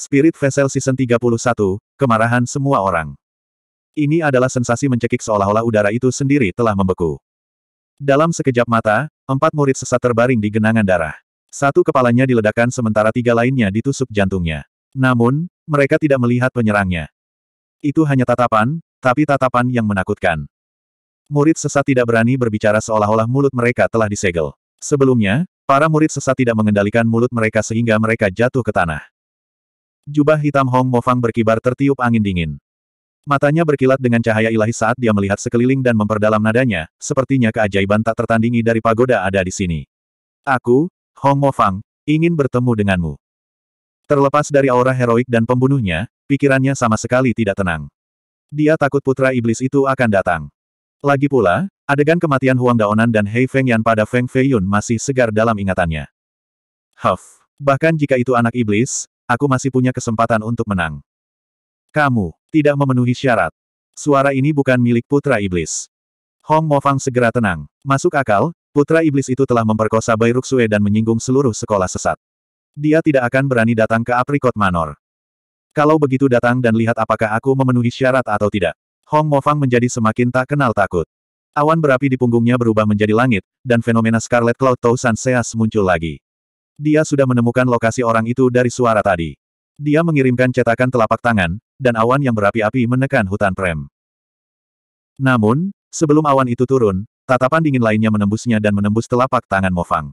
Spirit Vessel Season 31, Kemarahan Semua Orang. Ini adalah sensasi mencekik seolah-olah udara itu sendiri telah membeku. Dalam sekejap mata, empat murid sesat terbaring di genangan darah. Satu kepalanya diledakkan sementara tiga lainnya ditusuk jantungnya. Namun, mereka tidak melihat penyerangnya. Itu hanya tatapan, tapi tatapan yang menakutkan. Murid sesat tidak berani berbicara seolah-olah mulut mereka telah disegel. Sebelumnya, para murid sesat tidak mengendalikan mulut mereka sehingga mereka jatuh ke tanah. Jubah hitam Hong Mofang berkibar tertiup angin dingin. Matanya berkilat dengan cahaya ilahi saat dia melihat sekeliling dan memperdalam nadanya, sepertinya keajaiban tak tertandingi dari pagoda ada di sini. Aku, Hong Mofang, ingin bertemu denganmu. Terlepas dari aura heroik dan pembunuhnya, pikirannya sama sekali tidak tenang. Dia takut putra iblis itu akan datang. Lagi pula, adegan kematian Huang Daonan dan Hei Feng Yan pada Feng Feiyun masih segar dalam ingatannya. Huff, bahkan jika itu anak iblis, aku masih punya kesempatan untuk menang. Kamu, tidak memenuhi syarat. Suara ini bukan milik Putra Iblis. Hong Mofang segera tenang. Masuk akal, Putra Iblis itu telah memperkosa Bai Ruxue dan menyinggung seluruh sekolah sesat. Dia tidak akan berani datang ke Apricot Manor. Kalau begitu datang dan lihat apakah aku memenuhi syarat atau tidak. Hong Mofang menjadi semakin tak kenal takut. Awan berapi di punggungnya berubah menjadi langit, dan fenomena Scarlet Cloud Tow Seas muncul lagi. Dia sudah menemukan lokasi orang itu dari suara tadi. Dia mengirimkan cetakan telapak tangan, dan awan yang berapi-api menekan hutan prem. Namun, sebelum awan itu turun, tatapan dingin lainnya menembusnya dan menembus telapak tangan Mofang.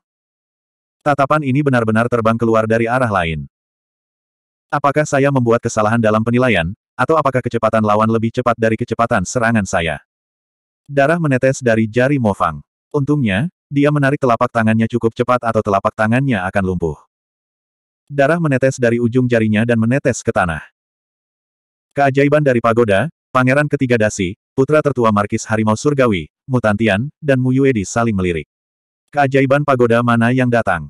Tatapan ini benar-benar terbang keluar dari arah lain. Apakah saya membuat kesalahan dalam penilaian, atau apakah kecepatan lawan lebih cepat dari kecepatan serangan saya? Darah menetes dari jari Mofang. Untungnya, dia menarik telapak tangannya cukup cepat atau telapak tangannya akan lumpuh. Darah menetes dari ujung jarinya dan menetes ke tanah. Keajaiban dari pagoda, pangeran ketiga Dasi, putra tertua Markis Harimau Surgawi, Mutantian, dan Muyuedi saling melirik. Keajaiban pagoda mana yang datang?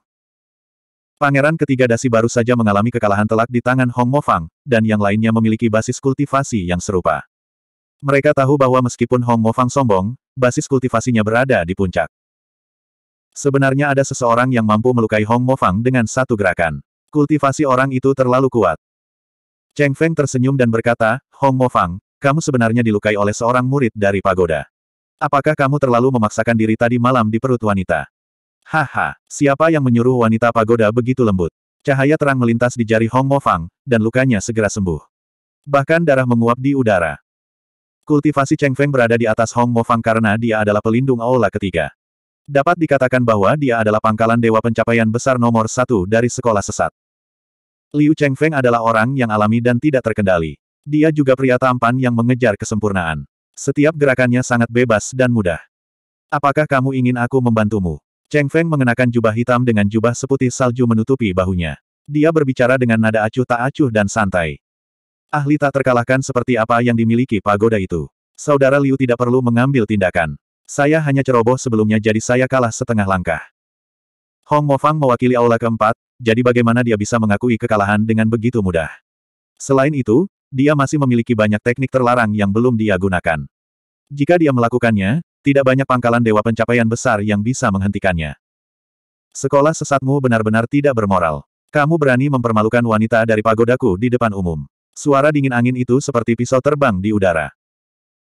Pangeran ketiga Dasi baru saja mengalami kekalahan telak di tangan Hong Mofang, dan yang lainnya memiliki basis kultivasi yang serupa. Mereka tahu bahwa meskipun Hong Mofang sombong, basis kultivasinya berada di puncak. Sebenarnya ada seseorang yang mampu melukai Hong Mo Fang dengan satu gerakan. Kultivasi orang itu terlalu kuat. Cheng Feng tersenyum dan berkata, Hong Mo Fang, kamu sebenarnya dilukai oleh seorang murid dari pagoda. Apakah kamu terlalu memaksakan diri tadi malam di perut wanita? Haha, siapa yang menyuruh wanita pagoda begitu lembut? Cahaya terang melintas di jari Hong Mo Fang, dan lukanya segera sembuh. Bahkan darah menguap di udara. Kultivasi Cheng Feng berada di atas Hong Mo Fang karena dia adalah pelindung aula ketiga. Dapat dikatakan bahwa dia adalah pangkalan dewa pencapaian besar nomor satu dari sekolah sesat. Liu Chengfeng adalah orang yang alami dan tidak terkendali. Dia juga pria tampan yang mengejar kesempurnaan. Setiap gerakannya sangat bebas dan mudah. Apakah kamu ingin aku membantumu? Chengfeng mengenakan jubah hitam dengan jubah seputih salju menutupi bahunya. Dia berbicara dengan nada acuh tak acuh dan santai. Ahli tak terkalahkan seperti apa yang dimiliki pagoda itu. Saudara Liu tidak perlu mengambil tindakan. Saya hanya ceroboh sebelumnya jadi saya kalah setengah langkah. Hong Mofang mewakili aula keempat, jadi bagaimana dia bisa mengakui kekalahan dengan begitu mudah. Selain itu, dia masih memiliki banyak teknik terlarang yang belum dia gunakan. Jika dia melakukannya, tidak banyak pangkalan dewa pencapaian besar yang bisa menghentikannya. Sekolah sesatmu benar-benar tidak bermoral. Kamu berani mempermalukan wanita dari pagodaku di depan umum. Suara dingin angin itu seperti pisau terbang di udara.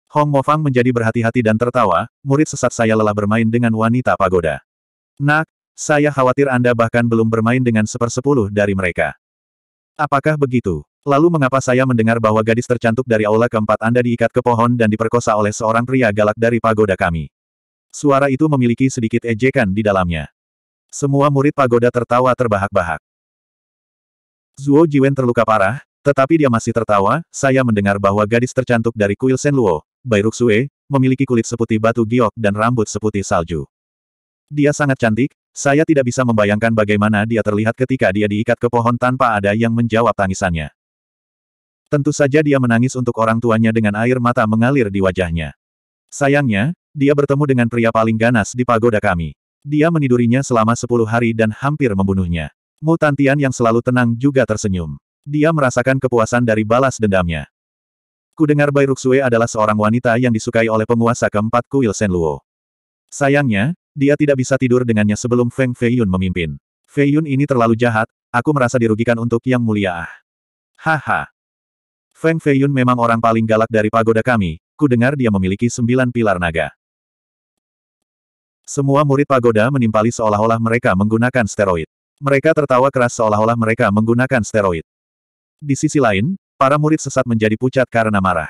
Hong Mofang menjadi berhati-hati dan tertawa, murid sesat saya lelah bermain dengan wanita pagoda. Nak, saya khawatir Anda bahkan belum bermain dengan sepersepuluh dari mereka. Apakah begitu? Lalu mengapa saya mendengar bahwa gadis tercantik dari aula keempat Anda diikat ke pohon dan diperkosa oleh seorang pria galak dari pagoda kami? Suara itu memiliki sedikit ejekan di dalamnya. Semua murid pagoda tertawa terbahak-bahak. Zuo Jiwen terluka parah, tetapi dia masih tertawa, saya mendengar bahwa gadis tercantik dari kuil Luo, Bai Ruxue, memiliki kulit seputih batu giok dan rambut seputih salju. Dia sangat cantik, saya tidak bisa membayangkan bagaimana dia terlihat ketika dia diikat ke pohon tanpa ada yang menjawab tangisannya. Tentu saja dia menangis untuk orang tuanya dengan air mata mengalir di wajahnya. Sayangnya, dia bertemu dengan pria paling ganas di pagoda kami. Dia menidurinya selama sepuluh hari dan hampir membunuhnya. Mutantian yang selalu tenang juga tersenyum. Dia merasakan kepuasan dari balas dendamnya. Ku dengar Bai Ruxue adalah seorang wanita yang disukai oleh penguasa keempat kuil Senluo. Sayangnya, dia tidak bisa tidur dengannya sebelum Feng Feiyun memimpin. Feiyun ini terlalu jahat, aku merasa dirugikan untuk yang mulia ah. Haha. Feng Feiyun memang orang paling galak dari pagoda kami, Kudengar dia memiliki sembilan pilar naga. Semua murid pagoda menimpali seolah-olah mereka menggunakan steroid. Mereka tertawa keras seolah-olah mereka menggunakan steroid. Di sisi lain, Para murid sesat menjadi pucat karena marah.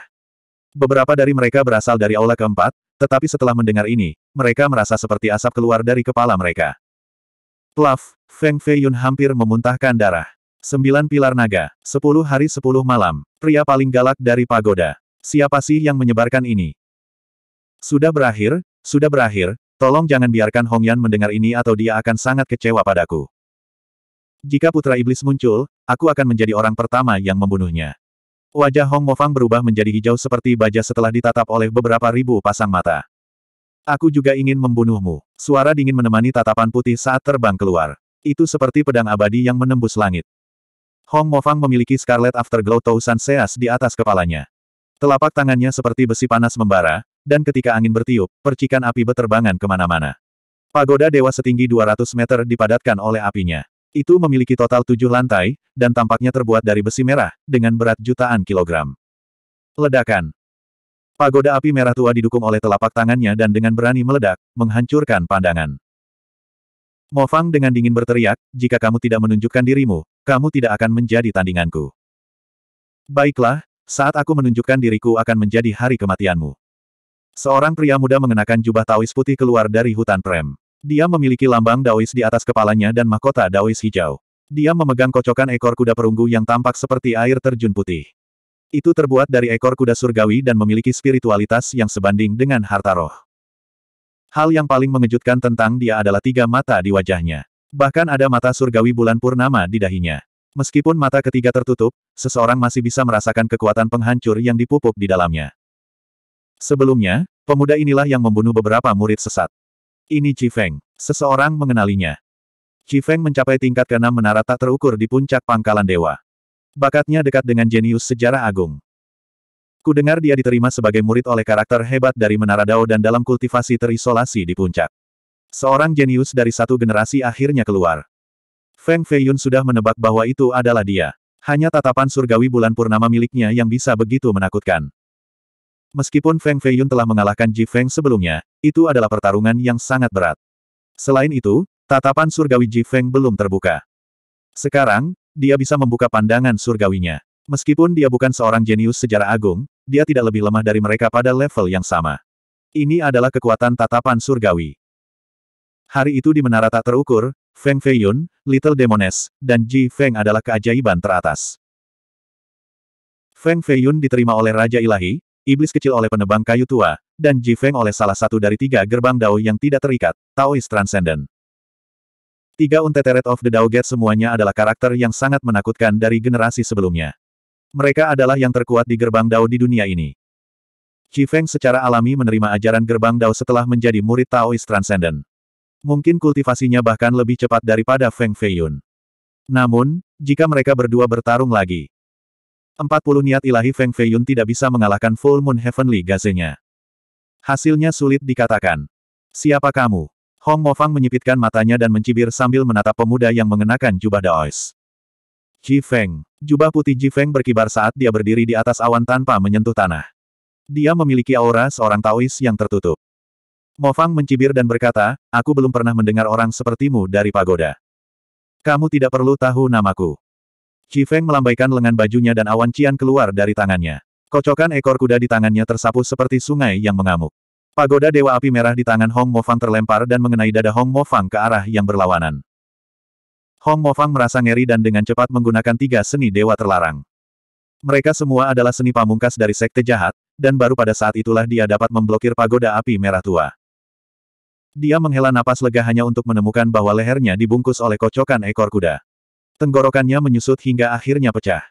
Beberapa dari mereka berasal dari aula keempat, tetapi setelah mendengar ini, mereka merasa seperti asap keluar dari kepala mereka. Plaf, Feng Fei Yun hampir memuntahkan darah. Sembilan pilar naga, sepuluh hari sepuluh malam, pria paling galak dari pagoda. Siapa sih yang menyebarkan ini? Sudah berakhir, sudah berakhir, tolong jangan biarkan Hong Yan mendengar ini atau dia akan sangat kecewa padaku. Jika putra iblis muncul, aku akan menjadi orang pertama yang membunuhnya. Wajah Hong Mofang berubah menjadi hijau seperti baja setelah ditatap oleh beberapa ribu pasang mata. Aku juga ingin membunuhmu. Suara dingin menemani tatapan putih saat terbang keluar. Itu seperti pedang abadi yang menembus langit. Hong Mofang memiliki Scarlet Afterglow Tousan Seas di atas kepalanya. Telapak tangannya seperti besi panas membara, dan ketika angin bertiup, percikan api beterbangan kemana-mana. Pagoda dewa setinggi 200 meter dipadatkan oleh apinya. Itu memiliki total tujuh lantai, dan tampaknya terbuat dari besi merah, dengan berat jutaan kilogram. Ledakan. Pagoda api merah tua didukung oleh telapak tangannya dan dengan berani meledak, menghancurkan pandangan. Mofang dengan dingin berteriak, jika kamu tidak menunjukkan dirimu, kamu tidak akan menjadi tandinganku. Baiklah, saat aku menunjukkan diriku akan menjadi hari kematianmu. Seorang pria muda mengenakan jubah tawis putih keluar dari hutan prem. Dia memiliki lambang Daois di atas kepalanya dan mahkota Daois hijau. Dia memegang kocokan ekor kuda perunggu yang tampak seperti air terjun putih. Itu terbuat dari ekor kuda surgawi dan memiliki spiritualitas yang sebanding dengan harta roh. Hal yang paling mengejutkan tentang dia adalah tiga mata di wajahnya. Bahkan ada mata surgawi bulan purnama di dahinya. Meskipun mata ketiga tertutup, seseorang masih bisa merasakan kekuatan penghancur yang dipupuk di dalamnya. Sebelumnya, pemuda inilah yang membunuh beberapa murid sesat. Ini Cifeng. Seseorang mengenalinya. Cifeng mencapai tingkat keenam menara tak terukur di puncak pangkalan dewa. Bakatnya dekat dengan jenius sejarah agung. Kudengar dia diterima sebagai murid oleh karakter hebat dari Menara Dao dan dalam kultivasi terisolasi di puncak. Seorang jenius dari satu generasi akhirnya keluar. Feng Feiyun sudah menebak bahwa itu adalah dia. Hanya tatapan surgawi bulan purnama miliknya yang bisa begitu menakutkan. Meskipun Feng Feiyun telah mengalahkan Ji Feng sebelumnya, itu adalah pertarungan yang sangat berat. Selain itu, tatapan surgawi Ji Feng belum terbuka. Sekarang, dia bisa membuka pandangan surgawinya. Meskipun dia bukan seorang jenius sejarah agung, dia tidak lebih lemah dari mereka pada level yang sama. Ini adalah kekuatan tatapan surgawi. Hari itu di menara tak terukur, Feng Feiyun, Little Demoness, dan Ji Feng adalah keajaiban teratas. Feng Feiyun diterima oleh Raja Ilahi, iblis kecil oleh penebang kayu tua, dan Ji Feng oleh salah satu dari tiga gerbang Dao yang tidak terikat, Taoist Transcendent. Tiga Untethered of the Dao Gate semuanya adalah karakter yang sangat menakutkan dari generasi sebelumnya. Mereka adalah yang terkuat di gerbang Dao di dunia ini. Ji Feng secara alami menerima ajaran gerbang Dao setelah menjadi murid Taoist Transcendent. Mungkin kultivasinya bahkan lebih cepat daripada Feng Feiyun. Namun, jika mereka berdua bertarung lagi, 40 niat ilahi Feng Feiyun tidak bisa mengalahkan Full Moon Heavenly Gazenya. Hasilnya sulit dikatakan. Siapa kamu? Hong Mofang menyipitkan matanya dan mencibir sambil menatap pemuda yang mengenakan jubah Daois. Ji Feng. Jubah putih Ji Feng berkibar saat dia berdiri di atas awan tanpa menyentuh tanah. Dia memiliki aura seorang Taois yang tertutup. Mofang mencibir dan berkata, aku belum pernah mendengar orang sepertimu dari pagoda. Kamu tidak perlu tahu namaku. Qi Feng melambaikan lengan bajunya dan awan cian keluar dari tangannya. Kocokan ekor kuda di tangannya tersapu seperti sungai yang mengamuk. Pagoda Dewa Api Merah di tangan Hong Mofang terlempar dan mengenai dada Hong Mofang ke arah yang berlawanan. Hong Mofang merasa ngeri dan dengan cepat menggunakan tiga seni dewa terlarang. Mereka semua adalah seni pamungkas dari sekte jahat, dan baru pada saat itulah dia dapat memblokir pagoda api merah tua. Dia menghela napas lega hanya untuk menemukan bahwa lehernya dibungkus oleh kocokan ekor kuda. Tenggorokannya menyusut hingga akhirnya pecah.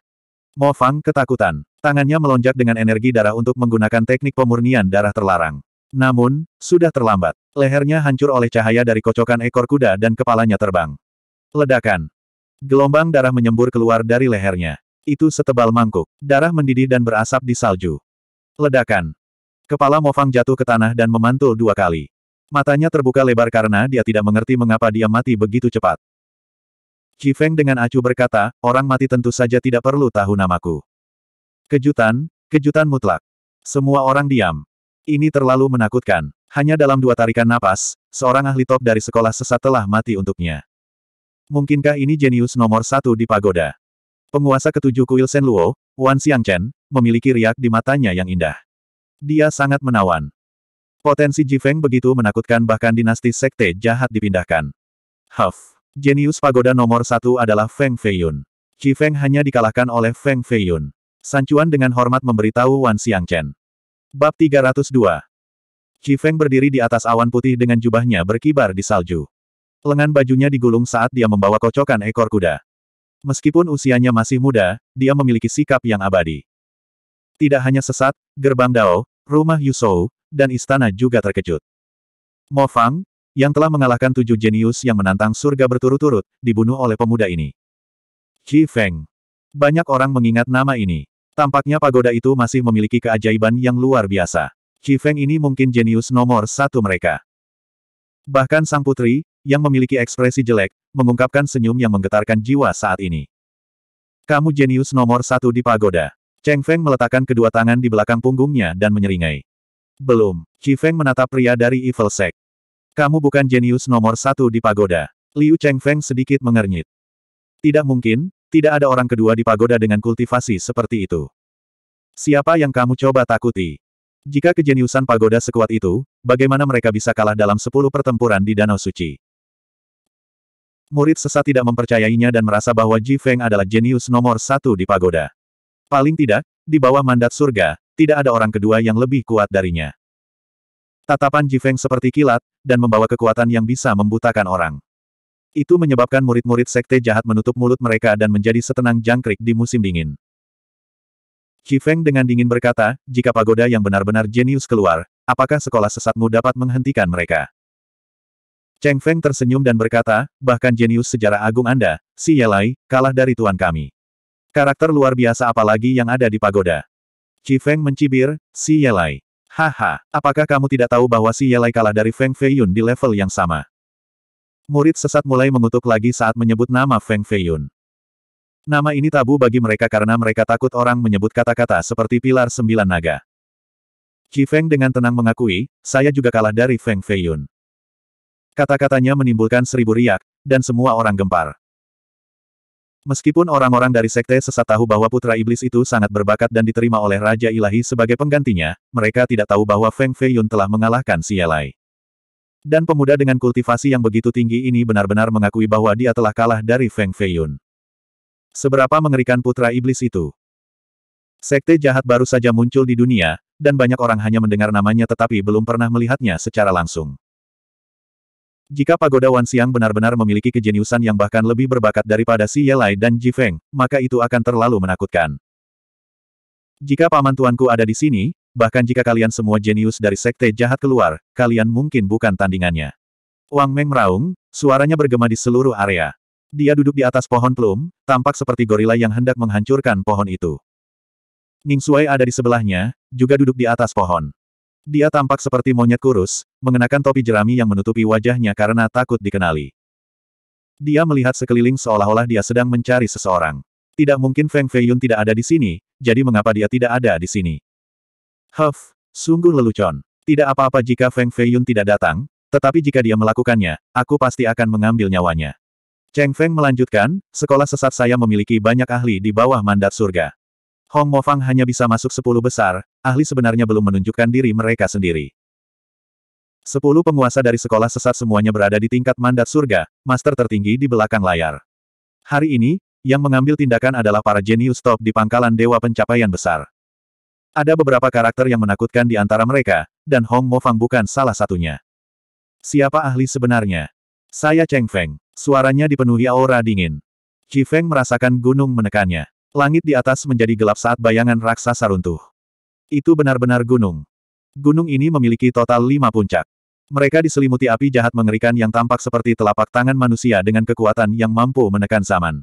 Mo Fang ketakutan. Tangannya melonjak dengan energi darah untuk menggunakan teknik pemurnian darah terlarang. Namun, sudah terlambat. Lehernya hancur oleh cahaya dari kocokan ekor kuda dan kepalanya terbang. Ledakan. Gelombang darah menyembur keluar dari lehernya. Itu setebal mangkuk. Darah mendidih dan berasap di salju. Ledakan. Kepala Mo Fang jatuh ke tanah dan memantul dua kali. Matanya terbuka lebar karena dia tidak mengerti mengapa dia mati begitu cepat. Ji Feng dengan acuh berkata, orang mati tentu saja tidak perlu tahu namaku. Kejutan, kejutan mutlak. Semua orang diam. Ini terlalu menakutkan. Hanya dalam dua tarikan napas, seorang ahli top dari sekolah sesat telah mati untuknya. Mungkinkah ini jenius nomor satu di pagoda? Penguasa ketujuh kuil Senluo, Wan Xiangchen, memiliki riak di matanya yang indah. Dia sangat menawan. Potensi Ji Feng begitu menakutkan bahkan dinasti sekte jahat dipindahkan. Huff. Jenius pagoda nomor satu adalah Feng Feiyun. Qi Feng hanya dikalahkan oleh Feng Feiyun. Sancuan dengan hormat memberitahu Wan Xiangchen. Bab 302 Qi Feng berdiri di atas awan putih dengan jubahnya berkibar di salju. Lengan bajunya digulung saat dia membawa kocokan ekor kuda. Meskipun usianya masih muda, dia memiliki sikap yang abadi. Tidak hanya sesat, gerbang Dao, rumah Yusou, dan istana juga terkejut. Mo Fang, yang telah mengalahkan tujuh jenius yang menantang surga berturut-turut, dibunuh oleh pemuda ini. Qi Feng. Banyak orang mengingat nama ini. Tampaknya pagoda itu masih memiliki keajaiban yang luar biasa. Qi Feng ini mungkin jenius nomor satu mereka. Bahkan sang putri, yang memiliki ekspresi jelek, mengungkapkan senyum yang menggetarkan jiwa saat ini. Kamu jenius nomor satu di pagoda. Cheng Feng meletakkan kedua tangan di belakang punggungnya dan menyeringai. Belum, Qi Feng menatap pria dari Evil Sect. Kamu bukan jenius nomor satu di pagoda. Liu Chengfeng sedikit mengernyit. Tidak mungkin, tidak ada orang kedua di pagoda dengan kultivasi seperti itu. Siapa yang kamu coba takuti? Jika kejeniusan pagoda sekuat itu, bagaimana mereka bisa kalah dalam sepuluh pertempuran di Danau Suci? Murid sesat tidak mempercayainya dan merasa bahwa Ji Feng adalah jenius nomor satu di pagoda. Paling tidak, di bawah mandat surga, tidak ada orang kedua yang lebih kuat darinya. Tatapan Jifeng seperti kilat, dan membawa kekuatan yang bisa membutakan orang. Itu menyebabkan murid-murid sekte jahat menutup mulut mereka dan menjadi setenang jangkrik di musim dingin. Jifeng dengan dingin berkata, jika pagoda yang benar-benar jenius keluar, apakah sekolah sesatmu dapat menghentikan mereka? Cheng Feng tersenyum dan berkata, bahkan jenius sejarah agung Anda, si Yelai, kalah dari tuan kami. Karakter luar biasa apalagi yang ada di pagoda. Jifeng mencibir, si Yelai. Haha, apakah kamu tidak tahu bahwa si Yelai kalah dari Feng Feiyun di level yang sama? Murid sesat mulai mengutuk lagi saat menyebut nama Feng Feiyun. Nama ini tabu bagi mereka karena mereka takut orang menyebut kata-kata seperti pilar sembilan naga. Qi Feng dengan tenang mengakui, saya juga kalah dari Feng Feiyun. Kata-katanya menimbulkan seribu riak, dan semua orang gempar. Meskipun orang-orang dari Sekte Sesat tahu bahwa Putra Iblis itu sangat berbakat dan diterima oleh Raja Ilahi sebagai penggantinya, mereka tidak tahu bahwa Feng Fei Yun telah mengalahkan Xialai. Dan pemuda dengan kultivasi yang begitu tinggi ini benar-benar mengakui bahwa dia telah kalah dari Feng Fei Yun. Seberapa mengerikan Putra Iblis itu? Sekte jahat baru saja muncul di dunia, dan banyak orang hanya mendengar namanya tetapi belum pernah melihatnya secara langsung. Jika pagoda Wan Siang benar-benar memiliki kejeniusan yang bahkan lebih berbakat daripada si Yelai dan Ji Feng, maka itu akan terlalu menakutkan. Jika paman tuanku ada di sini, bahkan jika kalian semua jenius dari sekte jahat keluar, kalian mungkin bukan tandingannya. Wang Meng meraung, suaranya bergema di seluruh area. Dia duduk di atas pohon plum, tampak seperti gorila yang hendak menghancurkan pohon itu. Ning Suai ada di sebelahnya, juga duduk di atas pohon. Dia tampak seperti monyet kurus, mengenakan topi jerami yang menutupi wajahnya karena takut dikenali. Dia melihat sekeliling seolah-olah dia sedang mencari seseorang. Tidak mungkin Feng Feiyun tidak ada di sini, jadi mengapa dia tidak ada di sini? Huff, sungguh lelucon. Tidak apa-apa jika Feng Feiyun tidak datang, tetapi jika dia melakukannya, aku pasti akan mengambil nyawanya. Cheng Feng melanjutkan, sekolah sesat saya memiliki banyak ahli di bawah mandat surga. Hong Mo Fang hanya bisa masuk sepuluh besar, ahli sebenarnya belum menunjukkan diri mereka sendiri. Sepuluh penguasa dari sekolah sesat semuanya berada di tingkat mandat surga, master tertinggi di belakang layar. Hari ini, yang mengambil tindakan adalah para jenius top di pangkalan dewa pencapaian besar. Ada beberapa karakter yang menakutkan di antara mereka, dan Hong Mo Fang bukan salah satunya. Siapa ahli sebenarnya? Saya Cheng Feng. Suaranya dipenuhi aura dingin. Chi Feng merasakan gunung menekannya. Langit di atas menjadi gelap saat bayangan raksasa runtuh. Itu benar-benar gunung. Gunung ini memiliki total lima puncak. Mereka diselimuti api jahat mengerikan yang tampak seperti telapak tangan manusia dengan kekuatan yang mampu menekan zaman.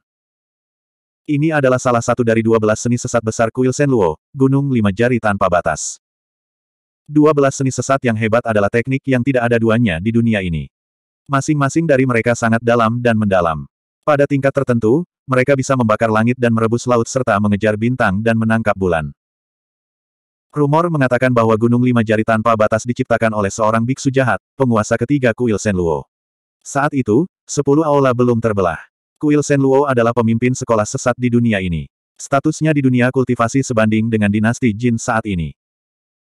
Ini adalah salah satu dari dua belas seni sesat besar kuil Senluo, Gunung Lima Jari Tanpa Batas. Dua belas seni sesat yang hebat adalah teknik yang tidak ada duanya di dunia ini. Masing-masing dari mereka sangat dalam dan mendalam. Pada tingkat tertentu, mereka bisa membakar langit dan merebus laut serta mengejar bintang dan menangkap bulan. Rumor mengatakan bahwa Gunung Lima Jari tanpa batas diciptakan oleh seorang biksu jahat, penguasa ketiga Kuil Senluo. Saat itu, sepuluh aula belum terbelah. Kuil Senluo adalah pemimpin sekolah sesat di dunia ini. Statusnya di dunia kultivasi sebanding dengan dinasti Jin saat ini.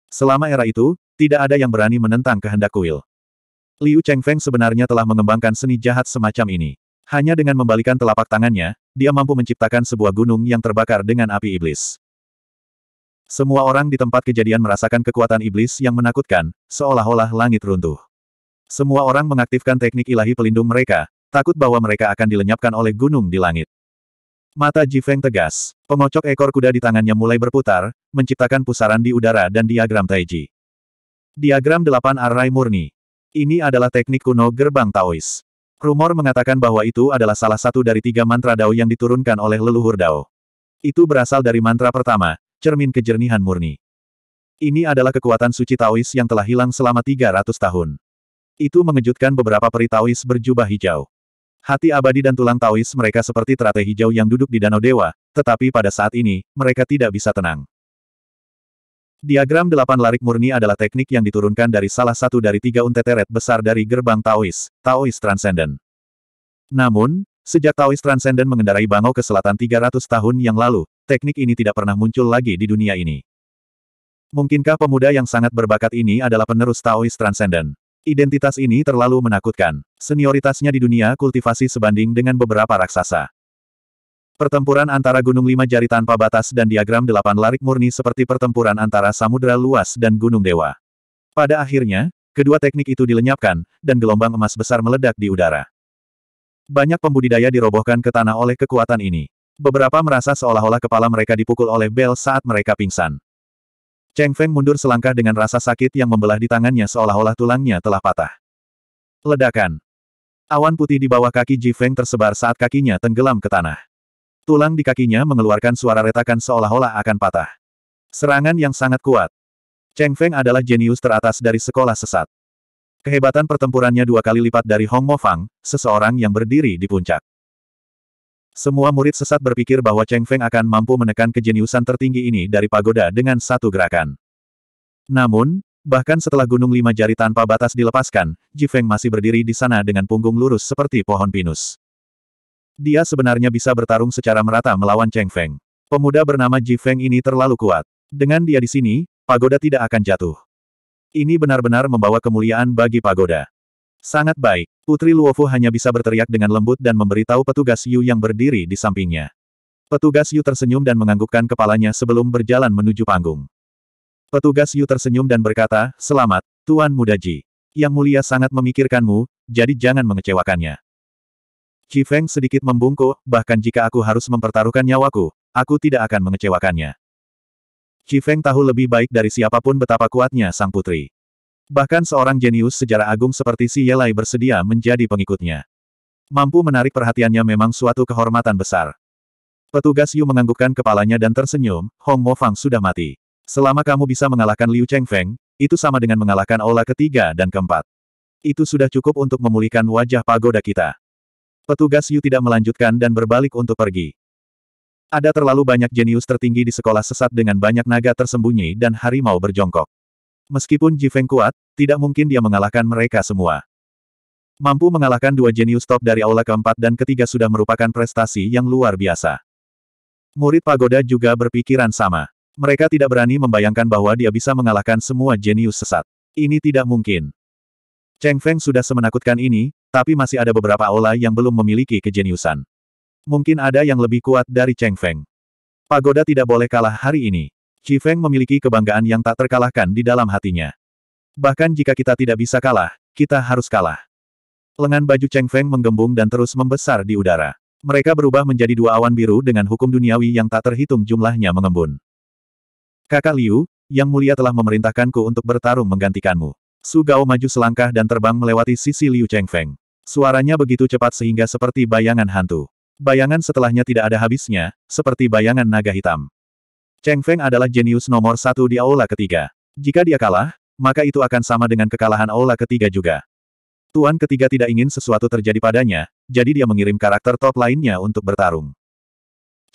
Selama era itu, tidak ada yang berani menentang kehendak kuil. Liu Chengfeng sebenarnya telah mengembangkan seni jahat semacam ini. Hanya dengan membalikan telapak tangannya, dia mampu menciptakan sebuah gunung yang terbakar dengan api iblis. Semua orang di tempat kejadian merasakan kekuatan iblis yang menakutkan, seolah-olah langit runtuh. Semua orang mengaktifkan teknik ilahi pelindung mereka, takut bahwa mereka akan dilenyapkan oleh gunung di langit. Mata Jifeng tegas. Pengocok ekor kuda di tangannya mulai berputar, menciptakan pusaran di udara dan diagram Taiji. Diagram delapan arai murni. Ini adalah teknik kuno gerbang Taois. Rumor mengatakan bahwa itu adalah salah satu dari tiga mantra Dao yang diturunkan oleh leluhur Dao. Itu berasal dari mantra pertama, cermin kejernihan murni. Ini adalah kekuatan suci Taois yang telah hilang selama 300 tahun. Itu mengejutkan beberapa peri Taois berjubah hijau. Hati abadi dan tulang Taois mereka seperti teratai hijau yang duduk di Danau Dewa, tetapi pada saat ini, mereka tidak bisa tenang. Diagram delapan larik murni adalah teknik yang diturunkan dari salah satu dari tiga unteteret besar dari gerbang Taois, Taois Transcendent. Namun, sejak Taois Transcendent mengendarai Bangau ke selatan 300 tahun yang lalu, teknik ini tidak pernah muncul lagi di dunia ini. Mungkinkah pemuda yang sangat berbakat ini adalah penerus Taoist Transcendent? Identitas ini terlalu menakutkan. Senioritasnya di dunia kultivasi sebanding dengan beberapa raksasa. Pertempuran antara gunung lima jari tanpa batas dan diagram delapan larik murni seperti pertempuran antara samudera luas dan gunung dewa. Pada akhirnya, kedua teknik itu dilenyapkan, dan gelombang emas besar meledak di udara. Banyak pembudidaya dirobohkan ke tanah oleh kekuatan ini. Beberapa merasa seolah-olah kepala mereka dipukul oleh bel saat mereka pingsan. Cheng Feng mundur selangkah dengan rasa sakit yang membelah di tangannya seolah-olah tulangnya telah patah. Ledakan. Awan putih di bawah kaki Ji Feng tersebar saat kakinya tenggelam ke tanah. Tulang di kakinya mengeluarkan suara retakan seolah-olah akan patah. Serangan yang sangat kuat. Cheng Feng adalah jenius teratas dari sekolah sesat. Kehebatan pertempurannya dua kali lipat dari Hong Mo Fang, seseorang yang berdiri di puncak. Semua murid sesat berpikir bahwa Cheng Feng akan mampu menekan kejeniusan tertinggi ini dari pagoda dengan satu gerakan. Namun, bahkan setelah gunung lima jari tanpa batas dilepaskan, Ji Feng masih berdiri di sana dengan punggung lurus seperti pohon pinus. Dia sebenarnya bisa bertarung secara merata melawan Cheng Feng. Pemuda bernama Ji Feng ini terlalu kuat. Dengan dia di sini, pagoda tidak akan jatuh. Ini benar-benar membawa kemuliaan bagi pagoda. Sangat baik. Putri Luofu hanya bisa berteriak dengan lembut dan memberitahu petugas Yu yang berdiri di sampingnya. Petugas Yu tersenyum dan menganggukkan kepalanya sebelum berjalan menuju panggung. Petugas Yu tersenyum dan berkata, Selamat, Tuan Muda Ji. Yang mulia sangat memikirkanmu, jadi jangan mengecewakannya. Qi Feng sedikit membungkuk, bahkan jika aku harus mempertaruhkan nyawaku, aku tidak akan mengecewakannya. Qi Feng tahu lebih baik dari siapapun betapa kuatnya sang putri. Bahkan seorang jenius sejarah agung seperti si Yelai bersedia menjadi pengikutnya. Mampu menarik perhatiannya memang suatu kehormatan besar. Petugas Yu menganggukkan kepalanya dan tersenyum, Hong Mo Fang sudah mati. Selama kamu bisa mengalahkan Liu Cheng Feng, itu sama dengan mengalahkan Ola ketiga dan keempat. Itu sudah cukup untuk memulihkan wajah pagoda kita. Petugas Yu tidak melanjutkan dan berbalik untuk pergi. Ada terlalu banyak jenius tertinggi di sekolah sesat dengan banyak naga tersembunyi dan harimau berjongkok. Meskipun Jifeng kuat, tidak mungkin dia mengalahkan mereka semua. Mampu mengalahkan dua jenius top dari aula keempat dan ketiga sudah merupakan prestasi yang luar biasa. Murid pagoda juga berpikiran sama. Mereka tidak berani membayangkan bahwa dia bisa mengalahkan semua jenius sesat. Ini tidak mungkin. Cheng Feng sudah semenakutkan ini, tapi masih ada beberapa aula yang belum memiliki kejeniusan. Mungkin ada yang lebih kuat dari Cheng Feng. Pagoda tidak boleh kalah hari ini. Chi Feng memiliki kebanggaan yang tak terkalahkan di dalam hatinya. Bahkan jika kita tidak bisa kalah, kita harus kalah. Lengan baju Cheng Feng menggembung dan terus membesar di udara. Mereka berubah menjadi dua awan biru dengan hukum duniawi yang tak terhitung jumlahnya mengembun. Kakak Liu, Yang Mulia telah memerintahkanku untuk bertarung menggantikanmu. Su Gao maju selangkah dan terbang melewati sisi Liu Cheng Feng. Suaranya begitu cepat sehingga seperti bayangan hantu. Bayangan setelahnya tidak ada habisnya, seperti bayangan naga hitam. Cheng Feng adalah jenius nomor satu di aula ketiga. Jika dia kalah, maka itu akan sama dengan kekalahan aula ketiga juga. Tuan ketiga tidak ingin sesuatu terjadi padanya, jadi dia mengirim karakter top lainnya untuk bertarung.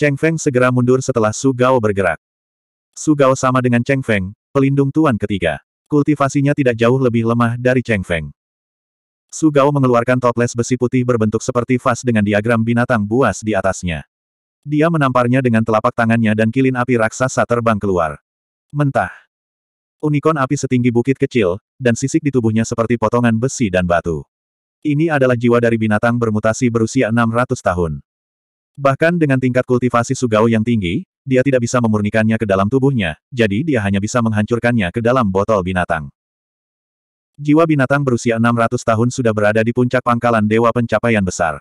Cheng Feng segera mundur setelah Su Gao bergerak. Su Gao sama dengan Cheng Feng, pelindung tuan ketiga. Kultivasinya tidak jauh lebih lemah dari Cheng Feng. Su Gao mengeluarkan toples besi putih berbentuk seperti vas dengan diagram binatang buas di atasnya. Dia menamparnya dengan telapak tangannya dan kilin api raksasa terbang keluar. Mentah. Unicorn api setinggi bukit kecil, dan sisik di tubuhnya seperti potongan besi dan batu. Ini adalah jiwa dari binatang bermutasi berusia 600 tahun. Bahkan dengan tingkat kultivasi sugao yang tinggi, dia tidak bisa memurnikannya ke dalam tubuhnya, jadi dia hanya bisa menghancurkannya ke dalam botol binatang. Jiwa binatang berusia 600 tahun sudah berada di puncak pangkalan dewa pencapaian besar.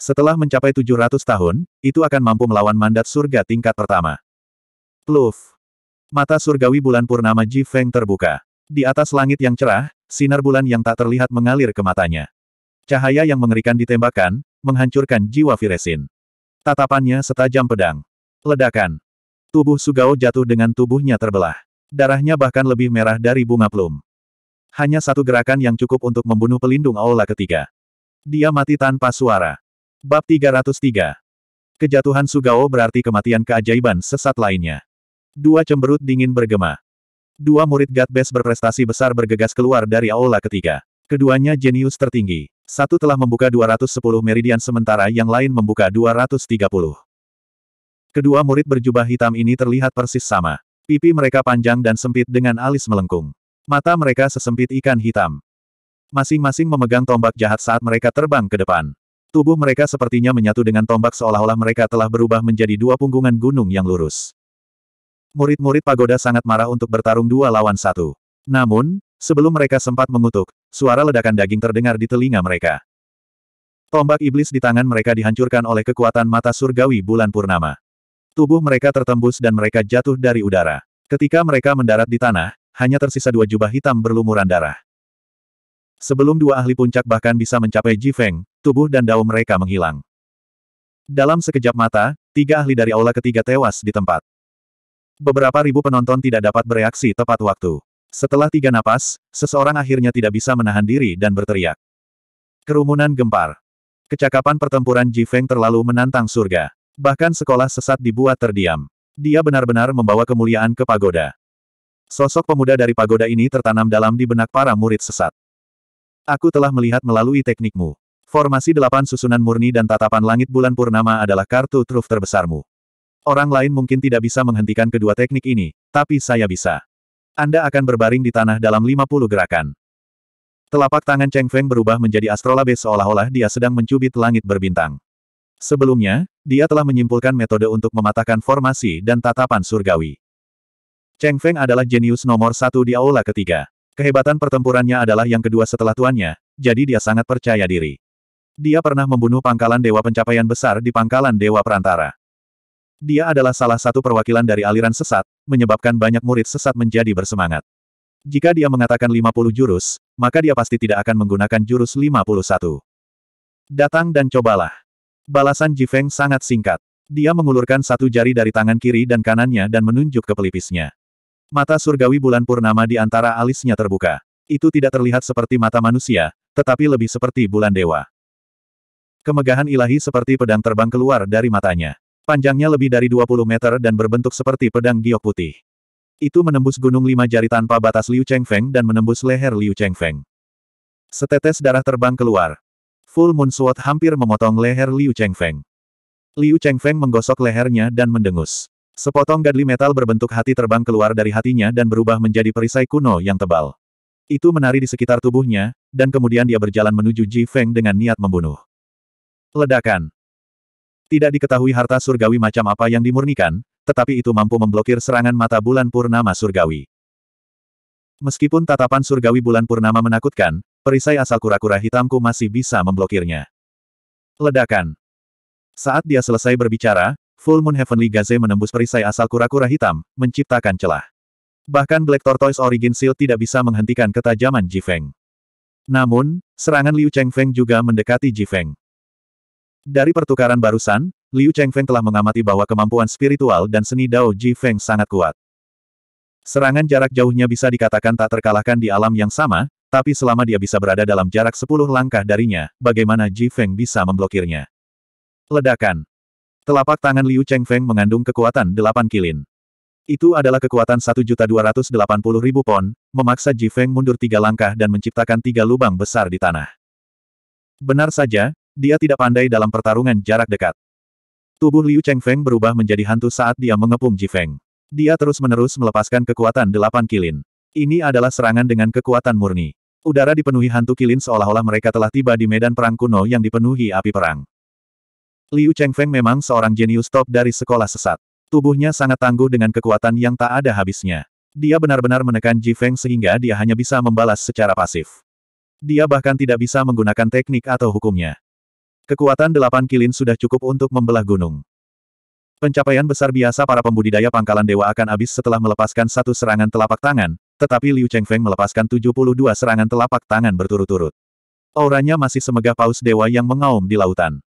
Setelah mencapai 700 tahun, itu akan mampu melawan mandat surga tingkat pertama. Pluf. Mata surgawi bulan purnama Ji Feng terbuka. Di atas langit yang cerah, sinar bulan yang tak terlihat mengalir ke matanya. Cahaya yang mengerikan ditembakkan, menghancurkan jiwa Viresin. Tatapannya setajam pedang. Ledakan. Tubuh Sugao jatuh dengan tubuhnya terbelah. Darahnya bahkan lebih merah dari bunga plum. Hanya satu gerakan yang cukup untuk membunuh pelindung Aula ketiga. Dia mati tanpa suara. Bab 303. Kejatuhan Sugao berarti kematian keajaiban sesat lainnya. Dua cemberut dingin bergema. Dua murid Gatbes berprestasi besar bergegas keluar dari aula ketiga. Keduanya jenius tertinggi. Satu telah membuka 210 meridian sementara yang lain membuka 230. Kedua murid berjubah hitam ini terlihat persis sama. Pipi mereka panjang dan sempit dengan alis melengkung. Mata mereka sesempit ikan hitam. Masing-masing memegang tombak jahat saat mereka terbang ke depan. Tubuh mereka sepertinya menyatu dengan tombak seolah-olah mereka telah berubah menjadi dua punggungan gunung yang lurus. Murid-murid pagoda sangat marah untuk bertarung dua lawan satu. Namun, sebelum mereka sempat mengutuk, suara ledakan daging terdengar di telinga mereka. Tombak iblis di tangan mereka dihancurkan oleh kekuatan mata surgawi bulan purnama. Tubuh mereka tertembus dan mereka jatuh dari udara. Ketika mereka mendarat di tanah, hanya tersisa dua jubah hitam berlumuran darah. Sebelum dua ahli puncak bahkan bisa mencapai Jifeng, tubuh dan dao mereka menghilang. Dalam sekejap mata, tiga ahli dari aula ketiga tewas di tempat. Beberapa ribu penonton tidak dapat bereaksi tepat waktu. Setelah tiga napas, seseorang akhirnya tidak bisa menahan diri dan berteriak. Kerumunan gempar. Kecakapan pertempuran Ji Feng terlalu menantang surga. Bahkan sekolah sesat dibuat terdiam. Dia benar-benar membawa kemuliaan ke pagoda. Sosok pemuda dari pagoda ini tertanam dalam di benak para murid sesat. Aku telah melihat melalui teknikmu. Formasi delapan susunan murni dan tatapan langit bulan purnama adalah kartu truf terbesarmu. Orang lain mungkin tidak bisa menghentikan kedua teknik ini, tapi saya bisa. Anda akan berbaring di tanah dalam 50 gerakan. Telapak tangan Cheng Feng berubah menjadi astrolabe seolah-olah dia sedang mencubit langit berbintang. Sebelumnya, dia telah menyimpulkan metode untuk mematahkan formasi dan tatapan surgawi. Cheng Feng adalah jenius nomor satu di aula ketiga. Kehebatan pertempurannya adalah yang kedua setelah tuannya, jadi dia sangat percaya diri. Dia pernah membunuh pangkalan dewa pencapaian besar di pangkalan dewa perantara. Dia adalah salah satu perwakilan dari aliran sesat, menyebabkan banyak murid sesat menjadi bersemangat. Jika dia mengatakan 50 jurus, maka dia pasti tidak akan menggunakan jurus 51. Datang dan cobalah. Balasan Jifeng sangat singkat. Dia mengulurkan satu jari dari tangan kiri dan kanannya dan menunjuk ke pelipisnya. Mata surgawi bulan purnama di antara alisnya terbuka. Itu tidak terlihat seperti mata manusia, tetapi lebih seperti bulan dewa. Kemegahan ilahi seperti pedang terbang keluar dari matanya. Panjangnya lebih dari 20 meter dan berbentuk seperti pedang giok putih. Itu menembus gunung lima jari tanpa batas Liu Chengfeng dan menembus leher Liu Chengfeng. Setetes darah terbang keluar. Full Moon Sword hampir memotong leher Liu Chengfeng. Liu Chengfeng menggosok lehernya dan mendengus. Sepotong gadli metal berbentuk hati terbang keluar dari hatinya dan berubah menjadi perisai kuno yang tebal. Itu menari di sekitar tubuhnya, dan kemudian dia berjalan menuju Ji Feng dengan niat membunuh. Ledakan. Tidak diketahui harta surgawi macam apa yang dimurnikan, tetapi itu mampu memblokir serangan mata bulan purnama surgawi. Meskipun tatapan surgawi bulan purnama menakutkan, perisai asal kura-kura hitamku masih bisa memblokirnya. Ledakan. Saat dia selesai berbicara, Full Moon Heavenly Gaze menembus perisai asal kura-kura hitam, menciptakan celah. Bahkan Black Tortoise Origin Seal tidak bisa menghentikan ketajaman Jifeng. Namun, serangan Liu Chengfeng juga mendekati Jifeng. Dari pertukaran barusan, Liu Chengfeng telah mengamati bahwa kemampuan spiritual dan seni Dao Ji Feng sangat kuat. Serangan jarak jauhnya bisa dikatakan tak terkalahkan di alam yang sama, tapi selama dia bisa berada dalam jarak 10 langkah darinya, bagaimana Ji Feng bisa memblokirnya? Ledakan. Telapak tangan Liu Chengfeng mengandung kekuatan 8 kilin. Itu adalah kekuatan 1.280.000 pon, memaksa Ji Feng mundur tiga langkah dan menciptakan tiga lubang besar di tanah. Benar saja, dia tidak pandai dalam pertarungan jarak dekat. Tubuh Liu Chengfeng berubah menjadi hantu saat dia mengepung Jifeng. Dia terus-menerus melepaskan kekuatan delapan kilin. Ini adalah serangan dengan kekuatan murni. Udara dipenuhi hantu kilin seolah-olah mereka telah tiba di medan perang kuno yang dipenuhi api perang. Liu Chengfeng memang seorang jenius top dari sekolah sesat. Tubuhnya sangat tangguh dengan kekuatan yang tak ada habisnya. Dia benar-benar menekan Jifeng sehingga dia hanya bisa membalas secara pasif. Dia bahkan tidak bisa menggunakan teknik atau hukumnya. Kekuatan delapan kilin sudah cukup untuk membelah gunung. Pencapaian besar biasa para pembudidaya pangkalan dewa akan habis setelah melepaskan satu serangan telapak tangan, tetapi Liu Chengfeng melepaskan 72 serangan telapak tangan berturut-turut. Auranya masih semegah paus dewa yang mengaum di lautan.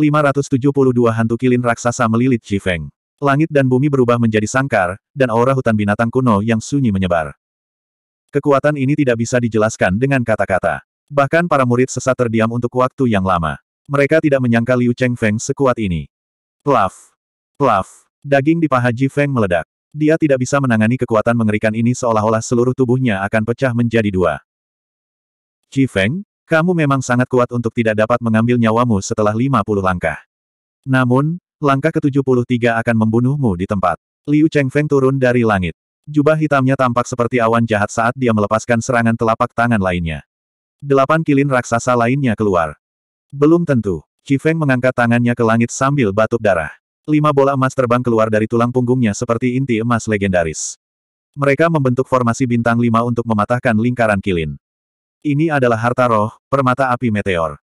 572 hantu kilin raksasa melilit Chifeng. Langit dan bumi berubah menjadi sangkar, dan aura hutan binatang kuno yang sunyi menyebar. Kekuatan ini tidak bisa dijelaskan dengan kata-kata. Bahkan para murid sesat terdiam untuk waktu yang lama. Mereka tidak menyangka Liu Cheng Feng sekuat ini. Plaf! Plaf! Daging di paha Ji Feng meledak. Dia tidak bisa menangani kekuatan mengerikan ini seolah-olah seluruh tubuhnya akan pecah menjadi dua. Ji Feng, kamu memang sangat kuat untuk tidak dapat mengambil nyawamu setelah 50 langkah. Namun, langkah ke-73 akan membunuhmu di tempat. Liu Cheng Feng turun dari langit. Jubah hitamnya tampak seperti awan jahat saat dia melepaskan serangan telapak tangan lainnya. Delapan kilin raksasa lainnya keluar. Belum tentu. Feng mengangkat tangannya ke langit sambil batuk darah. Lima bola emas terbang keluar dari tulang punggungnya seperti inti emas legendaris. Mereka membentuk formasi bintang lima untuk mematahkan lingkaran kilin. Ini adalah harta roh, permata api meteor.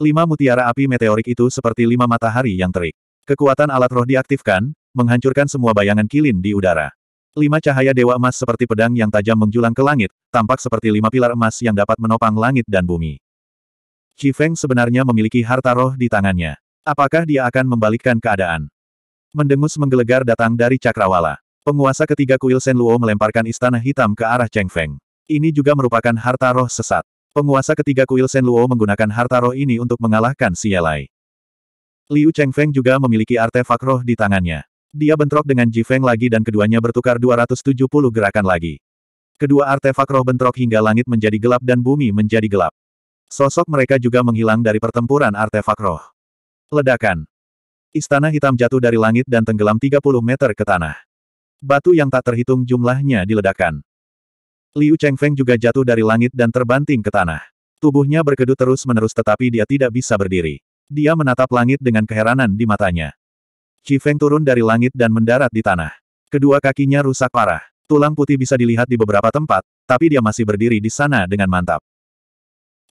Lima mutiara api meteorik itu seperti lima matahari yang terik. Kekuatan alat roh diaktifkan, menghancurkan semua bayangan kilin di udara. Lima cahaya dewa emas seperti pedang yang tajam menjulang ke langit, tampak seperti lima pilar emas yang dapat menopang langit dan bumi. Ji Feng sebenarnya memiliki harta roh di tangannya. Apakah dia akan membalikkan keadaan? Mendengus menggelegar datang dari Cakrawala. Penguasa ketiga kuil Luo melemparkan istana hitam ke arah Cheng Feng. Ini juga merupakan harta roh sesat. Penguasa ketiga kuil Luo menggunakan harta roh ini untuk mengalahkan Xialai. Liu Cheng Feng juga memiliki artefak roh di tangannya. Dia bentrok dengan Ji Feng lagi dan keduanya bertukar 270 gerakan lagi. Kedua artefak roh bentrok hingga langit menjadi gelap dan bumi menjadi gelap. Sosok mereka juga menghilang dari pertempuran artefak roh. Ledakan. Istana hitam jatuh dari langit dan tenggelam 30 meter ke tanah. Batu yang tak terhitung jumlahnya diledakan. Liu Chengfeng juga jatuh dari langit dan terbanting ke tanah. Tubuhnya berkedut terus-menerus tetapi dia tidak bisa berdiri. Dia menatap langit dengan keheranan di matanya. Qi Feng turun dari langit dan mendarat di tanah. Kedua kakinya rusak parah. Tulang putih bisa dilihat di beberapa tempat, tapi dia masih berdiri di sana dengan mantap.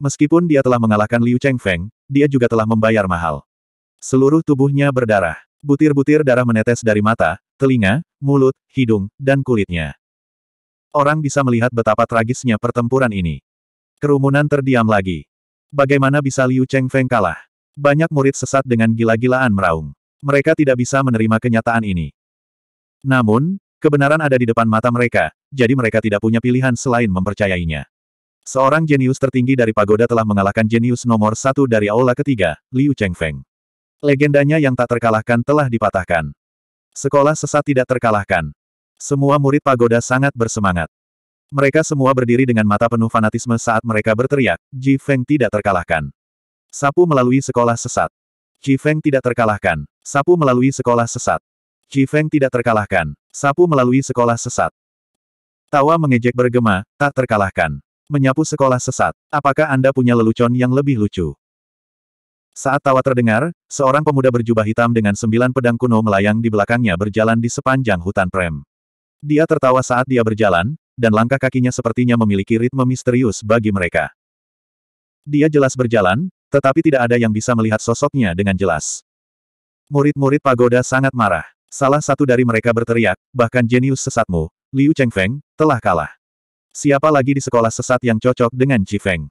Meskipun dia telah mengalahkan Liu Chengfeng, dia juga telah membayar mahal. Seluruh tubuhnya berdarah. Butir-butir darah menetes dari mata, telinga, mulut, hidung, dan kulitnya. Orang bisa melihat betapa tragisnya pertempuran ini. Kerumunan terdiam lagi. Bagaimana bisa Liu Chengfeng kalah? Banyak murid sesat dengan gila-gilaan meraung. Mereka tidak bisa menerima kenyataan ini. Namun, kebenaran ada di depan mata mereka, jadi mereka tidak punya pilihan selain mempercayainya. Seorang jenius tertinggi dari pagoda telah mengalahkan jenius nomor satu dari aula ketiga, Liu Chengfeng. Legendanya yang tak terkalahkan telah dipatahkan. Sekolah sesat tidak terkalahkan. Semua murid pagoda sangat bersemangat. Mereka semua berdiri dengan mata penuh fanatisme saat mereka berteriak, Ji Feng tidak terkalahkan. Sapu melalui sekolah sesat. Ji Feng tidak terkalahkan. Sapu melalui sekolah sesat. Ji Feng tidak terkalahkan. Sapu melalui sekolah sesat. Tawa mengejek bergema, tak terkalahkan. Menyapu sekolah sesat. Apakah Anda punya lelucon yang lebih lucu? Saat tawa terdengar, seorang pemuda berjubah hitam dengan sembilan pedang kuno melayang di belakangnya berjalan di sepanjang hutan prem. Dia tertawa saat dia berjalan, dan langkah kakinya sepertinya memiliki ritme misterius bagi mereka. Dia jelas berjalan, tetapi tidak ada yang bisa melihat sosoknya dengan jelas. Murid-murid pagoda sangat marah. Salah satu dari mereka berteriak, bahkan jenius sesatmu, Liu Chengfeng, telah kalah. Siapa lagi di sekolah sesat yang cocok dengan Ji Feng?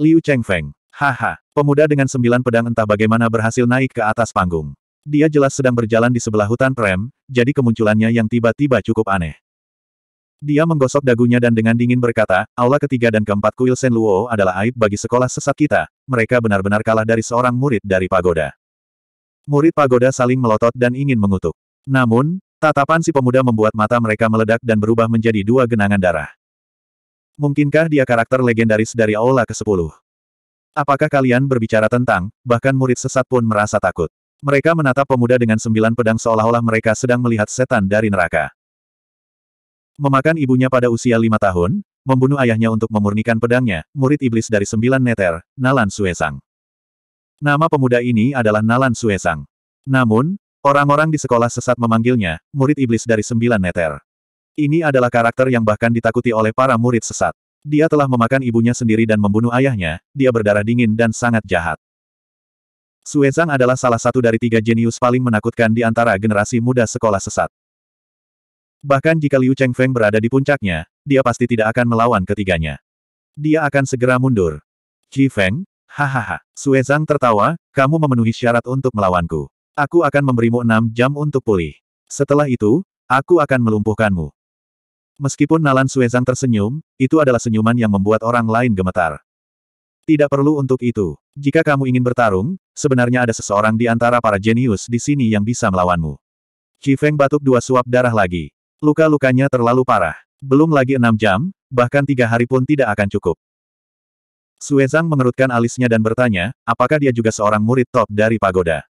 Liu Chengfeng. Haha, pemuda dengan sembilan pedang entah bagaimana berhasil naik ke atas panggung. Dia jelas sedang berjalan di sebelah hutan prem, jadi kemunculannya yang tiba-tiba cukup aneh. Dia menggosok dagunya dan dengan dingin berkata, Aula ketiga dan keempat kuil Sen Luo adalah aib bagi sekolah sesat kita, mereka benar-benar kalah dari seorang murid dari pagoda. Murid pagoda saling melotot dan ingin mengutuk. Namun, tatapan si pemuda membuat mata mereka meledak dan berubah menjadi dua genangan darah. Mungkinkah dia karakter legendaris dari Aula ke-10? Apakah kalian berbicara tentang, bahkan murid sesat pun merasa takut. Mereka menatap pemuda dengan sembilan pedang seolah-olah mereka sedang melihat setan dari neraka. Memakan ibunya pada usia lima tahun, membunuh ayahnya untuk memurnikan pedangnya, murid iblis dari sembilan neter, Nalan Suesang. Nama pemuda ini adalah Nalan Suesang. Namun, orang-orang di sekolah sesat memanggilnya, murid iblis dari sembilan neter. Ini adalah karakter yang bahkan ditakuti oleh para murid sesat. Dia telah memakan ibunya sendiri dan membunuh ayahnya, dia berdarah dingin dan sangat jahat. Suezang adalah salah satu dari tiga jenius paling menakutkan di antara generasi muda sekolah sesat. Bahkan jika Liu Chengfeng berada di puncaknya, dia pasti tidak akan melawan ketiganya. Dia akan segera mundur. Ji Feng, hahaha. Suezang tertawa, kamu memenuhi syarat untuk melawanku. Aku akan memberimu enam jam untuk pulih. Setelah itu, aku akan melumpuhkanmu. Meskipun Nalan Suezang tersenyum, itu adalah senyuman yang membuat orang lain gemetar. Tidak perlu untuk itu. Jika kamu ingin bertarung, sebenarnya ada seseorang di antara para jenius di sini yang bisa melawanmu. Feng batuk dua suap darah lagi. Luka-lukanya terlalu parah. Belum lagi enam jam, bahkan tiga hari pun tidak akan cukup. Suezang mengerutkan alisnya dan bertanya, apakah dia juga seorang murid top dari pagoda?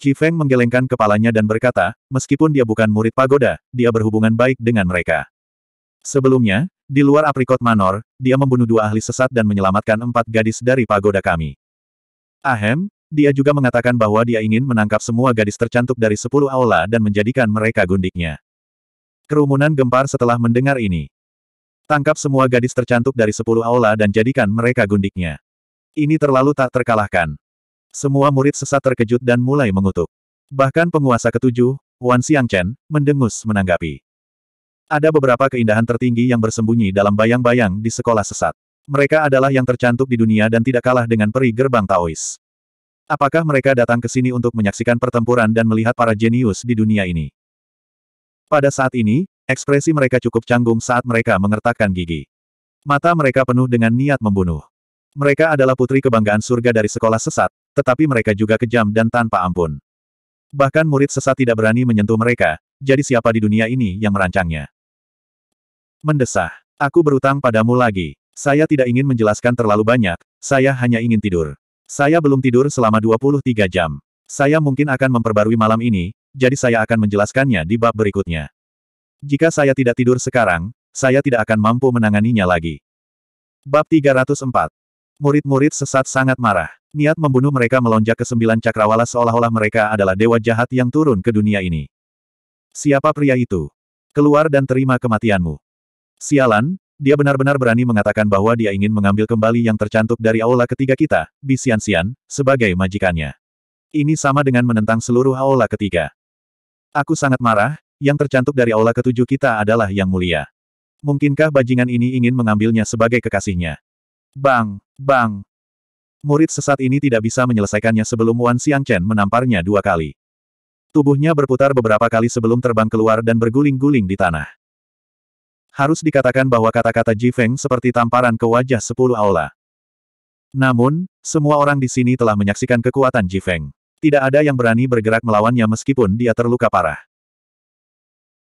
Qi Feng menggelengkan kepalanya dan berkata, meskipun dia bukan murid pagoda, dia berhubungan baik dengan mereka. Sebelumnya, di luar aprikot manor, dia membunuh dua ahli sesat dan menyelamatkan empat gadis dari pagoda kami. Ahem, dia juga mengatakan bahwa dia ingin menangkap semua gadis tercantik dari sepuluh aula dan menjadikan mereka gundiknya. Kerumunan gempar setelah mendengar ini. Tangkap semua gadis tercantik dari sepuluh aula dan jadikan mereka gundiknya. Ini terlalu tak terkalahkan. Semua murid sesat terkejut dan mulai mengutuk. Bahkan penguasa ketujuh, Wan Chen, mendengus menanggapi. Ada beberapa keindahan tertinggi yang bersembunyi dalam bayang-bayang di sekolah sesat. Mereka adalah yang tercantik di dunia dan tidak kalah dengan peri gerbang Taois. Apakah mereka datang ke sini untuk menyaksikan pertempuran dan melihat para jenius di dunia ini? Pada saat ini, ekspresi mereka cukup canggung saat mereka mengertakkan gigi. Mata mereka penuh dengan niat membunuh. Mereka adalah putri kebanggaan surga dari sekolah sesat, tetapi mereka juga kejam dan tanpa ampun. Bahkan murid sesat tidak berani menyentuh mereka, jadi siapa di dunia ini yang merancangnya? Mendesah. Aku berutang padamu lagi. Saya tidak ingin menjelaskan terlalu banyak, saya hanya ingin tidur. Saya belum tidur selama 23 jam. Saya mungkin akan memperbarui malam ini, jadi saya akan menjelaskannya di bab berikutnya. Jika saya tidak tidur sekarang, saya tidak akan mampu menanganinya lagi. Bab 304. Murid-murid sesat sangat marah. Niat membunuh mereka melonjak ke sembilan cakrawala seolah-olah mereka adalah dewa jahat yang turun ke dunia ini. Siapa pria itu? Keluar dan terima kematianmu. Sialan, dia benar-benar berani mengatakan bahwa dia ingin mengambil kembali yang tercantuk dari aula ketiga kita, Bisian-Sian, sebagai majikannya. Ini sama dengan menentang seluruh aula ketiga. Aku sangat marah, yang tercantuk dari aula ketujuh kita adalah yang mulia. Mungkinkah bajingan ini ingin mengambilnya sebagai kekasihnya? Bang, bang, Murid sesat ini tidak bisa menyelesaikannya sebelum Wan Chen menamparnya dua kali. Tubuhnya berputar beberapa kali sebelum terbang keluar dan berguling-guling di tanah. Harus dikatakan bahwa kata-kata Ji Feng seperti tamparan ke wajah sepuluh aula. Namun, semua orang di sini telah menyaksikan kekuatan Ji Feng. Tidak ada yang berani bergerak melawannya meskipun dia terluka parah.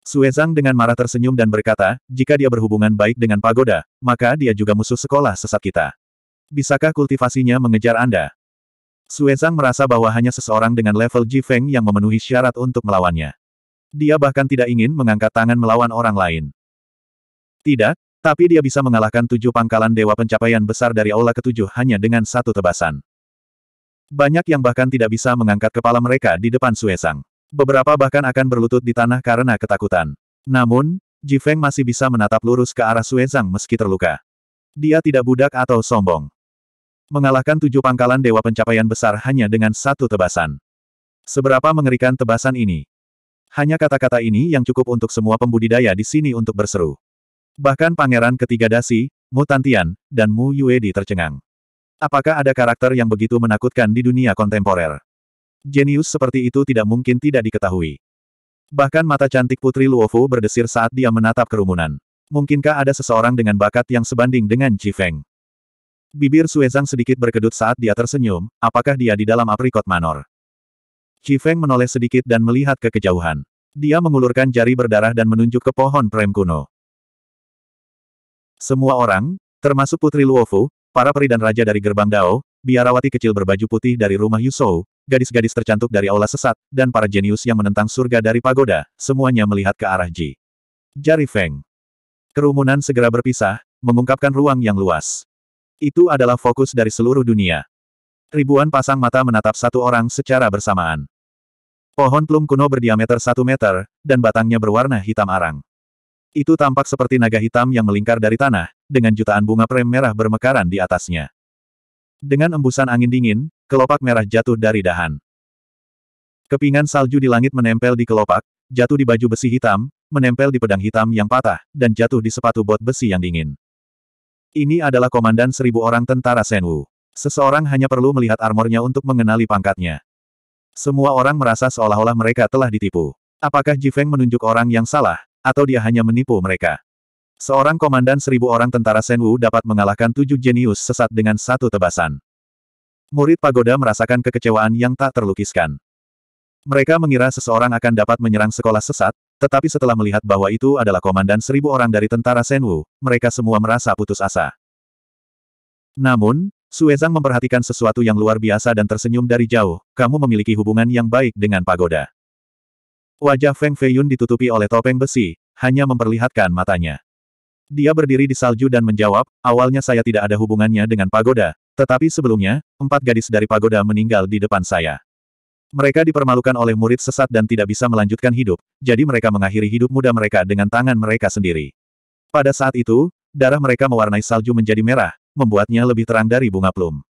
Suezang dengan marah tersenyum dan berkata, jika dia berhubungan baik dengan pagoda, maka dia juga musuh sekolah sesat kita. Bisakah kultivasinya mengejar Anda? Suezang merasa bahwa hanya seseorang dengan level Jifeng yang memenuhi syarat untuk melawannya. Dia bahkan tidak ingin mengangkat tangan melawan orang lain. Tidak, tapi dia bisa mengalahkan tujuh pangkalan dewa pencapaian besar dari Aula Ketujuh hanya dengan satu tebasan. Banyak yang bahkan tidak bisa mengangkat kepala mereka di depan Suezang. Beberapa bahkan akan berlutut di tanah karena ketakutan. Namun, Jifeng masih bisa menatap lurus ke arah Suezang meski terluka. Dia tidak budak atau sombong mengalahkan tujuh pangkalan dewa pencapaian besar hanya dengan satu tebasan. Seberapa mengerikan tebasan ini? Hanya kata-kata ini yang cukup untuk semua pembudidaya di sini untuk berseru. Bahkan pangeran ketiga Dasi, Mu Tantian, dan Mu Yue di tercengang. Apakah ada karakter yang begitu menakutkan di dunia kontemporer? Jenius seperti itu tidak mungkin tidak diketahui. Bahkan mata cantik Putri Luofu berdesir saat dia menatap kerumunan. Mungkinkah ada seseorang dengan bakat yang sebanding dengan Ji Feng? Bibir Suezang sedikit berkedut saat dia tersenyum, apakah dia di dalam aprikot manor? Feng menoleh sedikit dan melihat ke kejauhan. Dia mengulurkan jari berdarah dan menunjuk ke pohon prem kuno. Semua orang, termasuk Putri Luofu, para peri dan raja dari gerbang Dao, biarawati kecil berbaju putih dari rumah Yusou, gadis-gadis tercantik dari aula sesat, dan para jenius yang menentang surga dari pagoda, semuanya melihat ke arah Ji. Jari Feng. Kerumunan segera berpisah, mengungkapkan ruang yang luas. Itu adalah fokus dari seluruh dunia. Ribuan pasang mata menatap satu orang secara bersamaan. Pohon plum kuno berdiameter satu meter, dan batangnya berwarna hitam arang. Itu tampak seperti naga hitam yang melingkar dari tanah, dengan jutaan bunga prem merah bermekaran di atasnya. Dengan embusan angin dingin, kelopak merah jatuh dari dahan. Kepingan salju di langit menempel di kelopak, jatuh di baju besi hitam, menempel di pedang hitam yang patah, dan jatuh di sepatu bot besi yang dingin. Ini adalah komandan seribu orang tentara Senwu. Seseorang hanya perlu melihat armornya untuk mengenali pangkatnya. Semua orang merasa seolah-olah mereka telah ditipu. Apakah Jifeng menunjuk orang yang salah, atau dia hanya menipu mereka? Seorang komandan seribu orang tentara Senwu dapat mengalahkan tujuh jenius sesat dengan satu tebasan. Murid pagoda merasakan kekecewaan yang tak terlukiskan. Mereka mengira seseorang akan dapat menyerang sekolah sesat, tetapi setelah melihat bahwa itu adalah komandan seribu orang dari tentara Senwu, mereka semua merasa putus asa. Namun, Suezang memperhatikan sesuatu yang luar biasa dan tersenyum dari jauh, kamu memiliki hubungan yang baik dengan pagoda. Wajah Feng Feiyun ditutupi oleh topeng besi, hanya memperlihatkan matanya. Dia berdiri di salju dan menjawab, awalnya saya tidak ada hubungannya dengan pagoda, tetapi sebelumnya, empat gadis dari pagoda meninggal di depan saya. Mereka dipermalukan oleh murid sesat dan tidak bisa melanjutkan hidup, jadi mereka mengakhiri hidup muda mereka dengan tangan mereka sendiri. Pada saat itu, darah mereka mewarnai salju menjadi merah, membuatnya lebih terang dari bunga plum.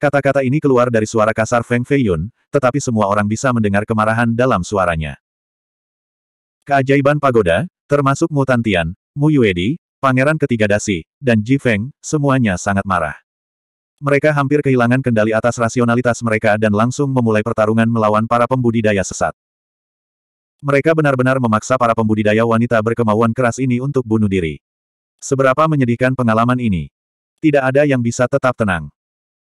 Kata-kata ini keluar dari suara kasar Feng Feiyun, tetapi semua orang bisa mendengar kemarahan dalam suaranya. Keajaiban pagoda, termasuk Mu Tantian, Mu Yuedi, Pangeran Ketiga Dasi, dan Ji Feng, semuanya sangat marah. Mereka hampir kehilangan kendali atas rasionalitas mereka dan langsung memulai pertarungan melawan para pembudidaya sesat. Mereka benar-benar memaksa para pembudidaya wanita berkemauan keras ini untuk bunuh diri. Seberapa menyedihkan pengalaman ini. Tidak ada yang bisa tetap tenang.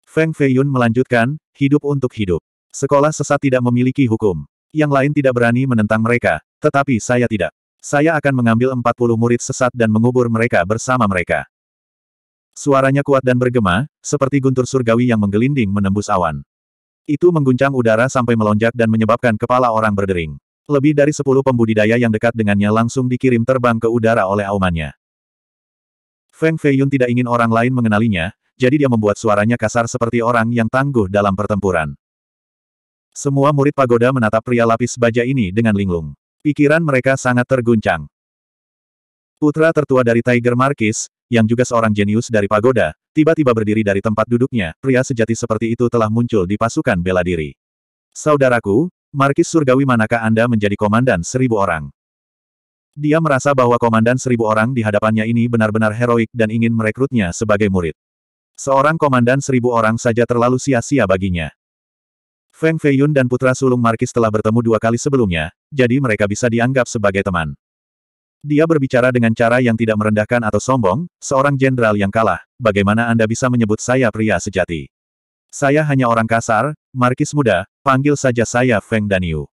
Feng Feiyun melanjutkan, hidup untuk hidup. Sekolah sesat tidak memiliki hukum. Yang lain tidak berani menentang mereka, tetapi saya tidak. Saya akan mengambil 40 murid sesat dan mengubur mereka bersama mereka. Suaranya kuat dan bergema, seperti guntur surgawi yang menggelinding menembus awan. Itu mengguncang udara sampai melonjak dan menyebabkan kepala orang berdering. Lebih dari sepuluh pembudidaya yang dekat dengannya langsung dikirim terbang ke udara oleh aumannya. Feng Feiyun tidak ingin orang lain mengenalinya, jadi dia membuat suaranya kasar seperti orang yang tangguh dalam pertempuran. Semua murid pagoda menatap pria lapis baja ini dengan linglung. Pikiran mereka sangat terguncang. Putra tertua dari Tiger Markis, yang juga seorang jenius dari pagoda, tiba-tiba berdiri dari tempat duduknya, pria sejati seperti itu telah muncul di pasukan bela diri. Saudaraku, Markis Surgawi manakah Anda menjadi komandan seribu orang? Dia merasa bahwa komandan seribu orang di hadapannya ini benar-benar heroik dan ingin merekrutnya sebagai murid. Seorang komandan seribu orang saja terlalu sia-sia baginya. Feng Feiyun dan putra sulung Markis telah bertemu dua kali sebelumnya, jadi mereka bisa dianggap sebagai teman. Dia berbicara dengan cara yang tidak merendahkan atau sombong, seorang jenderal yang kalah, bagaimana Anda bisa menyebut saya pria sejati? Saya hanya orang kasar, markis muda, panggil saja saya Feng Daniu.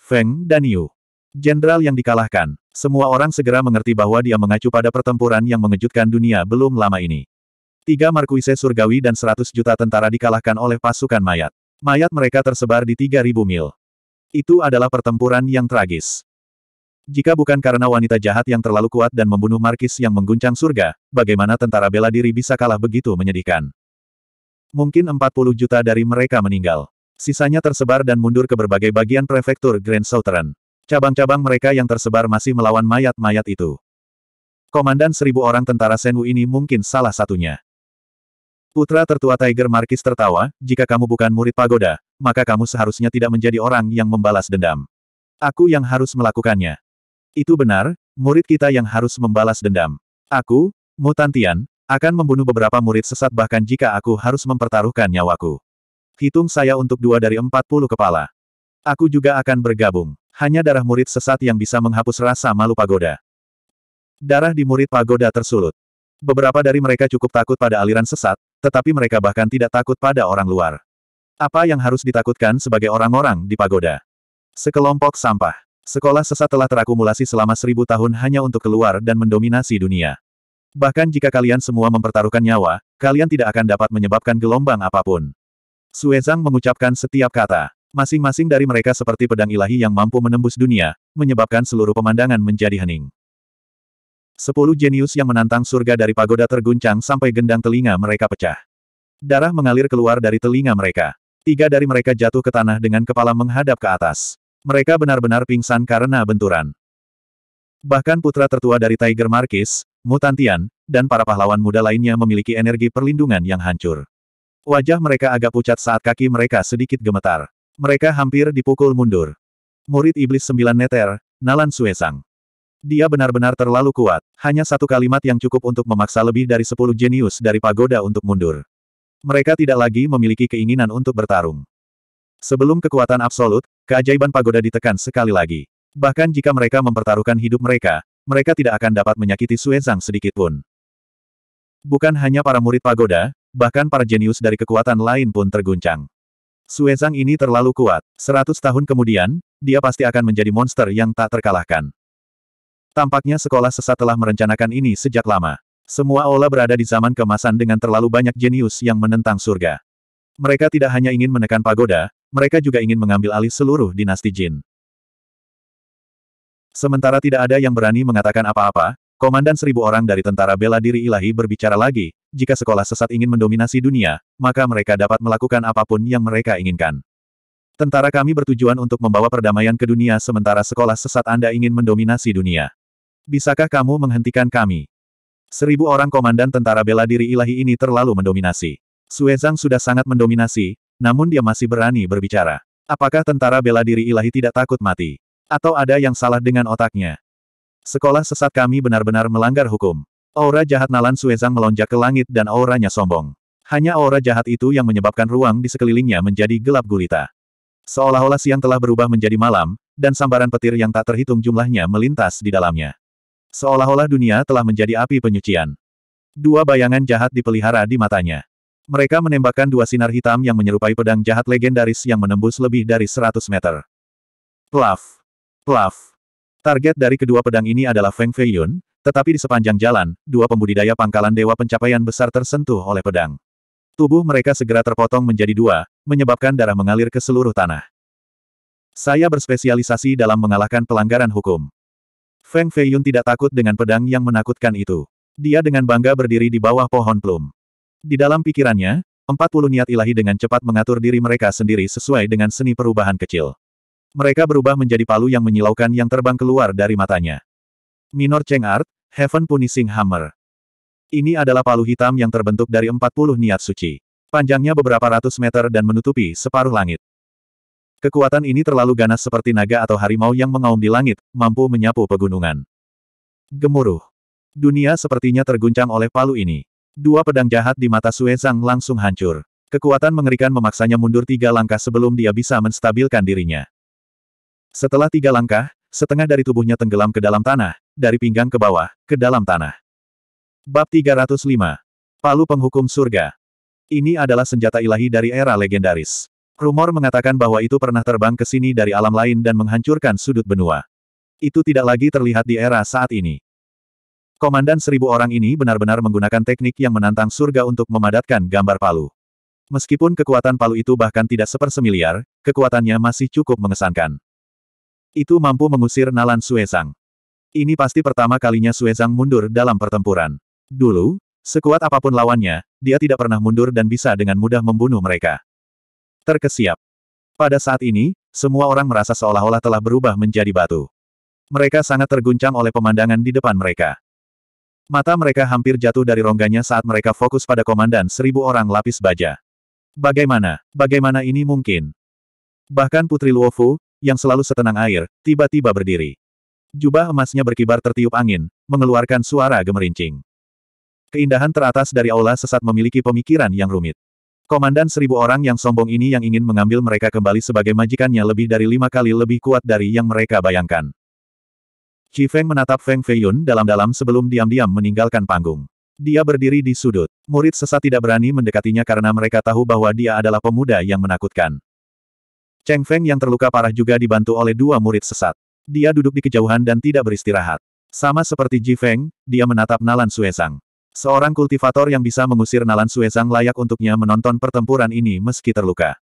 Feng Daniu. Jenderal yang dikalahkan. Semua orang segera mengerti bahwa dia mengacu pada pertempuran yang mengejutkan dunia belum lama ini. Tiga Markuise Surgawi dan seratus juta tentara dikalahkan oleh pasukan mayat. Mayat mereka tersebar di tiga ribu mil. Itu adalah pertempuran yang tragis. Jika bukan karena wanita jahat yang terlalu kuat dan membunuh Markis yang mengguncang surga, bagaimana tentara bela diri bisa kalah begitu menyedihkan? Mungkin 40 juta dari mereka meninggal. Sisanya tersebar dan mundur ke berbagai bagian prefektur Grand Southern. Cabang-cabang mereka yang tersebar masih melawan mayat-mayat itu. Komandan seribu orang tentara Senwu ini mungkin salah satunya. Putra tertua Tiger Markis tertawa, jika kamu bukan murid pagoda, maka kamu seharusnya tidak menjadi orang yang membalas dendam. Aku yang harus melakukannya. Itu benar, murid kita yang harus membalas dendam. Aku, Mutantian, akan membunuh beberapa murid sesat bahkan jika aku harus mempertaruhkan nyawaku. Hitung saya untuk dua dari empat puluh kepala. Aku juga akan bergabung. Hanya darah murid sesat yang bisa menghapus rasa malu pagoda. Darah di murid pagoda tersulut. Beberapa dari mereka cukup takut pada aliran sesat, tetapi mereka bahkan tidak takut pada orang luar. Apa yang harus ditakutkan sebagai orang-orang di pagoda? Sekelompok sampah. Sekolah sesat telah terakumulasi selama seribu tahun hanya untuk keluar dan mendominasi dunia. Bahkan jika kalian semua mempertaruhkan nyawa, kalian tidak akan dapat menyebabkan gelombang apapun. Suezang mengucapkan setiap kata. Masing-masing dari mereka seperti pedang ilahi yang mampu menembus dunia, menyebabkan seluruh pemandangan menjadi hening. Sepuluh jenius yang menantang surga dari pagoda terguncang sampai gendang telinga mereka pecah. Darah mengalir keluar dari telinga mereka. Tiga dari mereka jatuh ke tanah dengan kepala menghadap ke atas. Mereka benar-benar pingsan karena benturan. Bahkan putra tertua dari Tiger Markis, Mutantian, dan para pahlawan muda lainnya memiliki energi perlindungan yang hancur. Wajah mereka agak pucat saat kaki mereka sedikit gemetar. Mereka hampir dipukul mundur. Murid Iblis Sembilan Neter, Nalan Suesang. Dia benar-benar terlalu kuat, hanya satu kalimat yang cukup untuk memaksa lebih dari sepuluh jenius dari pagoda untuk mundur. Mereka tidak lagi memiliki keinginan untuk bertarung. Sebelum kekuatan absolut, keajaiban pagoda ditekan sekali lagi. Bahkan jika mereka mempertaruhkan hidup mereka, mereka tidak akan dapat menyakiti Suezang sedikit pun. Bukan hanya para murid pagoda, bahkan para jenius dari kekuatan lain pun terguncang. Suezang ini terlalu kuat. Seratus tahun kemudian, dia pasti akan menjadi monster yang tak terkalahkan. Tampaknya sekolah sesat telah merencanakan ini sejak lama. Semua ola berada di zaman kemasan dengan terlalu banyak jenius yang menentang surga. Mereka tidak hanya ingin menekan pagoda, mereka juga ingin mengambil alih seluruh dinasti Jin. Sementara tidak ada yang berani mengatakan apa-apa, komandan seribu orang dari tentara bela diri ilahi berbicara lagi, jika sekolah sesat ingin mendominasi dunia, maka mereka dapat melakukan apapun yang mereka inginkan. Tentara kami bertujuan untuk membawa perdamaian ke dunia sementara sekolah sesat Anda ingin mendominasi dunia. Bisakah kamu menghentikan kami? Seribu orang komandan tentara bela diri ilahi ini terlalu mendominasi. Suezang sudah sangat mendominasi, namun dia masih berani berbicara. Apakah tentara bela diri ilahi tidak takut mati? Atau ada yang salah dengan otaknya? Sekolah sesat kami benar-benar melanggar hukum. Aura jahat Nalan Suezang melonjak ke langit dan auranya sombong. Hanya aura jahat itu yang menyebabkan ruang di sekelilingnya menjadi gelap gulita. Seolah-olah siang telah berubah menjadi malam, dan sambaran petir yang tak terhitung jumlahnya melintas di dalamnya. Seolah-olah dunia telah menjadi api penyucian. Dua bayangan jahat dipelihara di matanya. Mereka menembakkan dua sinar hitam yang menyerupai pedang jahat legendaris yang menembus lebih dari 100 meter. Plaf! Plaf! Target dari kedua pedang ini adalah Feng Feiyun, tetapi di sepanjang jalan, dua pembudidaya pangkalan dewa pencapaian besar tersentuh oleh pedang. Tubuh mereka segera terpotong menjadi dua, menyebabkan darah mengalir ke seluruh tanah. Saya berspesialisasi dalam mengalahkan pelanggaran hukum. Feng Feiyun tidak takut dengan pedang yang menakutkan itu. Dia dengan bangga berdiri di bawah pohon plum. Di dalam pikirannya, 40 niat ilahi dengan cepat mengatur diri mereka sendiri sesuai dengan seni perubahan kecil. Mereka berubah menjadi palu yang menyilaukan yang terbang keluar dari matanya. Minor Cheng Art, Heaven Punishing Hammer. Ini adalah palu hitam yang terbentuk dari 40 niat suci. Panjangnya beberapa ratus meter dan menutupi separuh langit. Kekuatan ini terlalu ganas seperti naga atau harimau yang mengaum di langit, mampu menyapu pegunungan. Gemuruh. Dunia sepertinya terguncang oleh palu ini. Dua pedang jahat di mata Sue Zhang langsung hancur. Kekuatan mengerikan memaksanya mundur tiga langkah sebelum dia bisa menstabilkan dirinya. Setelah tiga langkah, setengah dari tubuhnya tenggelam ke dalam tanah, dari pinggang ke bawah, ke dalam tanah. Bab 305. Palu Penghukum Surga. Ini adalah senjata ilahi dari era legendaris. Rumor mengatakan bahwa itu pernah terbang ke sini dari alam lain dan menghancurkan sudut benua. Itu tidak lagi terlihat di era saat ini. Komandan seribu orang ini benar-benar menggunakan teknik yang menantang surga untuk memadatkan gambar palu. Meskipun kekuatan palu itu bahkan tidak sepersemiliar, kekuatannya masih cukup mengesankan. Itu mampu mengusir nalan Suezang. Ini pasti pertama kalinya Suezang mundur dalam pertempuran. Dulu, sekuat apapun lawannya, dia tidak pernah mundur dan bisa dengan mudah membunuh mereka. Terkesiap. Pada saat ini, semua orang merasa seolah-olah telah berubah menjadi batu. Mereka sangat terguncang oleh pemandangan di depan mereka. Mata mereka hampir jatuh dari rongganya saat mereka fokus pada komandan seribu orang lapis baja. Bagaimana? Bagaimana ini mungkin? Bahkan Putri Luofu, yang selalu setenang air, tiba-tiba berdiri. Jubah emasnya berkibar tertiup angin, mengeluarkan suara gemerincing. Keindahan teratas dari aula sesat memiliki pemikiran yang rumit. Komandan seribu orang yang sombong ini yang ingin mengambil mereka kembali sebagai majikannya lebih dari lima kali lebih kuat dari yang mereka bayangkan. Ji Feng menatap Feng Feiyun dalam-dalam sebelum diam-diam meninggalkan panggung. Dia berdiri di sudut. Murid sesat tidak berani mendekatinya karena mereka tahu bahwa dia adalah pemuda yang menakutkan. Cheng Feng yang terluka parah juga dibantu oleh dua murid sesat. Dia duduk di kejauhan dan tidak beristirahat. Sama seperti Ji Feng, dia menatap Nalan Suezang. Seorang kultivator yang bisa mengusir Nalan Suezang layak untuknya menonton pertempuran ini meski terluka.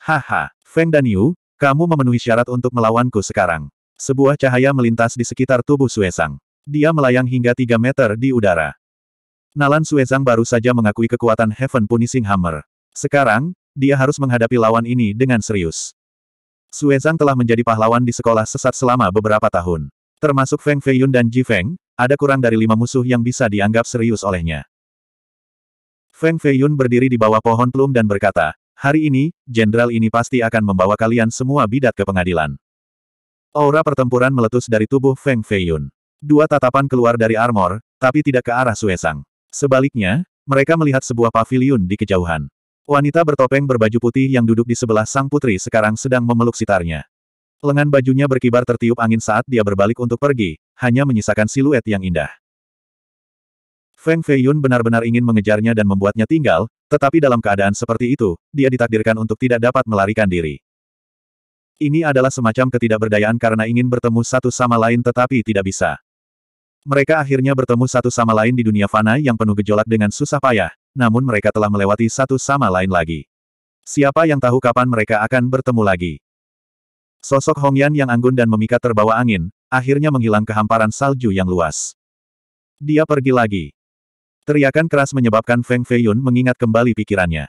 Haha, Feng dan Yu, kamu memenuhi syarat untuk melawanku sekarang. Sebuah cahaya melintas di sekitar tubuh Suezang. Dia melayang hingga 3 meter di udara. Nalan Suezang baru saja mengakui kekuatan Heaven Punishing Hammer. Sekarang, dia harus menghadapi lawan ini dengan serius. Suezang telah menjadi pahlawan di sekolah sesat selama beberapa tahun. Termasuk Feng Feiyun dan Ji Feng, ada kurang dari lima musuh yang bisa dianggap serius olehnya. Feng Feiyun berdiri di bawah pohon plum dan berkata, Hari ini, jenderal ini pasti akan membawa kalian semua bidat ke pengadilan. Aura pertempuran meletus dari tubuh Feng Feiyun. Dua tatapan keluar dari armor, tapi tidak ke arah Suesang. Sebaliknya, mereka melihat sebuah paviliun di kejauhan. Wanita bertopeng berbaju putih yang duduk di sebelah sang putri sekarang sedang memeluk sitarnya. Lengan bajunya berkibar tertiup angin saat dia berbalik untuk pergi, hanya menyisakan siluet yang indah. Feng Feiyun benar-benar ingin mengejarnya dan membuatnya tinggal, tetapi dalam keadaan seperti itu, dia ditakdirkan untuk tidak dapat melarikan diri. Ini adalah semacam ketidakberdayaan karena ingin bertemu satu sama lain tetapi tidak bisa. Mereka akhirnya bertemu satu sama lain di dunia fana yang penuh gejolak dengan susah payah, namun mereka telah melewati satu sama lain lagi. Siapa yang tahu kapan mereka akan bertemu lagi? Sosok Hongyan yang anggun dan memikat terbawa angin, akhirnya menghilang ke hamparan salju yang luas. Dia pergi lagi. Teriakan keras menyebabkan Feng Feiyun mengingat kembali pikirannya.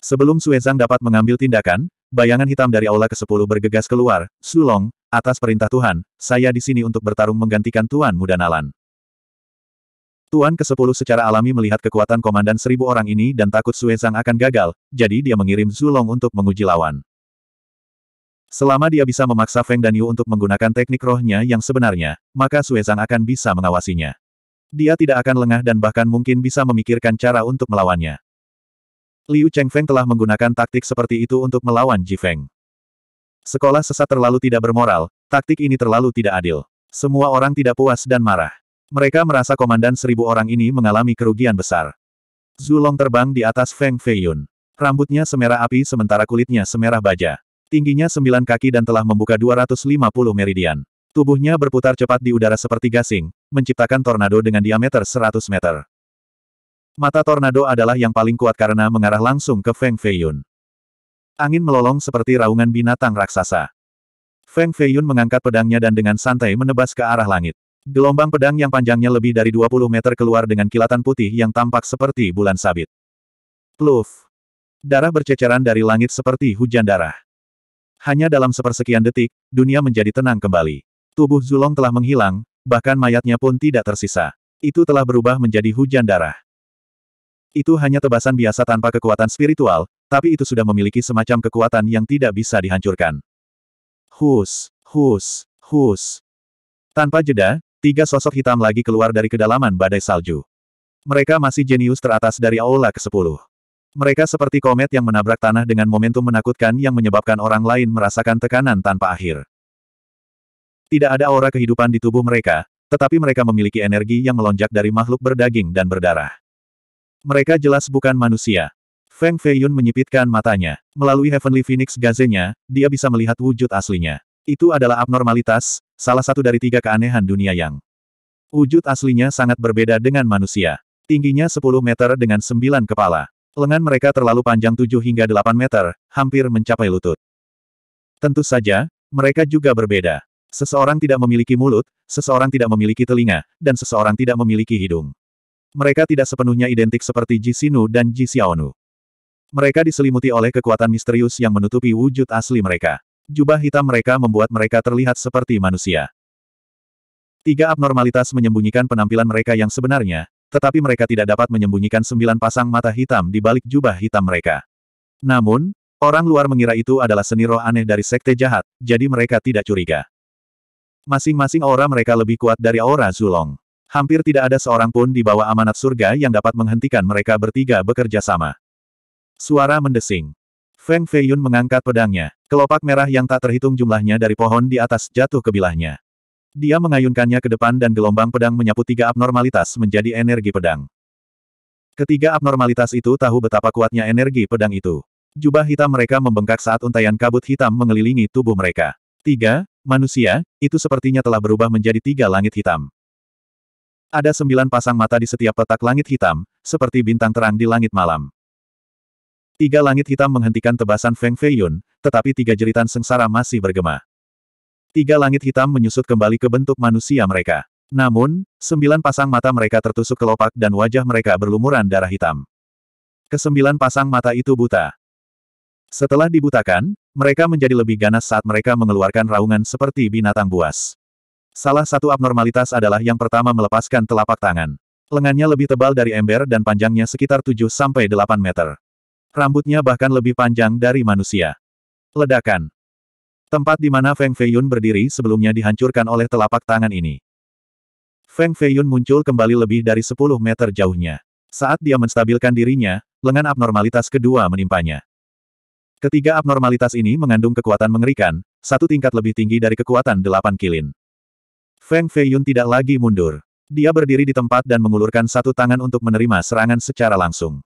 Sebelum Suezang dapat mengambil tindakan, Bayangan hitam dari aula ke-10 bergegas keluar, Sulong, atas perintah Tuhan, saya di sini untuk bertarung menggantikan Tuan Muda Nalan. Tuan ke-10 secara alami melihat kekuatan komandan seribu orang ini dan takut Suezang akan gagal, jadi dia mengirim Zulong untuk menguji lawan. Selama dia bisa memaksa Feng dan Yu untuk menggunakan teknik rohnya yang sebenarnya, maka Suezang akan bisa mengawasinya. Dia tidak akan lengah dan bahkan mungkin bisa memikirkan cara untuk melawannya. Liu Chengfeng telah menggunakan taktik seperti itu untuk melawan Ji Feng. Sekolah sesat terlalu tidak bermoral, taktik ini terlalu tidak adil. Semua orang tidak puas dan marah. Mereka merasa komandan seribu orang ini mengalami kerugian besar. Zulong terbang di atas Feng Feiyun. Rambutnya semerah api sementara kulitnya semerah baja. Tingginya sembilan kaki dan telah membuka 250 meridian. Tubuhnya berputar cepat di udara seperti gasing, menciptakan tornado dengan diameter 100 meter. Mata tornado adalah yang paling kuat karena mengarah langsung ke Feng Feiyun. Angin melolong seperti raungan binatang raksasa. Feng Feiyun mengangkat pedangnya dan dengan santai menebas ke arah langit. Gelombang pedang yang panjangnya lebih dari 20 meter keluar dengan kilatan putih yang tampak seperti bulan sabit. Pluf. Darah berceceran dari langit seperti hujan darah. Hanya dalam sepersekian detik, dunia menjadi tenang kembali. Tubuh Zulong telah menghilang, bahkan mayatnya pun tidak tersisa. Itu telah berubah menjadi hujan darah. Itu hanya tebasan biasa tanpa kekuatan spiritual, tapi itu sudah memiliki semacam kekuatan yang tidak bisa dihancurkan. Hus, hus, hus. Tanpa jeda, tiga sosok hitam lagi keluar dari kedalaman badai salju. Mereka masih jenius teratas dari aula ke-10. Mereka seperti komet yang menabrak tanah dengan momentum menakutkan yang menyebabkan orang lain merasakan tekanan tanpa akhir. Tidak ada aura kehidupan di tubuh mereka, tetapi mereka memiliki energi yang melonjak dari makhluk berdaging dan berdarah. Mereka jelas bukan manusia. Feng Feiyun menyipitkan matanya. Melalui Heavenly Phoenix gazenya, dia bisa melihat wujud aslinya. Itu adalah abnormalitas, salah satu dari tiga keanehan dunia yang. Wujud aslinya sangat berbeda dengan manusia. Tingginya 10 meter dengan 9 kepala. Lengan mereka terlalu panjang 7 hingga 8 meter, hampir mencapai lutut. Tentu saja, mereka juga berbeda. Seseorang tidak memiliki mulut, seseorang tidak memiliki telinga, dan seseorang tidak memiliki hidung. Mereka tidak sepenuhnya identik seperti Ji Sinu dan Ji Xiaonu. Mereka diselimuti oleh kekuatan misterius yang menutupi wujud asli mereka. Jubah hitam mereka membuat mereka terlihat seperti manusia. Tiga abnormalitas menyembunyikan penampilan mereka yang sebenarnya, tetapi mereka tidak dapat menyembunyikan sembilan pasang mata hitam di balik jubah hitam mereka. Namun, orang luar mengira itu adalah seni roh aneh dari sekte jahat, jadi mereka tidak curiga. Masing-masing aura mereka lebih kuat dari aura Zulong. Hampir tidak ada seorang pun di bawah amanat surga yang dapat menghentikan mereka bertiga bekerja sama. Suara mendesing. Feng Feiyun mengangkat pedangnya. Kelopak merah yang tak terhitung jumlahnya dari pohon di atas jatuh ke bilahnya. Dia mengayunkannya ke depan dan gelombang pedang menyapu tiga abnormalitas menjadi energi pedang. Ketiga abnormalitas itu tahu betapa kuatnya energi pedang itu. Jubah hitam mereka membengkak saat untaian kabut hitam mengelilingi tubuh mereka. Tiga, manusia, itu sepertinya telah berubah menjadi tiga langit hitam. Ada sembilan pasang mata di setiap petak langit hitam, seperti bintang terang di langit malam. Tiga langit hitam menghentikan tebasan Feng Feiyun, tetapi tiga jeritan sengsara masih bergema. Tiga langit hitam menyusut kembali ke bentuk manusia mereka. Namun, sembilan pasang mata mereka tertusuk kelopak dan wajah mereka berlumuran darah hitam. Kesembilan pasang mata itu buta. Setelah dibutakan, mereka menjadi lebih ganas saat mereka mengeluarkan raungan seperti binatang buas. Salah satu abnormalitas adalah yang pertama melepaskan telapak tangan. Lengannya lebih tebal dari ember dan panjangnya sekitar 7-8 meter. Rambutnya bahkan lebih panjang dari manusia. Ledakan. Tempat di mana Feng Feiyun berdiri sebelumnya dihancurkan oleh telapak tangan ini. Feng Feiyun muncul kembali lebih dari 10 meter jauhnya. Saat dia menstabilkan dirinya, lengan abnormalitas kedua menimpanya. Ketiga abnormalitas ini mengandung kekuatan mengerikan, satu tingkat lebih tinggi dari kekuatan delapan kilin. Feng Feiyun tidak lagi mundur. Dia berdiri di tempat dan mengulurkan satu tangan untuk menerima serangan secara langsung.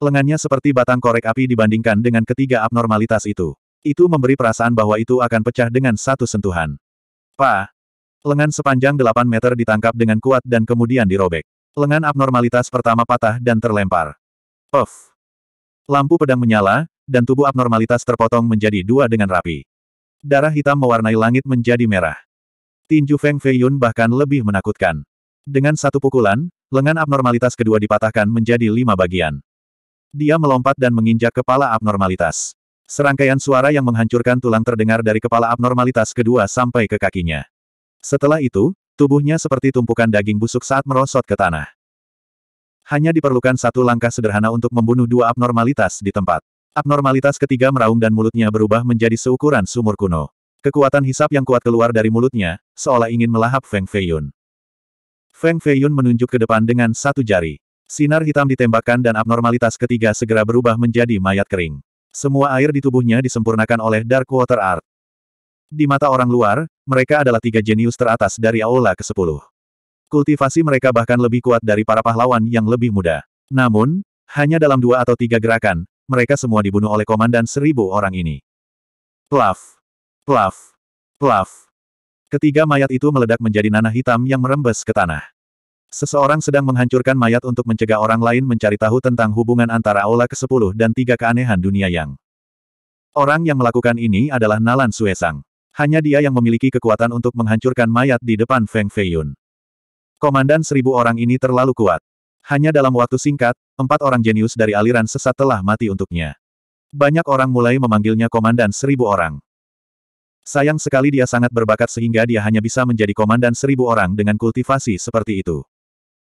Lengannya seperti batang korek api dibandingkan dengan ketiga abnormalitas itu. Itu memberi perasaan bahwa itu akan pecah dengan satu sentuhan. Pa! Lengan sepanjang 8 meter ditangkap dengan kuat dan kemudian dirobek. Lengan abnormalitas pertama patah dan terlempar. Puff! Lampu pedang menyala, dan tubuh abnormalitas terpotong menjadi dua dengan rapi. Darah hitam mewarnai langit menjadi merah tinju Feng Feiyun bahkan lebih menakutkan. Dengan satu pukulan, lengan abnormalitas kedua dipatahkan menjadi lima bagian. Dia melompat dan menginjak kepala abnormalitas. Serangkaian suara yang menghancurkan tulang terdengar dari kepala abnormalitas kedua sampai ke kakinya. Setelah itu, tubuhnya seperti tumpukan daging busuk saat merosot ke tanah. Hanya diperlukan satu langkah sederhana untuk membunuh dua abnormalitas di tempat. Abnormalitas ketiga meraung dan mulutnya berubah menjadi seukuran sumur kuno. Kekuatan hisap yang kuat keluar dari mulutnya, seolah ingin melahap Feng Feiyun. Feng Feiyun menunjuk ke depan dengan satu jari. Sinar hitam ditembakkan dan abnormalitas ketiga segera berubah menjadi mayat kering. Semua air di tubuhnya disempurnakan oleh Dark Water Art. Di mata orang luar, mereka adalah tiga jenius teratas dari Aula ke-10. Kultivasi mereka bahkan lebih kuat dari para pahlawan yang lebih muda. Namun, hanya dalam dua atau tiga gerakan, mereka semua dibunuh oleh komandan seribu orang ini. Plaf! Plaf! Plaf! Ketiga mayat itu meledak menjadi nanah hitam yang merembes ke tanah. Seseorang sedang menghancurkan mayat untuk mencegah orang lain mencari tahu tentang hubungan antara Aula ke-10 dan tiga keanehan dunia yang. Orang yang melakukan ini adalah Nalan Suesang. Hanya dia yang memiliki kekuatan untuk menghancurkan mayat di depan Feng Feiyun. Komandan seribu orang ini terlalu kuat. Hanya dalam waktu singkat, empat orang jenius dari aliran sesat telah mati untuknya. Banyak orang mulai memanggilnya Komandan seribu orang. Sayang sekali dia sangat berbakat sehingga dia hanya bisa menjadi komandan seribu orang dengan kultivasi seperti itu.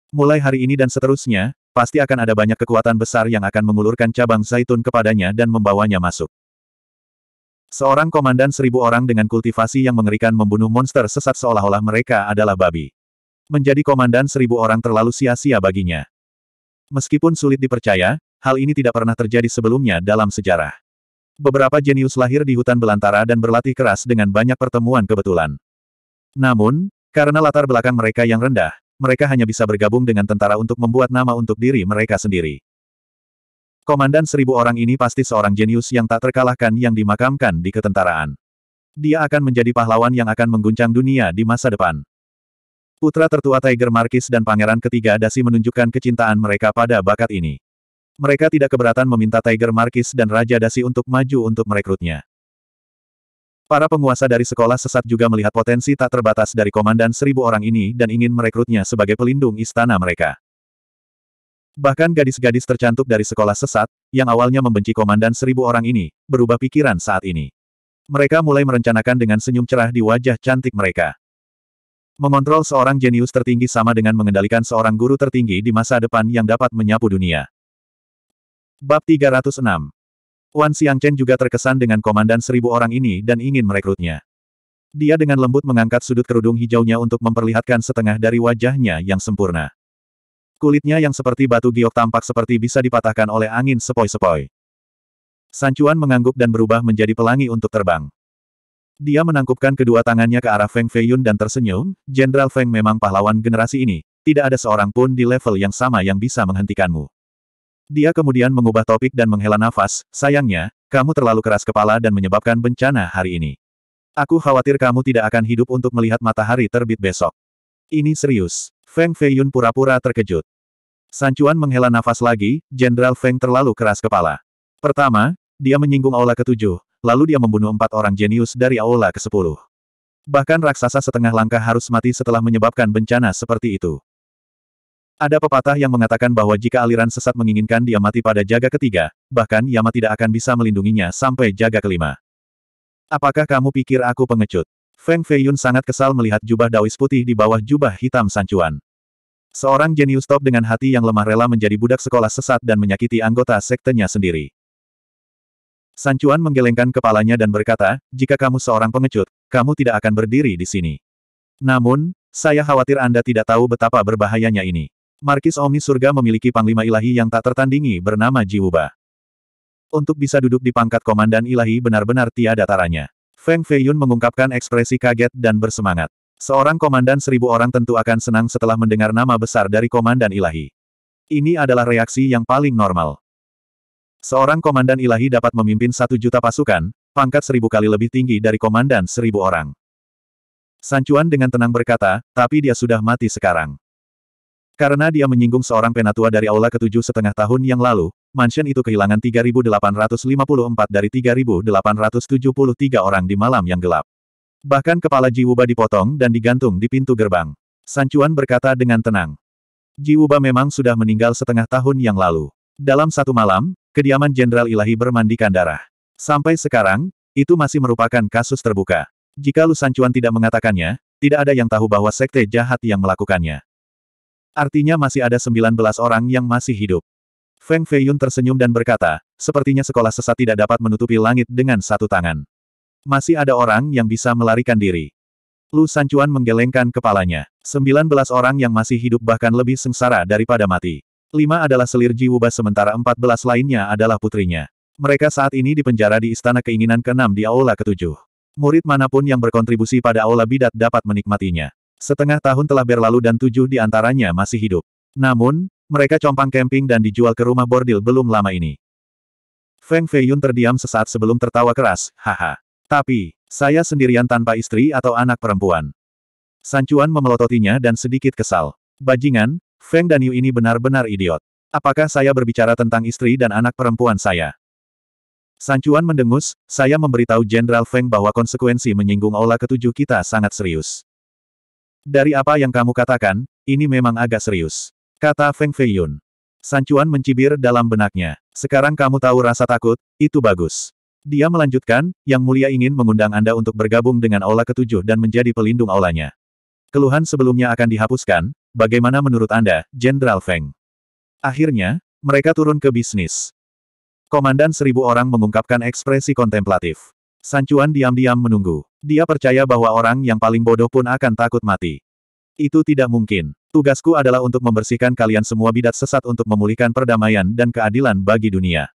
Mulai hari ini dan seterusnya, pasti akan ada banyak kekuatan besar yang akan mengulurkan cabang zaitun kepadanya dan membawanya masuk. Seorang komandan seribu orang dengan kultivasi yang mengerikan membunuh monster sesat seolah-olah mereka adalah babi. Menjadi komandan seribu orang terlalu sia-sia baginya. Meskipun sulit dipercaya, hal ini tidak pernah terjadi sebelumnya dalam sejarah. Beberapa jenius lahir di hutan belantara dan berlatih keras dengan banyak pertemuan kebetulan. Namun, karena latar belakang mereka yang rendah, mereka hanya bisa bergabung dengan tentara untuk membuat nama untuk diri mereka sendiri. Komandan seribu orang ini pasti seorang jenius yang tak terkalahkan yang dimakamkan di ketentaraan. Dia akan menjadi pahlawan yang akan mengguncang dunia di masa depan. Putra tertua Tiger Markis dan pangeran ketiga Dasi menunjukkan kecintaan mereka pada bakat ini. Mereka tidak keberatan meminta Tiger Markis dan Raja Dasi untuk maju untuk merekrutnya. Para penguasa dari sekolah sesat juga melihat potensi tak terbatas dari komandan seribu orang ini dan ingin merekrutnya sebagai pelindung istana mereka. Bahkan gadis-gadis tercantik dari sekolah sesat, yang awalnya membenci komandan seribu orang ini, berubah pikiran saat ini. Mereka mulai merencanakan dengan senyum cerah di wajah cantik mereka. Mengontrol seorang jenius tertinggi sama dengan mengendalikan seorang guru tertinggi di masa depan yang dapat menyapu dunia. Bab 306 Wan Xiangchen juga terkesan dengan komandan seribu orang ini dan ingin merekrutnya. Dia dengan lembut mengangkat sudut kerudung hijaunya untuk memperlihatkan setengah dari wajahnya yang sempurna. Kulitnya yang seperti batu giok tampak seperti bisa dipatahkan oleh angin sepoi-sepoi. Sancuan mengangguk dan berubah menjadi pelangi untuk terbang. Dia menangkupkan kedua tangannya ke arah Feng Feiyun dan tersenyum, Jenderal Feng memang pahlawan generasi ini, tidak ada seorang pun di level yang sama yang bisa menghentikanmu. Dia kemudian mengubah topik dan menghela nafas, sayangnya, kamu terlalu keras kepala dan menyebabkan bencana hari ini. Aku khawatir kamu tidak akan hidup untuk melihat matahari terbit besok. Ini serius. Feng Feiyun pura-pura terkejut. Sancuan menghela nafas lagi, Jenderal Feng terlalu keras kepala. Pertama, dia menyinggung Aula ketujuh, lalu dia membunuh empat orang jenius dari Aula ke-10. Bahkan raksasa setengah langkah harus mati setelah menyebabkan bencana seperti itu. Ada pepatah yang mengatakan bahwa jika aliran sesat menginginkan dia mati pada jaga ketiga, bahkan Yama tidak akan bisa melindunginya sampai jaga kelima. Apakah kamu pikir aku pengecut? Feng Feiyun sangat kesal melihat jubah dawis putih di bawah jubah hitam sancuan. Seorang jenius top dengan hati yang lemah rela menjadi budak sekolah sesat dan menyakiti anggota sektenya sendiri. Sancuan menggelengkan kepalanya dan berkata, jika kamu seorang pengecut, kamu tidak akan berdiri di sini. Namun, saya khawatir Anda tidak tahu betapa berbahayanya ini. Markis Omni Surga memiliki panglima ilahi yang tak tertandingi bernama Jiwuba. Untuk bisa duduk di pangkat komandan ilahi benar-benar tiada taranya. Feng Feiyun mengungkapkan ekspresi kaget dan bersemangat. Seorang komandan seribu orang tentu akan senang setelah mendengar nama besar dari komandan ilahi. Ini adalah reaksi yang paling normal. Seorang komandan ilahi dapat memimpin satu juta pasukan, pangkat seribu kali lebih tinggi dari komandan seribu orang. Sancuan dengan tenang berkata, tapi dia sudah mati sekarang. Karena dia menyinggung seorang penatua dari aula ketujuh setengah tahun yang lalu, mansion itu kehilangan 3.854 dari 3.873 orang di malam yang gelap. Bahkan kepala Jiwuba dipotong dan digantung di pintu gerbang. Sancuan berkata dengan tenang. Jiwuba memang sudah meninggal setengah tahun yang lalu. Dalam satu malam, kediaman Jenderal Ilahi bermandikan darah. Sampai sekarang, itu masih merupakan kasus terbuka. Jika Lu Sancuan tidak mengatakannya, tidak ada yang tahu bahwa sekte jahat yang melakukannya. Artinya masih ada 19 orang yang masih hidup. Feng Feiyun tersenyum dan berkata, sepertinya sekolah sesat tidak dapat menutupi langit dengan satu tangan. Masih ada orang yang bisa melarikan diri. Lu Sancuan menggelengkan kepalanya. 19 orang yang masih hidup bahkan lebih sengsara daripada mati. Lima adalah selir Jiwuba sementara 14 lainnya adalah putrinya. Mereka saat ini dipenjara di Istana Keinginan ke di Aula Ketujuh. Murid manapun yang berkontribusi pada Aula Bidat dapat menikmatinya. Setengah tahun telah berlalu dan tujuh di antaranya masih hidup. Namun, mereka compang camping dan dijual ke rumah bordil belum lama ini. Feng Feiyun terdiam sesaat sebelum tertawa keras, haha. Tapi, saya sendirian tanpa istri atau anak perempuan. Sancuan memelototinya dan sedikit kesal. Bajingan, Feng dan Yu ini benar-benar idiot. Apakah saya berbicara tentang istri dan anak perempuan saya? Sancuan mendengus, saya memberitahu Jenderal Feng bahwa konsekuensi menyinggung olah ketujuh kita sangat serius. Dari apa yang kamu katakan, ini memang agak serius. Kata Feng Feiyun. Sancuan mencibir dalam benaknya. Sekarang kamu tahu rasa takut, itu bagus. Dia melanjutkan, Yang Mulia ingin mengundang Anda untuk bergabung dengan Aula Ketujuh dan menjadi pelindung aulanya. Keluhan sebelumnya akan dihapuskan, bagaimana menurut Anda, Jenderal Feng? Akhirnya, mereka turun ke bisnis. Komandan seribu orang mengungkapkan ekspresi kontemplatif. Sancuan diam-diam menunggu. Dia percaya bahwa orang yang paling bodoh pun akan takut mati. Itu tidak mungkin. Tugasku adalah untuk membersihkan kalian semua bidat sesat untuk memulihkan perdamaian dan keadilan bagi dunia.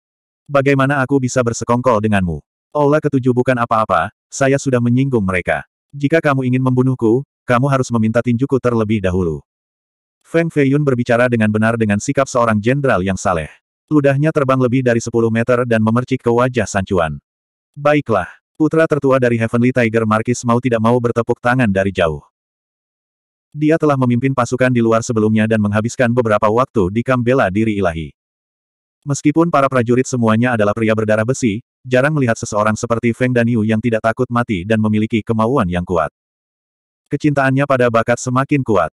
Bagaimana aku bisa bersekongkol denganmu? Aula ketujuh bukan apa-apa, saya sudah menyinggung mereka. Jika kamu ingin membunuhku, kamu harus meminta tinjuku terlebih dahulu. Feng Feiyun berbicara dengan benar dengan sikap seorang jenderal yang saleh. Ludahnya terbang lebih dari 10 meter dan memercik ke wajah Sancuan. Baiklah, Putra tertua dari Heavenly Tiger Markis mau tidak mau bertepuk tangan dari jauh. Dia telah memimpin pasukan di luar sebelumnya dan menghabiskan beberapa waktu di Kambela diri ilahi. Meskipun para prajurit semuanya adalah pria berdarah besi, jarang melihat seseorang seperti Feng Danyu yang tidak takut mati dan memiliki kemauan yang kuat. Kecintaannya pada bakat semakin kuat.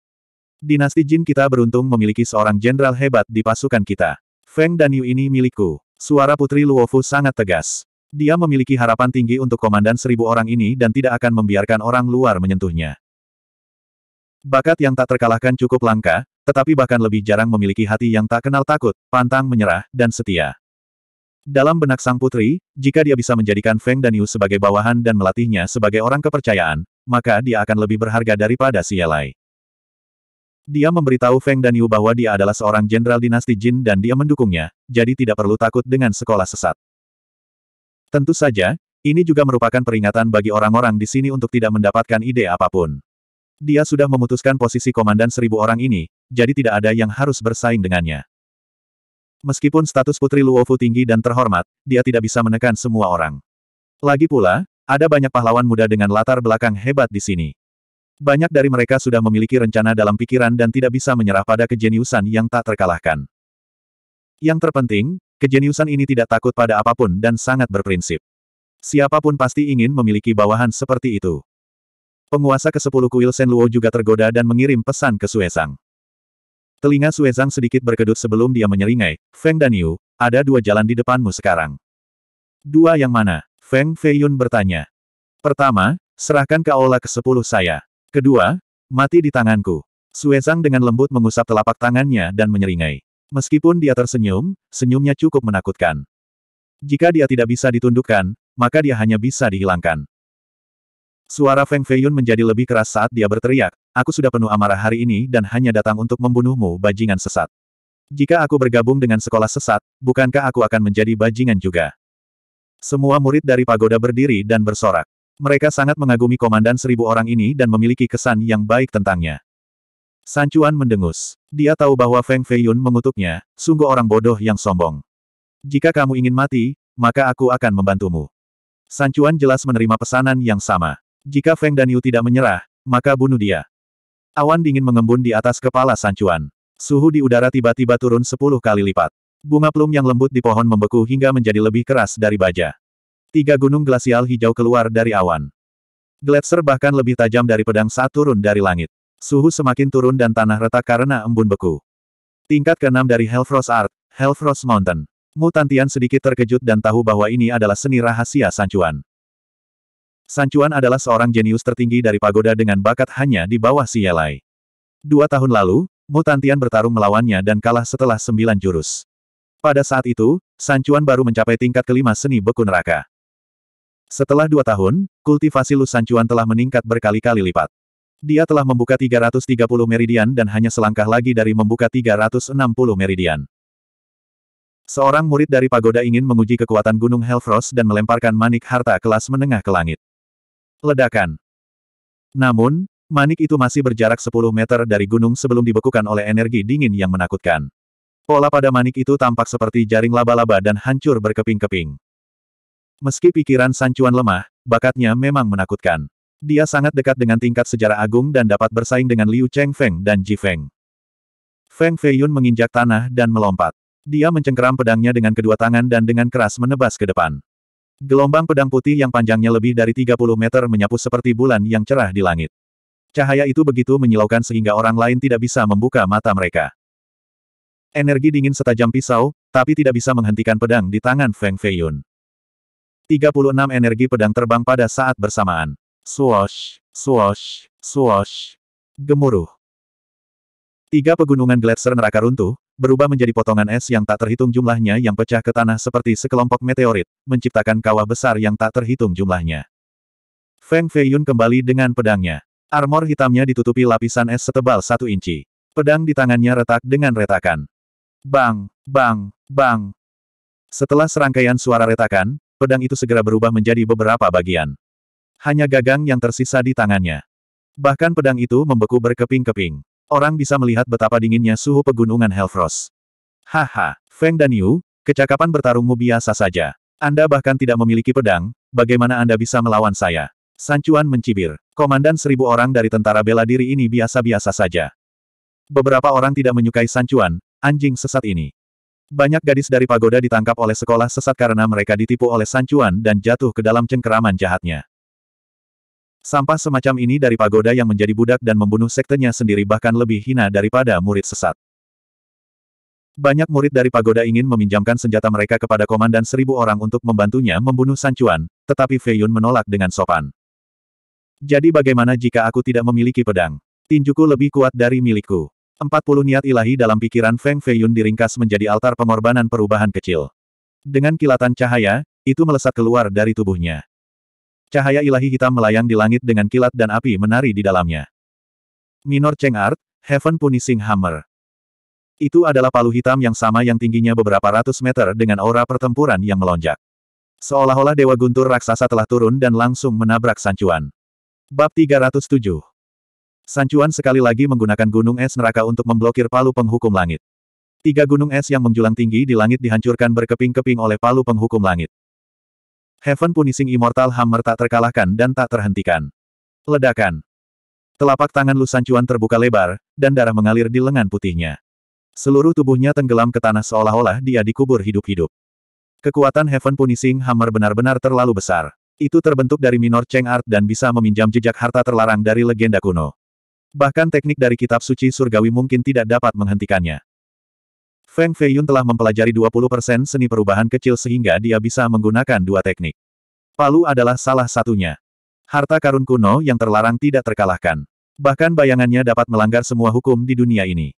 Dinasti Jin kita beruntung memiliki seorang jenderal hebat di pasukan kita. Feng Danyu ini milikku. Suara Putri Luofu sangat tegas. Dia memiliki harapan tinggi untuk komandan seribu orang ini dan tidak akan membiarkan orang luar menyentuhnya. Bakat yang tak terkalahkan cukup langka, tetapi bahkan lebih jarang memiliki hati yang tak kenal takut, pantang menyerah, dan setia. Dalam benak sang putri, jika dia bisa menjadikan Feng Danius sebagai bawahan dan melatihnya sebagai orang kepercayaan, maka dia akan lebih berharga daripada si Yelai. Dia memberitahu Feng Daniu bahwa dia adalah seorang jenderal dinasti Jin dan dia mendukungnya, jadi tidak perlu takut dengan sekolah sesat. Tentu saja, ini juga merupakan peringatan bagi orang-orang di sini untuk tidak mendapatkan ide apapun. Dia sudah memutuskan posisi komandan seribu orang ini, jadi tidak ada yang harus bersaing dengannya. Meskipun status Putri Luofu tinggi dan terhormat, dia tidak bisa menekan semua orang. Lagi pula, ada banyak pahlawan muda dengan latar belakang hebat di sini. Banyak dari mereka sudah memiliki rencana dalam pikiran dan tidak bisa menyerah pada kejeniusan yang tak terkalahkan. Yang terpenting, Kejeniusan ini tidak takut pada apapun dan sangat berprinsip. Siapapun pasti ingin memiliki bawahan seperti itu. Penguasa ke-10 kuil Senluo juga tergoda dan mengirim pesan ke Suezang. Telinga Suezang sedikit berkedut sebelum dia menyeringai, Feng dan Yu, ada dua jalan di depanmu sekarang. Dua yang mana? Feng Feiyun bertanya. Pertama, serahkan ke Aula ke-10 saya. Kedua, mati di tanganku. Suezang dengan lembut mengusap telapak tangannya dan menyeringai. Meskipun dia tersenyum, senyumnya cukup menakutkan. Jika dia tidak bisa ditundukkan, maka dia hanya bisa dihilangkan. Suara Feng Feiyun menjadi lebih keras saat dia berteriak, aku sudah penuh amarah hari ini dan hanya datang untuk membunuhmu bajingan sesat. Jika aku bergabung dengan sekolah sesat, bukankah aku akan menjadi bajingan juga? Semua murid dari pagoda berdiri dan bersorak. Mereka sangat mengagumi komandan seribu orang ini dan memiliki kesan yang baik tentangnya. Sancuan mendengus. Dia tahu bahwa Feng Feiyun mengutuknya, sungguh orang bodoh yang sombong. Jika kamu ingin mati, maka aku akan membantumu. Sancuan jelas menerima pesanan yang sama. Jika Feng Danyu tidak menyerah, maka bunuh dia. Awan dingin mengembun di atas kepala Sancuan. Suhu di udara tiba-tiba turun sepuluh kali lipat. Bunga plum yang lembut di pohon membeku hingga menjadi lebih keras dari baja. Tiga gunung glasial hijau keluar dari awan. Gletser bahkan lebih tajam dari pedang saat turun dari langit. Suhu semakin turun dan tanah retak karena embun beku. Tingkat keenam dari Hellfrost Art, Hellfrost Mountain. Mutantian sedikit terkejut dan tahu bahwa ini adalah seni rahasia Sancuan. Sancuan adalah seorang jenius tertinggi dari pagoda dengan bakat hanya di bawah si Yelai. Dua tahun lalu, Mutantian bertarung melawannya dan kalah setelah sembilan jurus. Pada saat itu, Sancuan baru mencapai tingkat kelima seni beku neraka. Setelah dua tahun, kultivasi Lu Sancuan telah meningkat berkali-kali lipat. Dia telah membuka 330 meridian dan hanya selangkah lagi dari membuka 360 meridian. Seorang murid dari pagoda ingin menguji kekuatan Gunung Hellfrost dan melemparkan manik harta kelas menengah ke langit. Ledakan. Namun, manik itu masih berjarak 10 meter dari gunung sebelum dibekukan oleh energi dingin yang menakutkan. Pola pada manik itu tampak seperti jaring laba-laba dan hancur berkeping-keping. Meski pikiran Sancuan lemah, bakatnya memang menakutkan. Dia sangat dekat dengan tingkat sejarah agung dan dapat bersaing dengan Liu Cheng Feng dan Ji Feng. Feng Feiyun menginjak tanah dan melompat. Dia mencengkeram pedangnya dengan kedua tangan dan dengan keras menebas ke depan. Gelombang pedang putih yang panjangnya lebih dari 30 meter menyapu seperti bulan yang cerah di langit. Cahaya itu begitu menyilaukan sehingga orang lain tidak bisa membuka mata mereka. Energi dingin setajam pisau, tapi tidak bisa menghentikan pedang di tangan Feng Feiyun. 36 energi pedang terbang pada saat bersamaan. Swash, swash, swash. Gemuruh. Tiga pegunungan gletser neraka runtuh, berubah menjadi potongan es yang tak terhitung jumlahnya yang pecah ke tanah seperti sekelompok meteorit, menciptakan kawah besar yang tak terhitung jumlahnya. Feng Feiyun kembali dengan pedangnya. Armor hitamnya ditutupi lapisan es setebal satu inci. Pedang di tangannya retak dengan retakan. Bang, bang, bang. Setelah serangkaian suara retakan, pedang itu segera berubah menjadi beberapa bagian hanya gagang yang tersisa di tangannya. Bahkan pedang itu membeku berkeping-keping. Orang bisa melihat betapa dinginnya suhu pegunungan Hellfrost. Haha, Feng dan Yu, kecakapan bertarungmu biasa saja. Anda bahkan tidak memiliki pedang, bagaimana Anda bisa melawan saya? Sancuan mencibir. Komandan seribu orang dari tentara bela diri ini biasa-biasa saja. Beberapa orang tidak menyukai Sancuan, anjing sesat ini. Banyak gadis dari pagoda ditangkap oleh sekolah sesat karena mereka ditipu oleh Sancuan dan jatuh ke dalam cengkeraman jahatnya. Sampah semacam ini dari pagoda yang menjadi budak dan membunuh sektenya sendiri bahkan lebih hina daripada murid sesat. Banyak murid dari pagoda ingin meminjamkan senjata mereka kepada komandan seribu orang untuk membantunya membunuh Sancuan, tetapi Fei Yun menolak dengan sopan. Jadi bagaimana jika aku tidak memiliki pedang? Tinjuku lebih kuat dari milikku. Empat puluh niat ilahi dalam pikiran Feng Fei Yun diringkas menjadi altar pengorbanan perubahan kecil. Dengan kilatan cahaya, itu melesat keluar dari tubuhnya. Cahaya ilahi hitam melayang di langit dengan kilat dan api menari di dalamnya. Minor Cheng Art, Heaven Punishing Hammer. Itu adalah palu hitam yang sama yang tingginya beberapa ratus meter dengan aura pertempuran yang melonjak. Seolah-olah Dewa Guntur Raksasa telah turun dan langsung menabrak Sancuan. Bab 307 Sancuan sekali lagi menggunakan gunung es neraka untuk memblokir palu penghukum langit. Tiga gunung es yang menjulang tinggi di langit dihancurkan berkeping-keping oleh palu penghukum langit. Heaven Punishing Immortal Hammer tak terkalahkan dan tak terhentikan. Ledakan. Telapak tangan Lusancuan terbuka lebar, dan darah mengalir di lengan putihnya. Seluruh tubuhnya tenggelam ke tanah seolah-olah dia dikubur hidup-hidup. Kekuatan Heaven Punishing Hammer benar-benar terlalu besar. Itu terbentuk dari minor Cheng Art dan bisa meminjam jejak harta terlarang dari legenda kuno. Bahkan teknik dari kitab suci surgawi mungkin tidak dapat menghentikannya. Feng Feiyun telah mempelajari 20% seni perubahan kecil sehingga dia bisa menggunakan dua teknik. Palu adalah salah satunya. Harta karun kuno yang terlarang tidak terkalahkan. Bahkan bayangannya dapat melanggar semua hukum di dunia ini.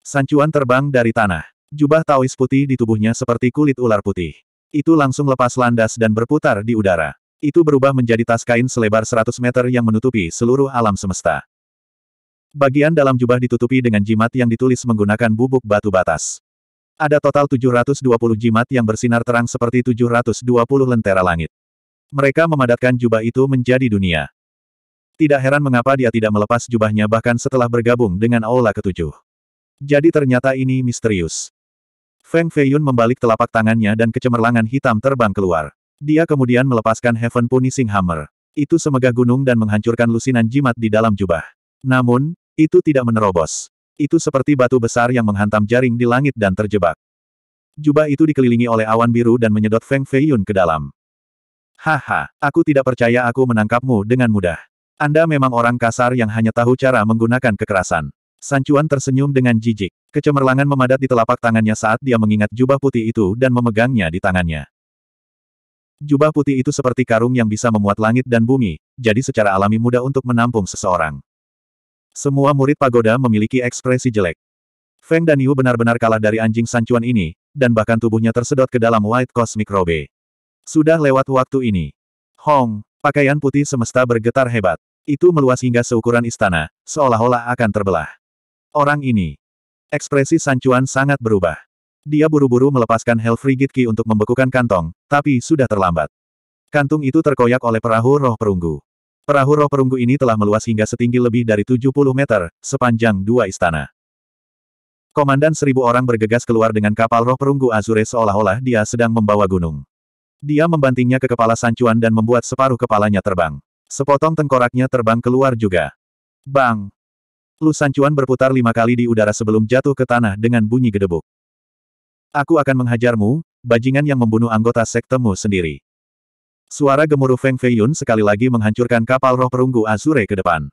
Sancuan terbang dari tanah. Jubah Taois putih di tubuhnya seperti kulit ular putih. Itu langsung lepas landas dan berputar di udara. Itu berubah menjadi tas kain selebar 100 meter yang menutupi seluruh alam semesta. Bagian dalam jubah ditutupi dengan jimat yang ditulis menggunakan bubuk batu batas. Ada total 720 jimat yang bersinar terang seperti 720 lentera langit. Mereka memadatkan jubah itu menjadi dunia. Tidak heran mengapa dia tidak melepas jubahnya bahkan setelah bergabung dengan Aula ketujuh. Jadi ternyata ini misterius. Feng Feiyun membalik telapak tangannya dan kecemerlangan hitam terbang keluar. Dia kemudian melepaskan Heaven Punishing Hammer. Itu semegah gunung dan menghancurkan lusinan jimat di dalam jubah. Namun, itu tidak menerobos. Itu seperti batu besar yang menghantam jaring di langit dan terjebak. Jubah itu dikelilingi oleh awan biru dan menyedot Feng Feiyun ke dalam. Haha, aku tidak percaya aku menangkapmu dengan mudah. Anda memang orang kasar yang hanya tahu cara menggunakan kekerasan. Sancuan tersenyum dengan jijik. Kecemerlangan memadat di telapak tangannya saat dia mengingat jubah putih itu dan memegangnya di tangannya. Jubah putih itu seperti karung yang bisa memuat langit dan bumi, jadi secara alami mudah untuk menampung seseorang. Semua murid pagoda memiliki ekspresi jelek. Feng dan Yu benar-benar kalah dari anjing sancuan ini, dan bahkan tubuhnya tersedot ke dalam White Cosmic Robe. Sudah lewat waktu ini. Hong, pakaian putih semesta bergetar hebat. Itu meluas hingga seukuran istana, seolah-olah akan terbelah. Orang ini. Ekspresi sancuan sangat berubah. Dia buru-buru melepaskan Hell Frigid untuk membekukan kantong, tapi sudah terlambat. Kantung itu terkoyak oleh perahu roh perunggu. Perahu roh perunggu ini telah meluas hingga setinggi lebih dari 70 meter, sepanjang dua istana. Komandan seribu orang bergegas keluar dengan kapal roh perunggu Azure seolah-olah dia sedang membawa gunung. Dia membantingnya ke kepala Sancuan dan membuat separuh kepalanya terbang. Sepotong tengkoraknya terbang keluar juga. Bang! Lu Sancuan berputar lima kali di udara sebelum jatuh ke tanah dengan bunyi gedebuk. Aku akan menghajarmu, bajingan yang membunuh anggota sektemu sendiri. Suara gemuruh Feng Feiyun sekali lagi menghancurkan kapal roh perunggu Azure ke depan.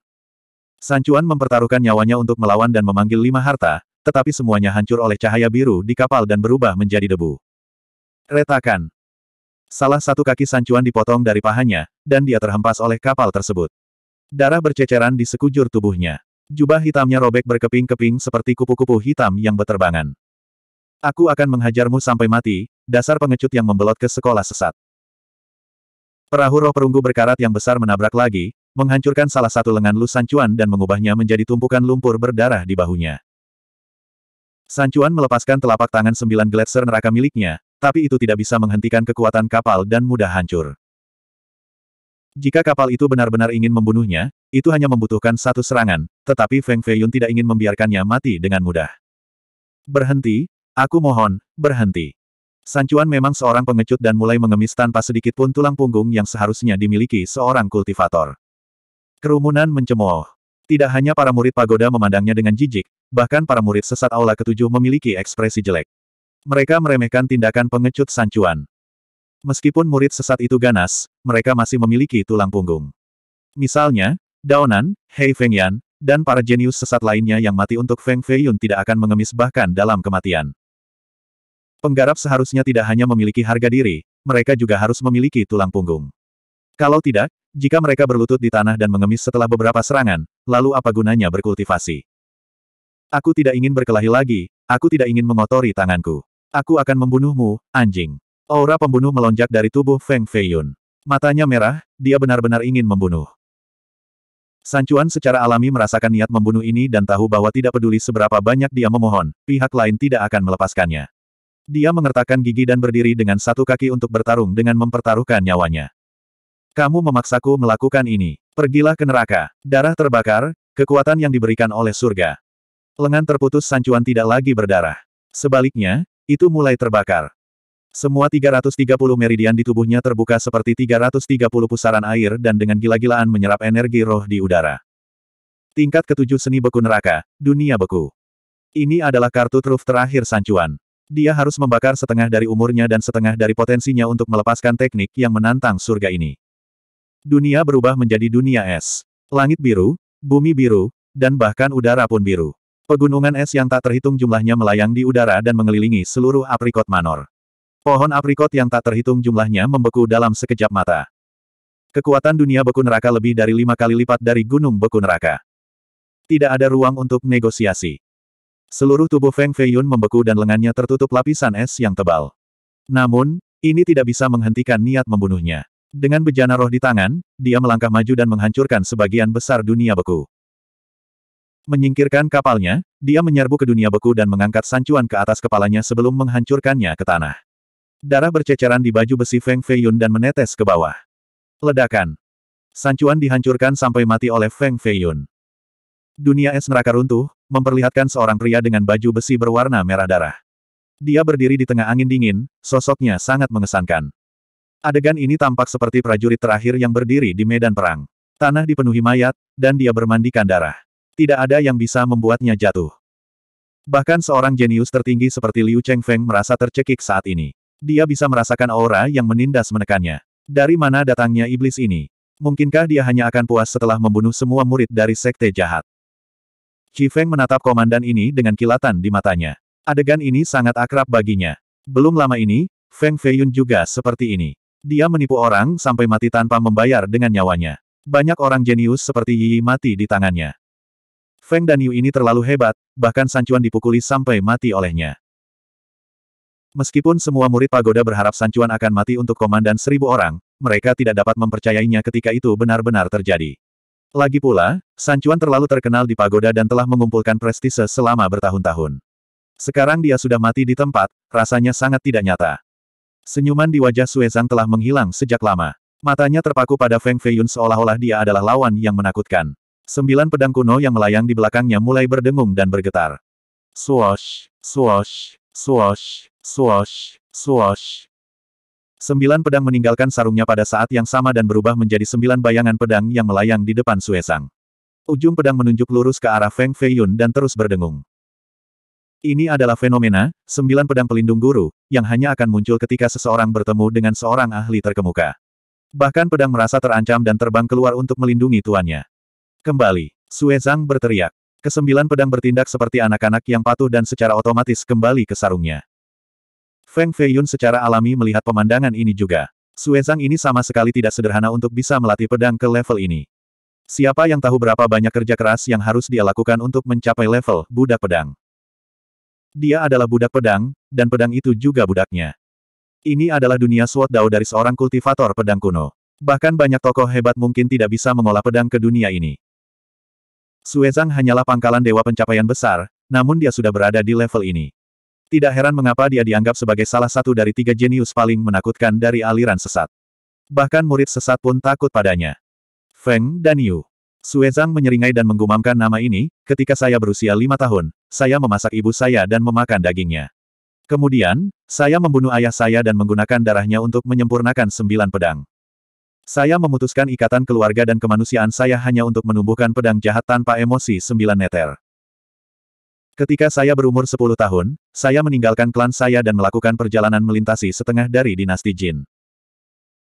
Sancuan mempertaruhkan nyawanya untuk melawan dan memanggil lima harta, tetapi semuanya hancur oleh cahaya biru di kapal dan berubah menjadi debu. Retakan. Salah satu kaki Sancuan dipotong dari pahanya, dan dia terhempas oleh kapal tersebut. Darah berceceran di sekujur tubuhnya. Jubah hitamnya robek berkeping-keping seperti kupu-kupu hitam yang beterbangan. Aku akan menghajarmu sampai mati, dasar pengecut yang membelot ke sekolah sesat. Perahu roh perunggu berkarat yang besar menabrak lagi, menghancurkan salah satu lengan Lu Sancuan dan mengubahnya menjadi tumpukan lumpur berdarah di bahunya. Sancuan melepaskan telapak tangan sembilan gletser neraka miliknya, tapi itu tidak bisa menghentikan kekuatan kapal dan mudah hancur. Jika kapal itu benar-benar ingin membunuhnya, itu hanya membutuhkan satu serangan, tetapi Feng Feiyun tidak ingin membiarkannya mati dengan mudah. Berhenti, aku mohon, berhenti. Sancuan memang seorang pengecut dan mulai mengemis tanpa sedikit pun tulang punggung yang seharusnya dimiliki seorang kultivator. Kerumunan mencemooh. Tidak hanya para murid pagoda memandangnya dengan jijik, bahkan para murid sesat aula ketujuh memiliki ekspresi jelek. Mereka meremehkan tindakan pengecut Sancuan. Meskipun murid sesat itu ganas, mereka masih memiliki tulang punggung. Misalnya, Daonan, Hei Fengyan, dan para jenius sesat lainnya yang mati untuk Feng Feiyun tidak akan mengemis bahkan dalam kematian. Penggarap seharusnya tidak hanya memiliki harga diri, mereka juga harus memiliki tulang punggung. Kalau tidak, jika mereka berlutut di tanah dan mengemis setelah beberapa serangan, lalu apa gunanya berkultivasi? Aku tidak ingin berkelahi lagi, aku tidak ingin mengotori tanganku. Aku akan membunuhmu, anjing. Aura pembunuh melonjak dari tubuh Feng Feiyun. Matanya merah, dia benar-benar ingin membunuh. Sancuan secara alami merasakan niat membunuh ini dan tahu bahwa tidak peduli seberapa banyak dia memohon, pihak lain tidak akan melepaskannya. Dia mengertakkan gigi dan berdiri dengan satu kaki untuk bertarung dengan mempertaruhkan nyawanya. Kamu memaksaku melakukan ini. Pergilah ke neraka. Darah terbakar, kekuatan yang diberikan oleh surga. Lengan terputus sancuan tidak lagi berdarah. Sebaliknya, itu mulai terbakar. Semua 330 meridian di tubuhnya terbuka seperti 330 pusaran air dan dengan gila-gilaan menyerap energi roh di udara. Tingkat ketujuh seni beku neraka, dunia beku. Ini adalah kartu truf terakhir sancuan. Dia harus membakar setengah dari umurnya dan setengah dari potensinya untuk melepaskan teknik yang menantang surga ini. Dunia berubah menjadi dunia es. Langit biru, bumi biru, dan bahkan udara pun biru. Pegunungan es yang tak terhitung jumlahnya melayang di udara dan mengelilingi seluruh aprikot manor. Pohon aprikot yang tak terhitung jumlahnya membeku dalam sekejap mata. Kekuatan dunia beku neraka lebih dari lima kali lipat dari gunung beku neraka. Tidak ada ruang untuk negosiasi. Seluruh tubuh Feng Feiyun membeku dan lengannya tertutup lapisan es yang tebal. Namun, ini tidak bisa menghentikan niat membunuhnya. Dengan bejana roh di tangan, dia melangkah maju dan menghancurkan sebagian besar dunia beku. Menyingkirkan kapalnya, dia menyerbu ke dunia beku dan mengangkat sancuan ke atas kepalanya sebelum menghancurkannya ke tanah. Darah berceceran di baju besi Feng Feiyun dan menetes ke bawah. Ledakan. Sancuan dihancurkan sampai mati oleh Feng Feiyun. Dunia es neraka runtuh, memperlihatkan seorang pria dengan baju besi berwarna merah darah. Dia berdiri di tengah angin dingin, sosoknya sangat mengesankan. Adegan ini tampak seperti prajurit terakhir yang berdiri di medan perang. Tanah dipenuhi mayat, dan dia bermandikan darah. Tidak ada yang bisa membuatnya jatuh. Bahkan seorang jenius tertinggi seperti Liu Chengfeng merasa tercekik saat ini. Dia bisa merasakan aura yang menindas menekannya. Dari mana datangnya iblis ini? Mungkinkah dia hanya akan puas setelah membunuh semua murid dari sekte jahat? Chi Feng menatap komandan ini dengan kilatan di matanya. Adegan ini sangat akrab baginya. Belum lama ini, Feng Feiyun juga seperti ini. Dia menipu orang sampai mati tanpa membayar dengan nyawanya. Banyak orang jenius seperti Yi mati di tangannya. Feng dan Yu ini terlalu hebat, bahkan Sancuan dipukuli sampai mati olehnya. Meskipun semua murid pagoda berharap Sancuan akan mati untuk komandan seribu orang, mereka tidak dapat mempercayainya ketika itu benar-benar terjadi. Lagi pula, Sancuan terlalu terkenal di pagoda dan telah mengumpulkan prestise selama bertahun-tahun. Sekarang dia sudah mati di tempat, rasanya sangat tidak nyata. Senyuman di wajah Suezang telah menghilang sejak lama. Matanya terpaku pada Feng Feiyun seolah-olah dia adalah lawan yang menakutkan. Sembilan pedang kuno yang melayang di belakangnya mulai berdengung dan bergetar. Swash, swash, swash, swash, swash. Sembilan pedang meninggalkan sarungnya pada saat yang sama dan berubah menjadi sembilan bayangan pedang yang melayang di depan Suesang. Ujung pedang menunjuk lurus ke arah Feng Feiyun dan terus berdengung. Ini adalah fenomena, sembilan pedang pelindung guru, yang hanya akan muncul ketika seseorang bertemu dengan seorang ahli terkemuka. Bahkan pedang merasa terancam dan terbang keluar untuk melindungi tuannya. Kembali, Suezang berteriak. Kesembilan pedang bertindak seperti anak-anak yang patuh dan secara otomatis kembali ke sarungnya. Feng Feiyun secara alami melihat pemandangan ini juga. Suezang ini sama sekali tidak sederhana untuk bisa melatih pedang ke level ini. Siapa yang tahu berapa banyak kerja keras yang harus dia lakukan untuk mencapai level budak pedang. Dia adalah budak pedang, dan pedang itu juga budaknya. Ini adalah dunia suat Dao dari seorang kultivator pedang kuno. Bahkan banyak tokoh hebat mungkin tidak bisa mengolah pedang ke dunia ini. Suezang hanyalah pangkalan dewa pencapaian besar, namun dia sudah berada di level ini. Tidak heran mengapa dia dianggap sebagai salah satu dari tiga jenius paling menakutkan dari aliran sesat. Bahkan murid sesat pun takut padanya. Feng dan Yu. Suezang menyeringai dan menggumamkan nama ini, ketika saya berusia lima tahun, saya memasak ibu saya dan memakan dagingnya. Kemudian, saya membunuh ayah saya dan menggunakan darahnya untuk menyempurnakan sembilan pedang. Saya memutuskan ikatan keluarga dan kemanusiaan saya hanya untuk menumbuhkan pedang jahat tanpa emosi sembilan neter. Ketika saya berumur 10 tahun, saya meninggalkan klan saya dan melakukan perjalanan melintasi setengah dari dinasti Jin.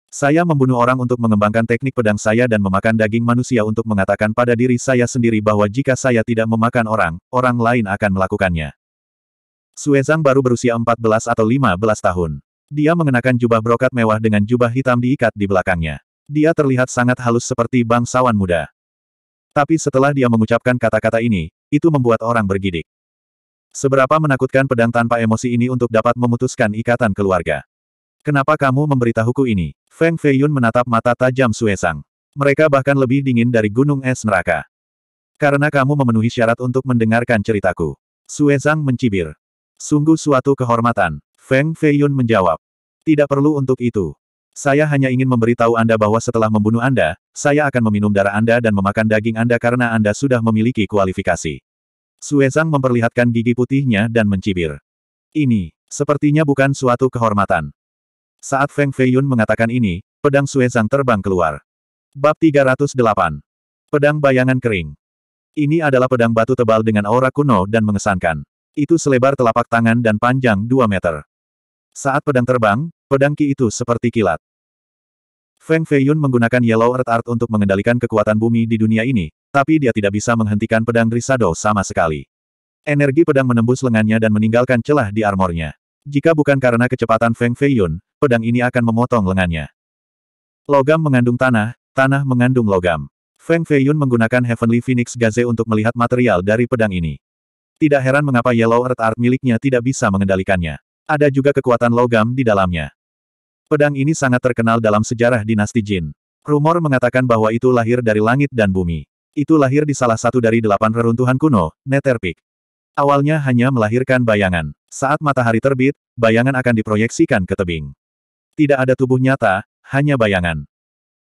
Saya membunuh orang untuk mengembangkan teknik pedang saya dan memakan daging manusia untuk mengatakan pada diri saya sendiri bahwa jika saya tidak memakan orang, orang lain akan melakukannya. Suezang baru berusia 14 atau 15 tahun. Dia mengenakan jubah brokat mewah dengan jubah hitam diikat di belakangnya. Dia terlihat sangat halus seperti bangsawan muda. Tapi setelah dia mengucapkan kata-kata ini, itu membuat orang bergidik. Seberapa menakutkan pedang tanpa emosi ini untuk dapat memutuskan ikatan keluarga. Kenapa kamu memberitahuku ini? Feng Feiyun menatap mata tajam Suesang. Mereka bahkan lebih dingin dari gunung es neraka. Karena kamu memenuhi syarat untuk mendengarkan ceritaku. Suesang mencibir. Sungguh suatu kehormatan. Feng Feiyun menjawab. Tidak perlu untuk itu. Saya hanya ingin memberitahu Anda bahwa setelah membunuh Anda, saya akan meminum darah Anda dan memakan daging Anda karena Anda sudah memiliki kualifikasi. Suezang memperlihatkan gigi putihnya dan mencibir. Ini, sepertinya bukan suatu kehormatan. Saat Feng Feiyun mengatakan ini, pedang Suezang terbang keluar. Bab 308. Pedang Bayangan Kering. Ini adalah pedang batu tebal dengan aura kuno dan mengesankan. Itu selebar telapak tangan dan panjang 2 meter. Saat pedang terbang, pedang Ki itu seperti kilat. Feng Feiyun menggunakan Yellow Earth Art untuk mengendalikan kekuatan bumi di dunia ini, tapi dia tidak bisa menghentikan pedang Risado sama sekali. Energi pedang menembus lengannya dan meninggalkan celah di armornya. Jika bukan karena kecepatan Feng Feiyun, pedang ini akan memotong lengannya. Logam mengandung tanah, tanah mengandung logam. Feng Feiyun menggunakan Heavenly Phoenix Gaze untuk melihat material dari pedang ini. Tidak heran mengapa Yellow Earth Art miliknya tidak bisa mengendalikannya. Ada juga kekuatan logam di dalamnya. Pedang ini sangat terkenal dalam sejarah dinasti Jin. Rumor mengatakan bahwa itu lahir dari langit dan bumi. Itu lahir di salah satu dari delapan reruntuhan kuno, Netherpeak. Awalnya hanya melahirkan bayangan. Saat matahari terbit, bayangan akan diproyeksikan ke tebing. Tidak ada tubuh nyata, hanya bayangan.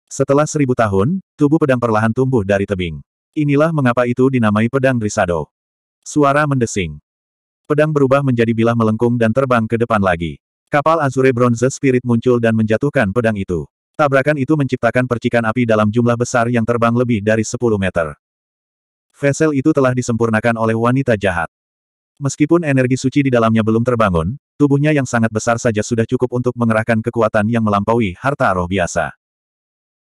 Setelah seribu tahun, tubuh pedang perlahan tumbuh dari tebing. Inilah mengapa itu dinamai pedang Drisado. Suara mendesing. Pedang berubah menjadi bilah melengkung dan terbang ke depan lagi. Kapal Azure Bronze Spirit muncul dan menjatuhkan pedang itu. Tabrakan itu menciptakan percikan api dalam jumlah besar yang terbang lebih dari 10 meter. Vesel itu telah disempurnakan oleh wanita jahat. Meskipun energi suci di dalamnya belum terbangun, tubuhnya yang sangat besar saja sudah cukup untuk mengerahkan kekuatan yang melampaui harta roh biasa.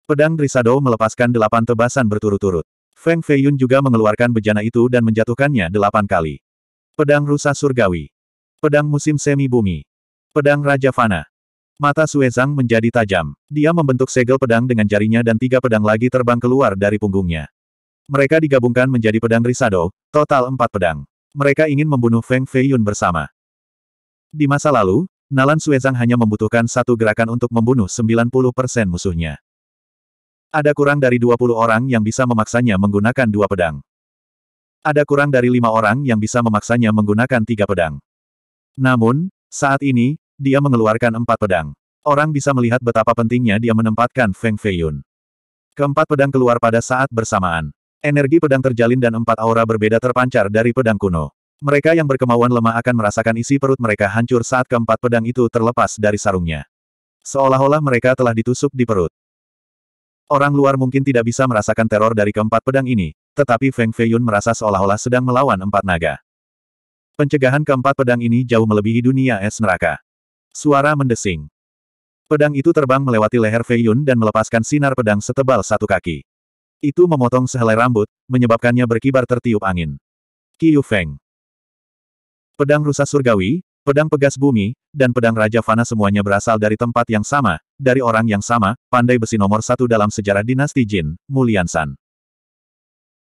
Pedang Drisado melepaskan delapan tebasan berturut-turut. Feng Feiyun juga mengeluarkan bejana itu dan menjatuhkannya delapan kali. Pedang Rusa Surgawi. Pedang Musim Semi Bumi. Pedang Raja Fana. Mata Suezang menjadi tajam. Dia membentuk segel pedang dengan jarinya dan tiga pedang lagi terbang keluar dari punggungnya. Mereka digabungkan menjadi pedang Risado, total empat pedang. Mereka ingin membunuh Feng Feiyun bersama. Di masa lalu, Nalan Suezang hanya membutuhkan satu gerakan untuk membunuh 90% musuhnya. Ada kurang dari 20 orang yang bisa memaksanya menggunakan dua pedang. Ada kurang dari lima orang yang bisa memaksanya menggunakan tiga pedang. Namun, saat ini, dia mengeluarkan empat pedang. Orang bisa melihat betapa pentingnya dia menempatkan Feng Feiyun. Keempat pedang keluar pada saat bersamaan. Energi pedang terjalin dan empat aura berbeda terpancar dari pedang kuno. Mereka yang berkemauan lemah akan merasakan isi perut mereka hancur saat keempat pedang itu terlepas dari sarungnya. Seolah-olah mereka telah ditusuk di perut. Orang luar mungkin tidak bisa merasakan teror dari keempat pedang ini, tetapi Feng Feiyun merasa seolah-olah sedang melawan empat naga. Pencegahan keempat pedang ini jauh melebihi dunia es neraka. Suara mendesing. Pedang itu terbang melewati leher Fei Yun dan melepaskan sinar pedang setebal satu kaki. Itu memotong sehelai rambut, menyebabkannya berkibar tertiup angin. Qiu Feng. Pedang rusa surgawi, pedang pegas bumi, dan pedang Raja Fana semuanya berasal dari tempat yang sama, dari orang yang sama, pandai besi nomor satu dalam sejarah dinasti Jin, Mulian San.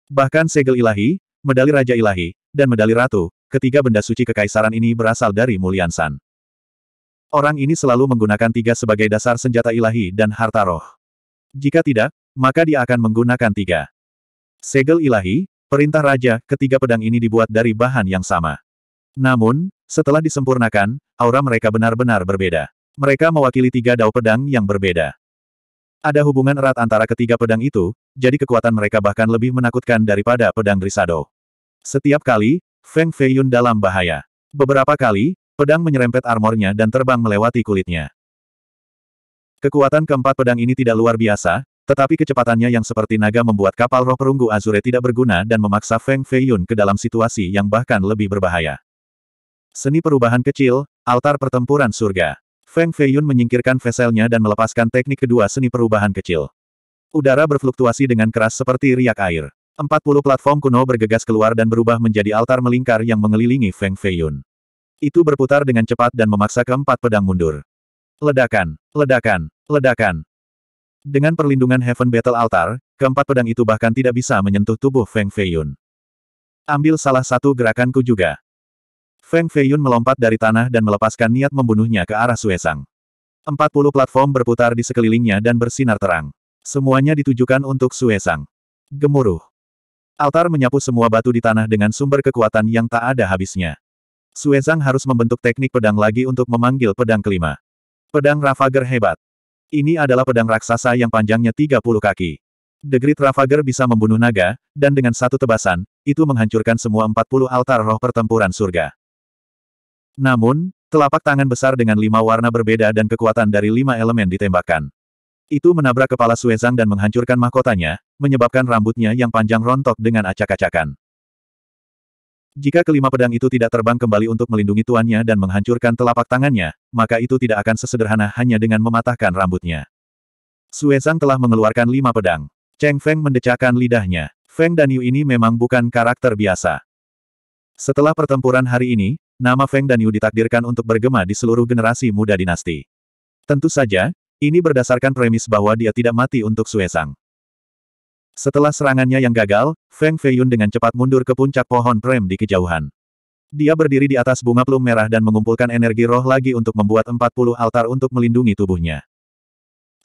Bahkan segel ilahi, medali Raja Ilahi, dan medali Ratu, ketiga benda suci kekaisaran ini berasal dari Mulian San. Orang ini selalu menggunakan tiga sebagai dasar senjata ilahi dan harta roh. Jika tidak, maka dia akan menggunakan tiga. Segel ilahi, perintah raja, ketiga pedang ini dibuat dari bahan yang sama. Namun, setelah disempurnakan, aura mereka benar-benar berbeda. Mereka mewakili tiga dao pedang yang berbeda. Ada hubungan erat antara ketiga pedang itu, jadi kekuatan mereka bahkan lebih menakutkan daripada pedang Risado. Setiap kali, Feng Feiyun dalam bahaya. Beberapa kali, Pedang menyerempet armornya dan terbang melewati kulitnya. Kekuatan keempat pedang ini tidak luar biasa, tetapi kecepatannya yang seperti naga membuat kapal roh perunggu Azure tidak berguna dan memaksa Feng Feiyun ke dalam situasi yang bahkan lebih berbahaya. Seni perubahan kecil, altar pertempuran surga. Feng Feiyun menyingkirkan veselnya dan melepaskan teknik kedua seni perubahan kecil. Udara berfluktuasi dengan keras seperti riak air. 40 platform kuno bergegas keluar dan berubah menjadi altar melingkar yang mengelilingi Feng Feiyun. Itu berputar dengan cepat dan memaksa keempat pedang mundur. Ledakan, ledakan, ledakan. Dengan perlindungan Heaven Battle Altar, keempat pedang itu bahkan tidak bisa menyentuh tubuh Feng Feiyun. Ambil salah satu gerakanku juga. Feng Feiyun melompat dari tanah dan melepaskan niat membunuhnya ke arah Suesang. puluh platform berputar di sekelilingnya dan bersinar terang. Semuanya ditujukan untuk Suesang. Gemuruh. Altar menyapu semua batu di tanah dengan sumber kekuatan yang tak ada habisnya. Suezang harus membentuk teknik pedang lagi untuk memanggil pedang kelima. Pedang Ravager hebat. Ini adalah pedang raksasa yang panjangnya 30 kaki. The Great Ravager bisa membunuh naga, dan dengan satu tebasan, itu menghancurkan semua 40 altar roh pertempuran surga. Namun, telapak tangan besar dengan lima warna berbeda dan kekuatan dari lima elemen ditembakkan. Itu menabrak kepala Suezang dan menghancurkan mahkotanya, menyebabkan rambutnya yang panjang rontok dengan acak-acakan. Jika kelima pedang itu tidak terbang kembali untuk melindungi tuannya dan menghancurkan telapak tangannya, maka itu tidak akan sesederhana hanya dengan mematahkan rambutnya. Suezang telah mengeluarkan lima pedang. Cheng Feng mendecakkan lidahnya. Feng dan Yu ini memang bukan karakter biasa. Setelah pertempuran hari ini, nama Feng dan Yu ditakdirkan untuk bergema di seluruh generasi muda dinasti. Tentu saja, ini berdasarkan premis bahwa dia tidak mati untuk Suezang. Setelah serangannya yang gagal, Feng Feiyun dengan cepat mundur ke puncak pohon prem di kejauhan. Dia berdiri di atas bunga plum merah dan mengumpulkan energi roh lagi untuk membuat 40 altar untuk melindungi tubuhnya.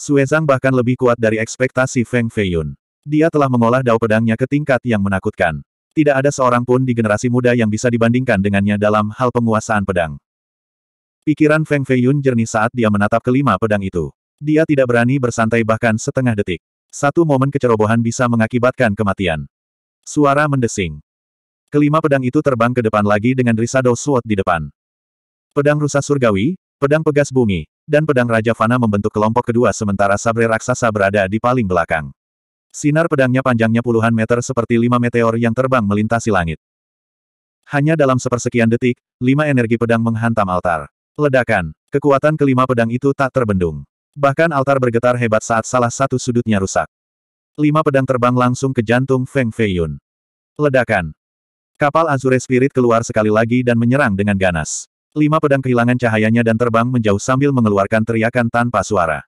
Suezang bahkan lebih kuat dari ekspektasi Feng Feiyun. Dia telah mengolah dao pedangnya ke tingkat yang menakutkan. Tidak ada seorang pun di generasi muda yang bisa dibandingkan dengannya dalam hal penguasaan pedang. Pikiran Feng Feiyun jernih saat dia menatap kelima pedang itu. Dia tidak berani bersantai bahkan setengah detik. Satu momen kecerobohan bisa mengakibatkan kematian. Suara mendesing. Kelima pedang itu terbang ke depan lagi dengan Risado Sword di depan. Pedang rusa surgawi, pedang pegas bumi, dan pedang Raja Fana membentuk kelompok kedua sementara sabre raksasa berada di paling belakang. Sinar pedangnya panjangnya puluhan meter seperti lima meteor yang terbang melintasi langit. Hanya dalam sepersekian detik, lima energi pedang menghantam altar. Ledakan, kekuatan kelima pedang itu tak terbendung. Bahkan altar bergetar hebat saat salah satu sudutnya rusak. Lima pedang terbang langsung ke jantung Feng Feiyun. Ledakan. Kapal Azure Spirit keluar sekali lagi dan menyerang dengan ganas. Lima pedang kehilangan cahayanya dan terbang menjauh sambil mengeluarkan teriakan tanpa suara.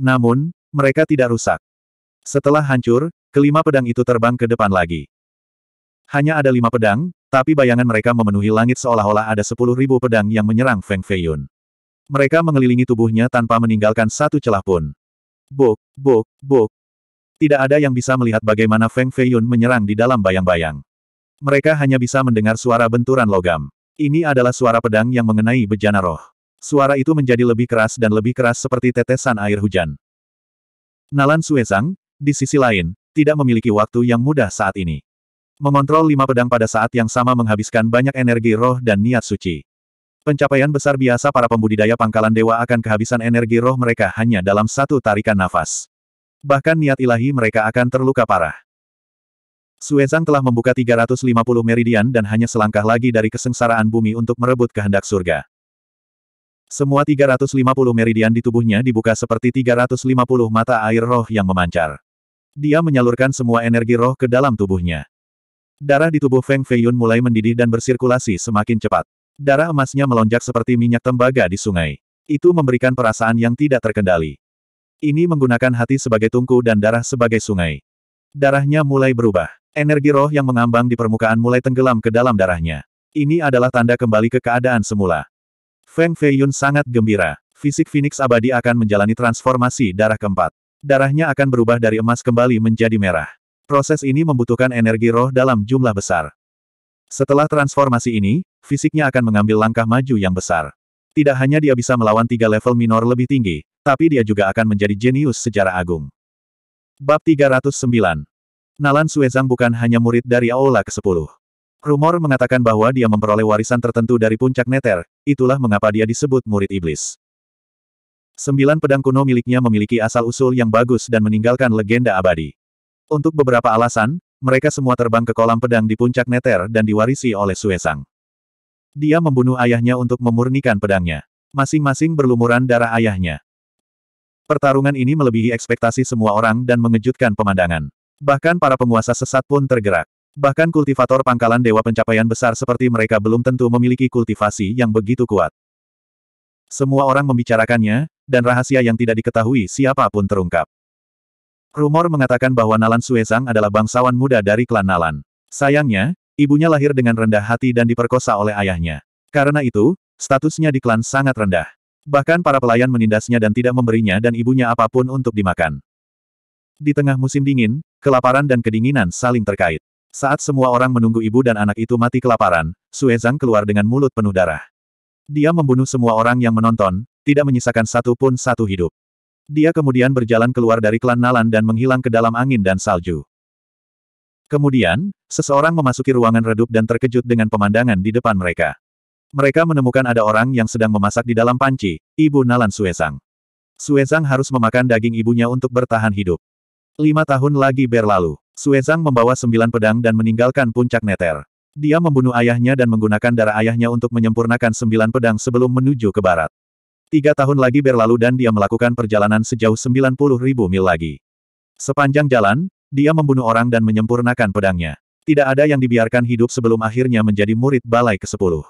Namun, mereka tidak rusak. Setelah hancur, kelima pedang itu terbang ke depan lagi. Hanya ada lima pedang, tapi bayangan mereka memenuhi langit seolah-olah ada sepuluh ribu pedang yang menyerang Feng Feiyun. Mereka mengelilingi tubuhnya tanpa meninggalkan satu celah pun. Buk, buk, buk. Tidak ada yang bisa melihat bagaimana Feng Feiyun menyerang di dalam bayang-bayang. Mereka hanya bisa mendengar suara benturan logam. Ini adalah suara pedang yang mengenai bejana roh. Suara itu menjadi lebih keras dan lebih keras seperti tetesan air hujan. Nalan Suezang, di sisi lain, tidak memiliki waktu yang mudah saat ini. Mengontrol lima pedang pada saat yang sama menghabiskan banyak energi roh dan niat suci. Pencapaian besar biasa para pembudidaya pangkalan dewa akan kehabisan energi roh mereka hanya dalam satu tarikan nafas. Bahkan niat ilahi mereka akan terluka parah. Suezang telah membuka 350 meridian dan hanya selangkah lagi dari kesengsaraan bumi untuk merebut kehendak surga. Semua 350 meridian di tubuhnya dibuka seperti 350 mata air roh yang memancar. Dia menyalurkan semua energi roh ke dalam tubuhnya. Darah di tubuh Feng Feiyun mulai mendidih dan bersirkulasi semakin cepat. Darah emasnya melonjak seperti minyak tembaga di sungai. Itu memberikan perasaan yang tidak terkendali. Ini menggunakan hati sebagai tungku dan darah sebagai sungai. Darahnya mulai berubah. Energi roh yang mengambang di permukaan mulai tenggelam ke dalam darahnya. Ini adalah tanda kembali ke keadaan semula. Feng Feiyun sangat gembira. Fisik Phoenix abadi akan menjalani transformasi darah keempat. Darahnya akan berubah dari emas kembali menjadi merah. Proses ini membutuhkan energi roh dalam jumlah besar. Setelah transformasi ini, fisiknya akan mengambil langkah maju yang besar. Tidak hanya dia bisa melawan tiga level minor lebih tinggi, tapi dia juga akan menjadi jenius sejarah agung. Bab 309 Nalan Suezang bukan hanya murid dari Aula ke-10. Rumor mengatakan bahwa dia memperoleh warisan tertentu dari puncak Neter, itulah mengapa dia disebut murid iblis. Sembilan pedang kuno miliknya memiliki asal-usul yang bagus dan meninggalkan legenda abadi. Untuk beberapa alasan, mereka semua terbang ke kolam pedang di puncak Neter dan diwarisi oleh Suesang. Dia membunuh ayahnya untuk memurnikan pedangnya. Masing-masing berlumuran darah ayahnya. Pertarungan ini melebihi ekspektasi semua orang dan mengejutkan pemandangan. Bahkan para penguasa sesat pun tergerak. Bahkan kultivator pangkalan dewa pencapaian besar seperti mereka belum tentu memiliki kultivasi yang begitu kuat. Semua orang membicarakannya, dan rahasia yang tidak diketahui siapapun terungkap. Rumor mengatakan bahwa Nalan Suezang adalah bangsawan muda dari klan Nalan. Sayangnya, ibunya lahir dengan rendah hati dan diperkosa oleh ayahnya. Karena itu, statusnya di klan sangat rendah. Bahkan para pelayan menindasnya dan tidak memberinya dan ibunya apapun untuk dimakan. Di tengah musim dingin, kelaparan dan kedinginan saling terkait. Saat semua orang menunggu ibu dan anak itu mati kelaparan, Suezang keluar dengan mulut penuh darah. Dia membunuh semua orang yang menonton, tidak menyisakan satu pun satu hidup. Dia kemudian berjalan keluar dari klan Nalan dan menghilang ke dalam angin dan salju. Kemudian, seseorang memasuki ruangan redup dan terkejut dengan pemandangan di depan mereka. Mereka menemukan ada orang yang sedang memasak di dalam panci, ibu Nalan Suesang. Suezang harus memakan daging ibunya untuk bertahan hidup. Lima tahun lagi berlalu, Suezang membawa sembilan pedang dan meninggalkan puncak Neter. Dia membunuh ayahnya dan menggunakan darah ayahnya untuk menyempurnakan sembilan pedang sebelum menuju ke barat. Tiga tahun lagi berlalu dan dia melakukan perjalanan sejauh 90 mil lagi. Sepanjang jalan, dia membunuh orang dan menyempurnakan pedangnya. Tidak ada yang dibiarkan hidup sebelum akhirnya menjadi murid balai ke-10.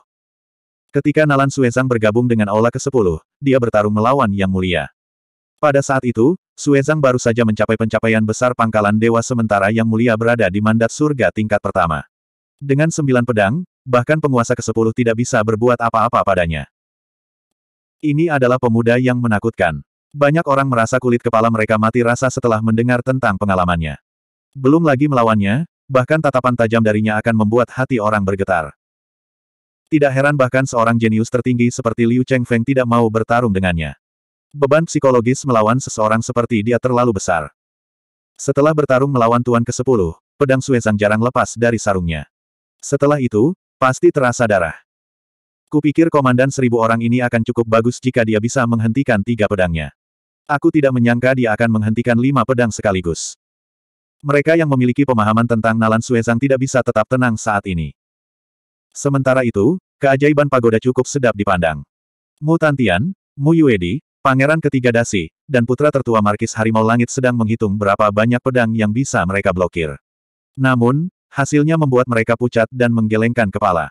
Ketika Nalan Suezang bergabung dengan Ola ke-10, dia bertarung melawan Yang Mulia. Pada saat itu, Suezang baru saja mencapai pencapaian besar pangkalan dewa sementara Yang Mulia berada di mandat surga tingkat pertama. Dengan sembilan pedang, bahkan penguasa ke-10 tidak bisa berbuat apa-apa padanya. Ini adalah pemuda yang menakutkan. Banyak orang merasa kulit kepala mereka mati rasa setelah mendengar tentang pengalamannya. Belum lagi melawannya, bahkan tatapan tajam darinya akan membuat hati orang bergetar. Tidak heran bahkan seorang jenius tertinggi seperti Liu Cheng Feng tidak mau bertarung dengannya. Beban psikologis melawan seseorang seperti dia terlalu besar. Setelah bertarung melawan Tuan ke-10, pedang Suezang jarang lepas dari sarungnya. Setelah itu, pasti terasa darah. Kupikir komandan seribu orang ini akan cukup bagus jika dia bisa menghentikan tiga pedangnya. Aku tidak menyangka dia akan menghentikan lima pedang sekaligus. Mereka yang memiliki pemahaman tentang Nalan Suezang tidak bisa tetap tenang saat ini. Sementara itu, keajaiban pagoda cukup sedap dipandang. Mu Tantian, Mu Yuedi, Pangeran ketiga Dasi, dan putra tertua Markis Harimau Langit sedang menghitung berapa banyak pedang yang bisa mereka blokir. Namun, hasilnya membuat mereka pucat dan menggelengkan kepala.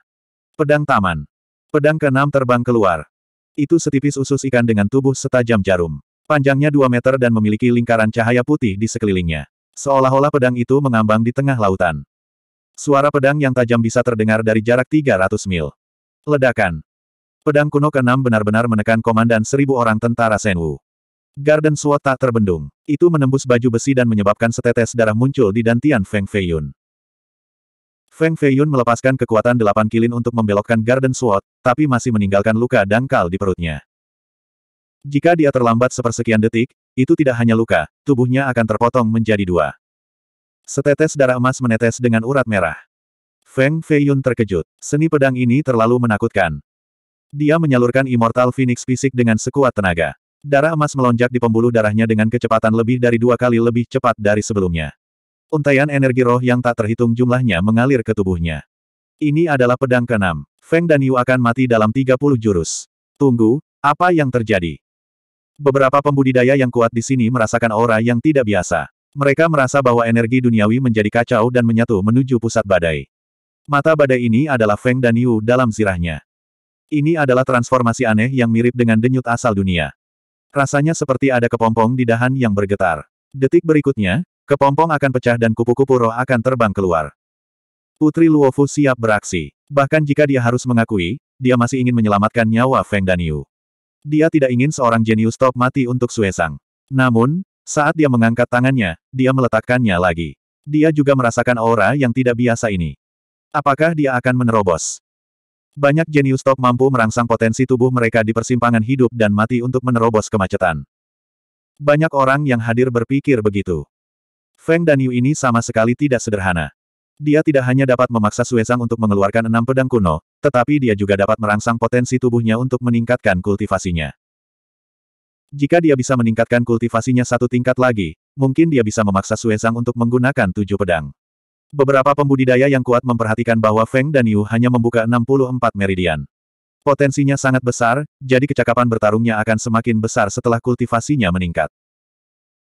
Pedang Taman Pedang keenam terbang keluar. Itu setipis usus ikan dengan tubuh setajam jarum. Panjangnya 2 meter dan memiliki lingkaran cahaya putih di sekelilingnya. Seolah-olah pedang itu mengambang di tengah lautan. Suara pedang yang tajam bisa terdengar dari jarak 300 mil. Ledakan. Pedang kuno keenam benar-benar menekan komandan seribu orang tentara Senwu. Garden Sword tak terbendung. Itu menembus baju besi dan menyebabkan setetes darah muncul di dantian Feng Feiyun. Feng Feiyun melepaskan kekuatan delapan kilin untuk membelokkan Garden Sword, tapi masih meninggalkan luka dangkal di perutnya. Jika dia terlambat sepersekian detik, itu tidak hanya luka, tubuhnya akan terpotong menjadi dua. Setetes darah emas menetes dengan urat merah. Feng Feiyun terkejut. Seni pedang ini terlalu menakutkan. Dia menyalurkan Immortal Phoenix fisik dengan sekuat tenaga. Darah emas melonjak di pembuluh darahnya dengan kecepatan lebih dari dua kali lebih cepat dari sebelumnya. Untaian energi roh yang tak terhitung jumlahnya mengalir ke tubuhnya. Ini adalah pedang keenam. Feng dan Yu akan mati dalam 30 jurus. Tunggu, apa yang terjadi? Beberapa pembudidaya yang kuat di sini merasakan aura yang tidak biasa. Mereka merasa bahwa energi duniawi menjadi kacau dan menyatu menuju pusat badai. Mata badai ini adalah Feng dan Yu dalam zirahnya. Ini adalah transformasi aneh yang mirip dengan denyut asal dunia. Rasanya seperti ada kepompong di dahan yang bergetar. Detik berikutnya, Kepompong akan pecah dan kupu-kupu roh akan terbang keluar. Putri Luofu siap beraksi. Bahkan jika dia harus mengakui, dia masih ingin menyelamatkan nyawa Feng Daniu. Dia tidak ingin seorang jenius top mati untuk Suesang. Namun, saat dia mengangkat tangannya, dia meletakkannya lagi. Dia juga merasakan aura yang tidak biasa ini. Apakah dia akan menerobos? Banyak jenius top mampu merangsang potensi tubuh mereka di persimpangan hidup dan mati untuk menerobos kemacetan. Banyak orang yang hadir berpikir begitu. Feng dan ini sama sekali tidak sederhana. Dia tidak hanya dapat memaksa Suezang untuk mengeluarkan enam pedang kuno, tetapi dia juga dapat merangsang potensi tubuhnya untuk meningkatkan kultivasinya. Jika dia bisa meningkatkan kultivasinya satu tingkat lagi, mungkin dia bisa memaksa Suezang untuk menggunakan tujuh pedang. Beberapa pembudidaya yang kuat memperhatikan bahwa Feng dan Yu hanya membuka 64 meridian. Potensinya sangat besar, jadi kecakapan bertarungnya akan semakin besar setelah kultivasinya meningkat.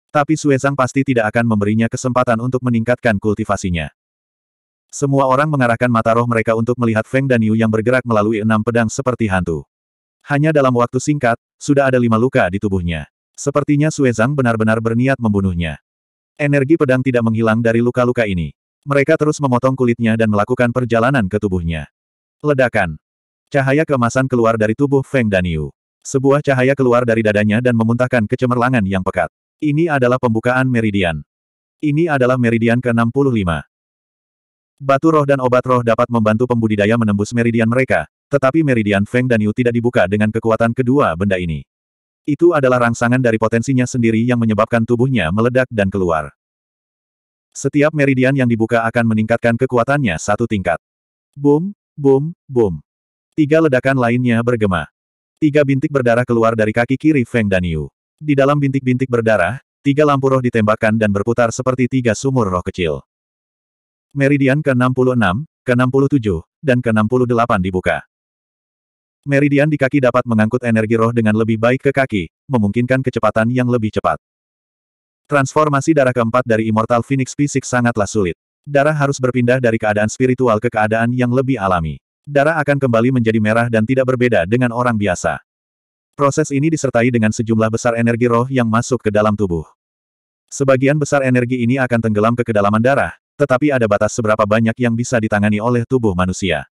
Tapi Suezang pasti tidak akan memberinya kesempatan untuk meningkatkan kultivasinya. Semua orang mengarahkan mata roh mereka untuk melihat Feng dan Yu yang bergerak melalui enam pedang seperti hantu. Hanya dalam waktu singkat, sudah ada lima luka di tubuhnya. Sepertinya Suezang benar-benar berniat membunuhnya. Energi pedang tidak menghilang dari luka-luka ini. Mereka terus memotong kulitnya dan melakukan perjalanan ke tubuhnya. Ledakan. Cahaya kemasan keluar dari tubuh Feng dan Sebuah cahaya keluar dari dadanya dan memuntahkan kecemerlangan yang pekat. Ini adalah pembukaan meridian. Ini adalah meridian ke-65. Batu roh dan obat roh dapat membantu pembudidaya menembus meridian mereka, tetapi meridian Feng dan Yu tidak dibuka dengan kekuatan kedua benda ini. Itu adalah rangsangan dari potensinya sendiri yang menyebabkan tubuhnya meledak dan keluar. Setiap meridian yang dibuka akan meningkatkan kekuatannya satu tingkat. Boom, boom, boom. Tiga ledakan lainnya bergema. Tiga bintik berdarah keluar dari kaki kiri Feng dan Yu. Di dalam bintik-bintik berdarah, tiga lampu roh ditembakkan dan berputar seperti tiga sumur roh kecil. Meridian ke-66, ke-67, dan ke-68 dibuka. Meridian di kaki dapat mengangkut energi roh dengan lebih baik ke kaki, memungkinkan kecepatan yang lebih cepat. Transformasi darah keempat dari Immortal Phoenix fisik sangatlah sulit. Darah harus berpindah dari keadaan spiritual ke keadaan yang lebih alami. Darah akan kembali menjadi merah dan tidak berbeda dengan orang biasa. Proses ini disertai dengan sejumlah besar energi roh yang masuk ke dalam tubuh. Sebagian besar energi ini akan tenggelam ke kedalaman darah, tetapi ada batas seberapa banyak yang bisa ditangani oleh tubuh manusia.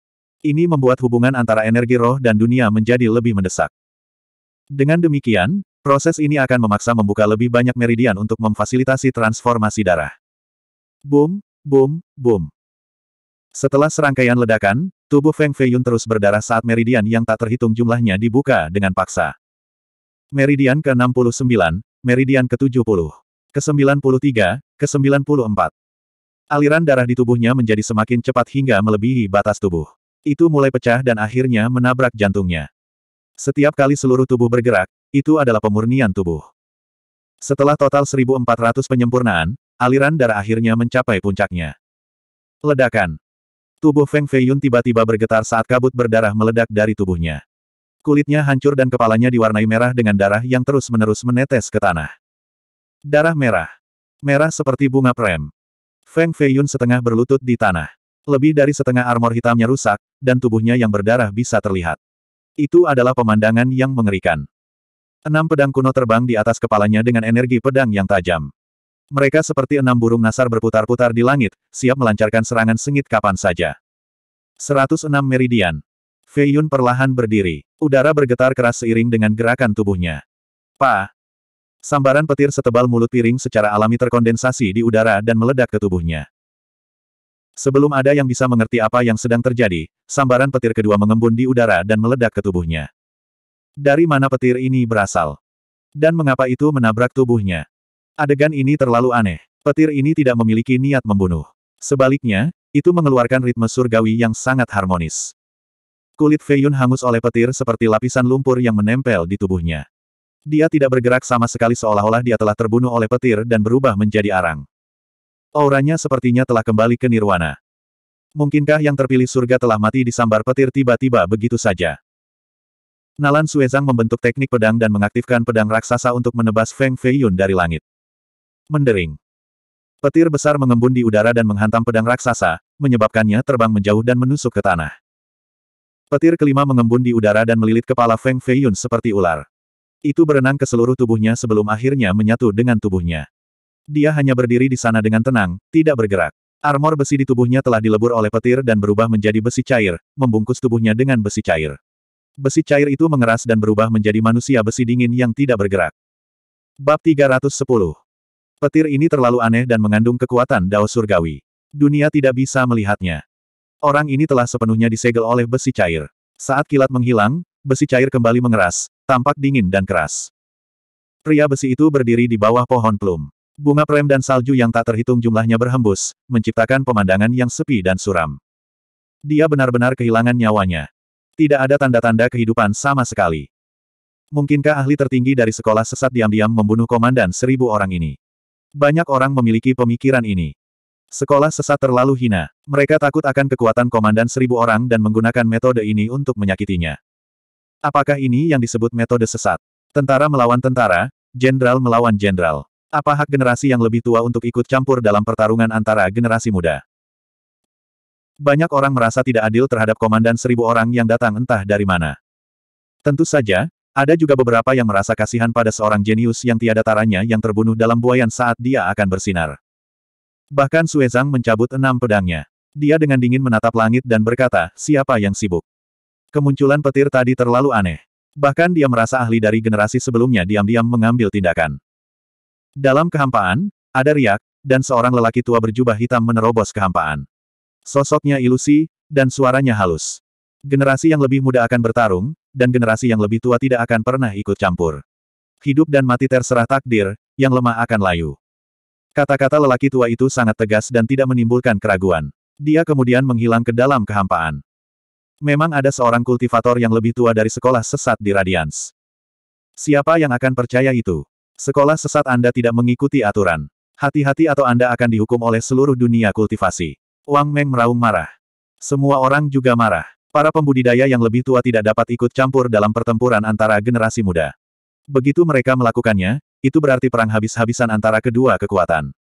Ini membuat hubungan antara energi roh dan dunia menjadi lebih mendesak. Dengan demikian, proses ini akan memaksa membuka lebih banyak meridian untuk memfasilitasi transformasi darah. Boom, boom, boom. Setelah serangkaian ledakan, Tubuh Feng Feiyun terus berdarah saat meridian yang tak terhitung jumlahnya dibuka dengan paksa. Meridian ke-69, meridian ke-70, ke-93, ke-94. Aliran darah di tubuhnya menjadi semakin cepat hingga melebihi batas tubuh. Itu mulai pecah dan akhirnya menabrak jantungnya. Setiap kali seluruh tubuh bergerak, itu adalah pemurnian tubuh. Setelah total 1400 penyempurnaan, aliran darah akhirnya mencapai puncaknya. Ledakan. Tubuh Feng Feiyun tiba-tiba bergetar saat kabut berdarah meledak dari tubuhnya. Kulitnya hancur dan kepalanya diwarnai merah dengan darah yang terus-menerus menetes ke tanah. Darah merah. Merah seperti bunga prem. Feng Feiyun setengah berlutut di tanah. Lebih dari setengah armor hitamnya rusak, dan tubuhnya yang berdarah bisa terlihat. Itu adalah pemandangan yang mengerikan. Enam pedang kuno terbang di atas kepalanya dengan energi pedang yang tajam. Mereka seperti enam burung nasar berputar-putar di langit, siap melancarkan serangan sengit kapan saja. 106 Meridian. Fei Yun perlahan berdiri. Udara bergetar keras seiring dengan gerakan tubuhnya. Pa! Sambaran petir setebal mulut piring secara alami terkondensasi di udara dan meledak ke tubuhnya. Sebelum ada yang bisa mengerti apa yang sedang terjadi, sambaran petir kedua mengembun di udara dan meledak ke tubuhnya. Dari mana petir ini berasal? Dan mengapa itu menabrak tubuhnya? Adegan ini terlalu aneh. Petir ini tidak memiliki niat membunuh. Sebaliknya, itu mengeluarkan ritme surgawi yang sangat harmonis. Kulit Feiyun hangus oleh petir seperti lapisan lumpur yang menempel di tubuhnya. Dia tidak bergerak sama sekali seolah-olah dia telah terbunuh oleh petir dan berubah menjadi arang. Auranya sepertinya telah kembali ke nirwana. Mungkinkah yang terpilih surga telah mati disambar petir tiba-tiba begitu saja? Nalan Suezang membentuk teknik pedang dan mengaktifkan pedang raksasa untuk menebas Feng Feiyun dari langit mendering. Petir besar mengembun di udara dan menghantam pedang raksasa, menyebabkannya terbang menjauh dan menusuk ke tanah. Petir kelima mengembun di udara dan melilit kepala Feng Feiyun seperti ular. Itu berenang ke seluruh tubuhnya sebelum akhirnya menyatu dengan tubuhnya. Dia hanya berdiri di sana dengan tenang, tidak bergerak. Armor besi di tubuhnya telah dilebur oleh petir dan berubah menjadi besi cair, membungkus tubuhnya dengan besi cair. Besi cair itu mengeras dan berubah menjadi manusia besi dingin yang tidak bergerak. Bab 310 Petir ini terlalu aneh dan mengandung kekuatan dao surgawi. Dunia tidak bisa melihatnya. Orang ini telah sepenuhnya disegel oleh besi cair. Saat kilat menghilang, besi cair kembali mengeras, tampak dingin dan keras. Pria besi itu berdiri di bawah pohon plum. Bunga prem dan salju yang tak terhitung jumlahnya berhembus, menciptakan pemandangan yang sepi dan suram. Dia benar-benar kehilangan nyawanya. Tidak ada tanda-tanda kehidupan sama sekali. Mungkinkah ahli tertinggi dari sekolah sesat diam-diam membunuh komandan seribu orang ini? Banyak orang memiliki pemikiran ini. Sekolah sesat terlalu hina. Mereka takut akan kekuatan komandan seribu orang dan menggunakan metode ini untuk menyakitinya. Apakah ini yang disebut metode sesat? Tentara melawan tentara, jenderal melawan jenderal. Apa hak generasi yang lebih tua untuk ikut campur dalam pertarungan antara generasi muda? Banyak orang merasa tidak adil terhadap komandan seribu orang yang datang entah dari mana. Tentu saja, ada juga beberapa yang merasa kasihan pada seorang jenius yang tiada taranya yang terbunuh dalam buayan saat dia akan bersinar. Bahkan Suezang mencabut enam pedangnya. Dia dengan dingin menatap langit dan berkata, siapa yang sibuk? Kemunculan petir tadi terlalu aneh. Bahkan dia merasa ahli dari generasi sebelumnya diam-diam mengambil tindakan. Dalam kehampaan, ada riak, dan seorang lelaki tua berjubah hitam menerobos kehampaan. Sosoknya ilusi, dan suaranya halus. Generasi yang lebih muda akan bertarung, dan generasi yang lebih tua tidak akan pernah ikut campur. Hidup dan mati terserah takdir, yang lemah akan layu. Kata-kata lelaki tua itu sangat tegas dan tidak menimbulkan keraguan. Dia kemudian menghilang ke dalam kehampaan. Memang ada seorang kultivator yang lebih tua dari sekolah sesat di Radians. Siapa yang akan percaya itu? Sekolah sesat Anda tidak mengikuti aturan. Hati-hati atau Anda akan dihukum oleh seluruh dunia kultivasi. Wang Meng meraung marah. Semua orang juga marah. Para pembudidaya yang lebih tua tidak dapat ikut campur dalam pertempuran antara generasi muda. Begitu mereka melakukannya, itu berarti perang habis-habisan antara kedua kekuatan.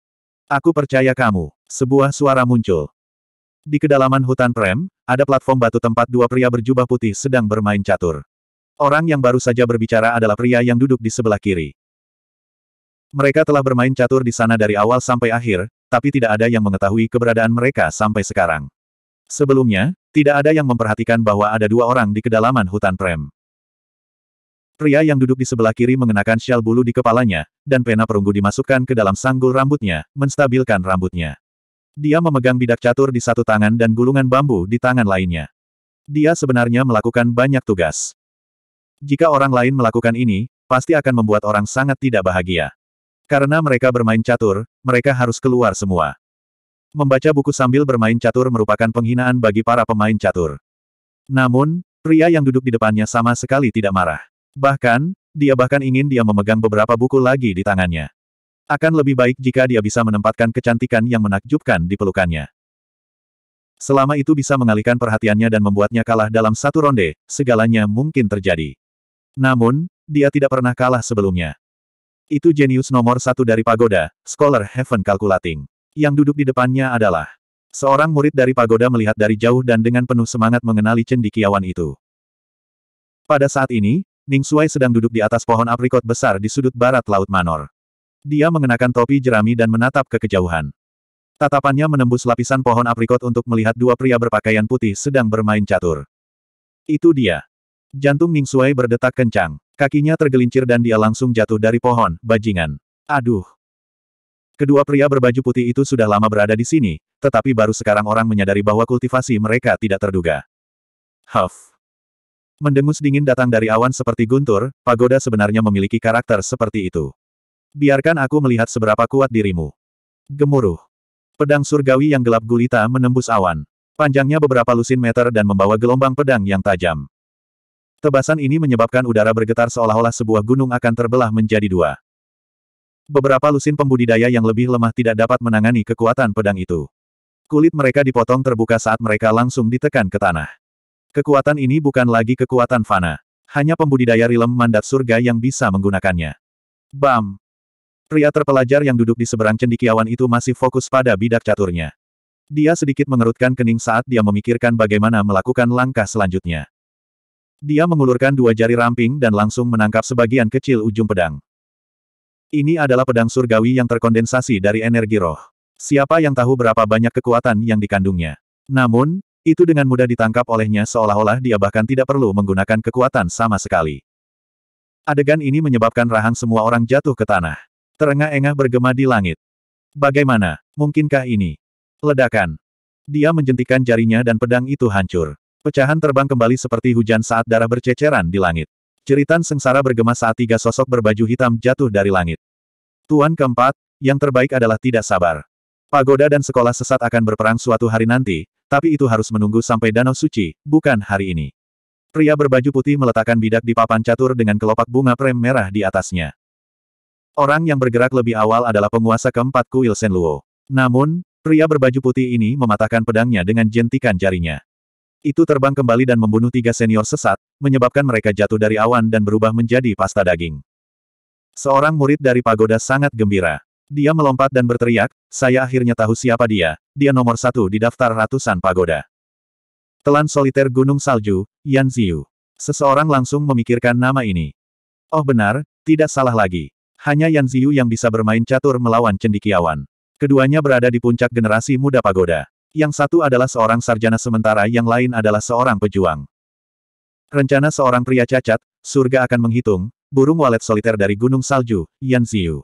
Aku percaya kamu. Sebuah suara muncul. Di kedalaman hutan prem, ada platform batu tempat dua pria berjubah putih sedang bermain catur. Orang yang baru saja berbicara adalah pria yang duduk di sebelah kiri. Mereka telah bermain catur di sana dari awal sampai akhir, tapi tidak ada yang mengetahui keberadaan mereka sampai sekarang. Sebelumnya, tidak ada yang memperhatikan bahwa ada dua orang di kedalaman hutan prem. Pria yang duduk di sebelah kiri mengenakan syal bulu di kepalanya, dan pena perunggu dimasukkan ke dalam sanggul rambutnya, menstabilkan rambutnya. Dia memegang bidak catur di satu tangan dan gulungan bambu di tangan lainnya. Dia sebenarnya melakukan banyak tugas. Jika orang lain melakukan ini, pasti akan membuat orang sangat tidak bahagia. Karena mereka bermain catur, mereka harus keluar semua. Membaca buku sambil bermain catur merupakan penghinaan bagi para pemain catur. Namun, pria yang duduk di depannya sama sekali tidak marah. Bahkan, dia bahkan ingin dia memegang beberapa buku lagi di tangannya. Akan lebih baik jika dia bisa menempatkan kecantikan yang menakjubkan di pelukannya. Selama itu bisa mengalihkan perhatiannya dan membuatnya kalah dalam satu ronde, segalanya mungkin terjadi. Namun, dia tidak pernah kalah sebelumnya. Itu jenius nomor satu dari pagoda, Scholar Heaven Calculating. Yang duduk di depannya adalah seorang murid dari pagoda melihat dari jauh dan dengan penuh semangat mengenali cendikiawan itu. Pada saat ini, Ning Suai sedang duduk di atas pohon aprikot besar di sudut barat Laut Manor. Dia mengenakan topi jerami dan menatap ke kejauhan. Tatapannya menembus lapisan pohon aprikot untuk melihat dua pria berpakaian putih sedang bermain catur. Itu dia. Jantung Ning Suai berdetak kencang. Kakinya tergelincir dan dia langsung jatuh dari pohon, bajingan. Aduh. Kedua pria berbaju putih itu sudah lama berada di sini, tetapi baru sekarang orang menyadari bahwa kultivasi mereka tidak terduga. Huff. Mendengus dingin datang dari awan seperti guntur, pagoda sebenarnya memiliki karakter seperti itu. Biarkan aku melihat seberapa kuat dirimu. Gemuruh. Pedang surgawi yang gelap gulita menembus awan. Panjangnya beberapa lusin meter dan membawa gelombang pedang yang tajam. Tebasan ini menyebabkan udara bergetar seolah-olah sebuah gunung akan terbelah menjadi dua. Beberapa lusin pembudidaya yang lebih lemah tidak dapat menangani kekuatan pedang itu. Kulit mereka dipotong terbuka saat mereka langsung ditekan ke tanah. Kekuatan ini bukan lagi kekuatan fana. Hanya pembudidaya rilem mandat surga yang bisa menggunakannya. Bam! Pria terpelajar yang duduk di seberang cendikiawan itu masih fokus pada bidak caturnya. Dia sedikit mengerutkan kening saat dia memikirkan bagaimana melakukan langkah selanjutnya. Dia mengulurkan dua jari ramping dan langsung menangkap sebagian kecil ujung pedang. Ini adalah pedang surgawi yang terkondensasi dari energi roh. Siapa yang tahu berapa banyak kekuatan yang dikandungnya. Namun, itu dengan mudah ditangkap olehnya seolah-olah dia bahkan tidak perlu menggunakan kekuatan sama sekali. Adegan ini menyebabkan rahang semua orang jatuh ke tanah. Terengah-engah bergema di langit. Bagaimana? Mungkinkah ini? Ledakan. Dia menjentikan jarinya dan pedang itu hancur. Pecahan terbang kembali seperti hujan saat darah berceceran di langit. Ceritan sengsara bergema saat tiga sosok berbaju hitam jatuh dari langit. Tuan keempat, yang terbaik adalah tidak sabar. Pagoda dan sekolah sesat akan berperang suatu hari nanti, tapi itu harus menunggu sampai danau suci, bukan hari ini. Pria berbaju putih meletakkan bidak di papan catur dengan kelopak bunga prem merah di atasnya. Orang yang bergerak lebih awal adalah penguasa keempat kuil Senluo. Namun, pria berbaju putih ini mematahkan pedangnya dengan jentikan jarinya. Itu terbang kembali dan membunuh tiga senior sesat, menyebabkan mereka jatuh dari awan dan berubah menjadi pasta daging. Seorang murid dari pagoda sangat gembira. Dia melompat dan berteriak, saya akhirnya tahu siapa dia, dia nomor satu di daftar ratusan pagoda. Telan soliter Gunung Salju, Yan Ziyu. Seseorang langsung memikirkan nama ini. Oh benar, tidak salah lagi. Hanya Yan Ziyu yang bisa bermain catur melawan cendikiawan. Keduanya berada di puncak generasi muda pagoda. Yang satu adalah seorang sarjana sementara yang lain adalah seorang pejuang. Rencana seorang pria cacat, surga akan menghitung, burung walet soliter dari Gunung Salju, Yan Ziyu.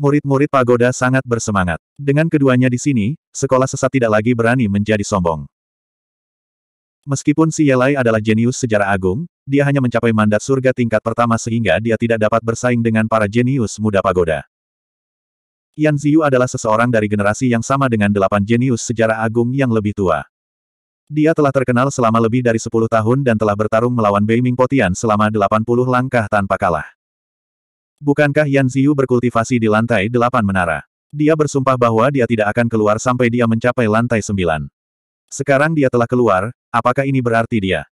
Murid-murid pagoda sangat bersemangat. Dengan keduanya di sini, sekolah sesat tidak lagi berani menjadi sombong. Meskipun si Yelai adalah jenius sejarah agung, dia hanya mencapai mandat surga tingkat pertama sehingga dia tidak dapat bersaing dengan para jenius muda pagoda. Yan Ziyu adalah seseorang dari generasi yang sama dengan delapan jenius sejarah agung yang lebih tua. Dia telah terkenal selama lebih dari sepuluh tahun dan telah bertarung melawan Beiming Potian selama delapan puluh langkah tanpa kalah. Bukankah Yan Ziyu berkultivasi di lantai delapan menara? Dia bersumpah bahwa dia tidak akan keluar sampai dia mencapai lantai sembilan. Sekarang dia telah keluar, apakah ini berarti dia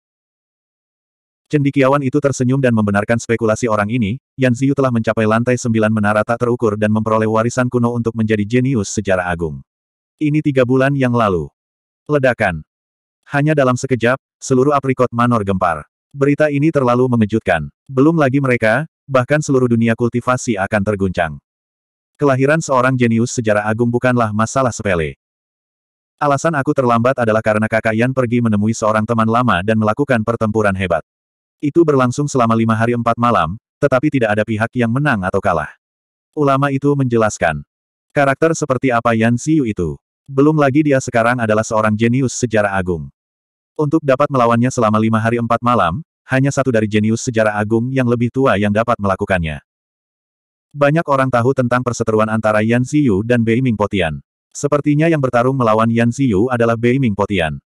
Cendikiawan itu tersenyum dan membenarkan spekulasi orang ini, Yan Ziyu telah mencapai lantai sembilan menara tak terukur dan memperoleh warisan kuno untuk menjadi jenius sejarah agung. Ini tiga bulan yang lalu. Ledakan. Hanya dalam sekejap, seluruh aprikot manor gempar. Berita ini terlalu mengejutkan. Belum lagi mereka, bahkan seluruh dunia kultivasi akan terguncang. Kelahiran seorang jenius sejarah agung bukanlah masalah sepele. Alasan aku terlambat adalah karena kakak Yan pergi menemui seorang teman lama dan melakukan pertempuran hebat. Itu berlangsung selama lima hari empat malam, tetapi tidak ada pihak yang menang atau kalah. Ulama itu menjelaskan. Karakter seperti apa Yan Xiu itu. Belum lagi dia sekarang adalah seorang jenius sejarah agung. Untuk dapat melawannya selama lima hari empat malam, hanya satu dari jenius sejarah agung yang lebih tua yang dapat melakukannya. Banyak orang tahu tentang perseteruan antara Yan Xiu dan Bei Ming Potian. Sepertinya yang bertarung melawan Yan Xiu adalah Bei Ming Potian.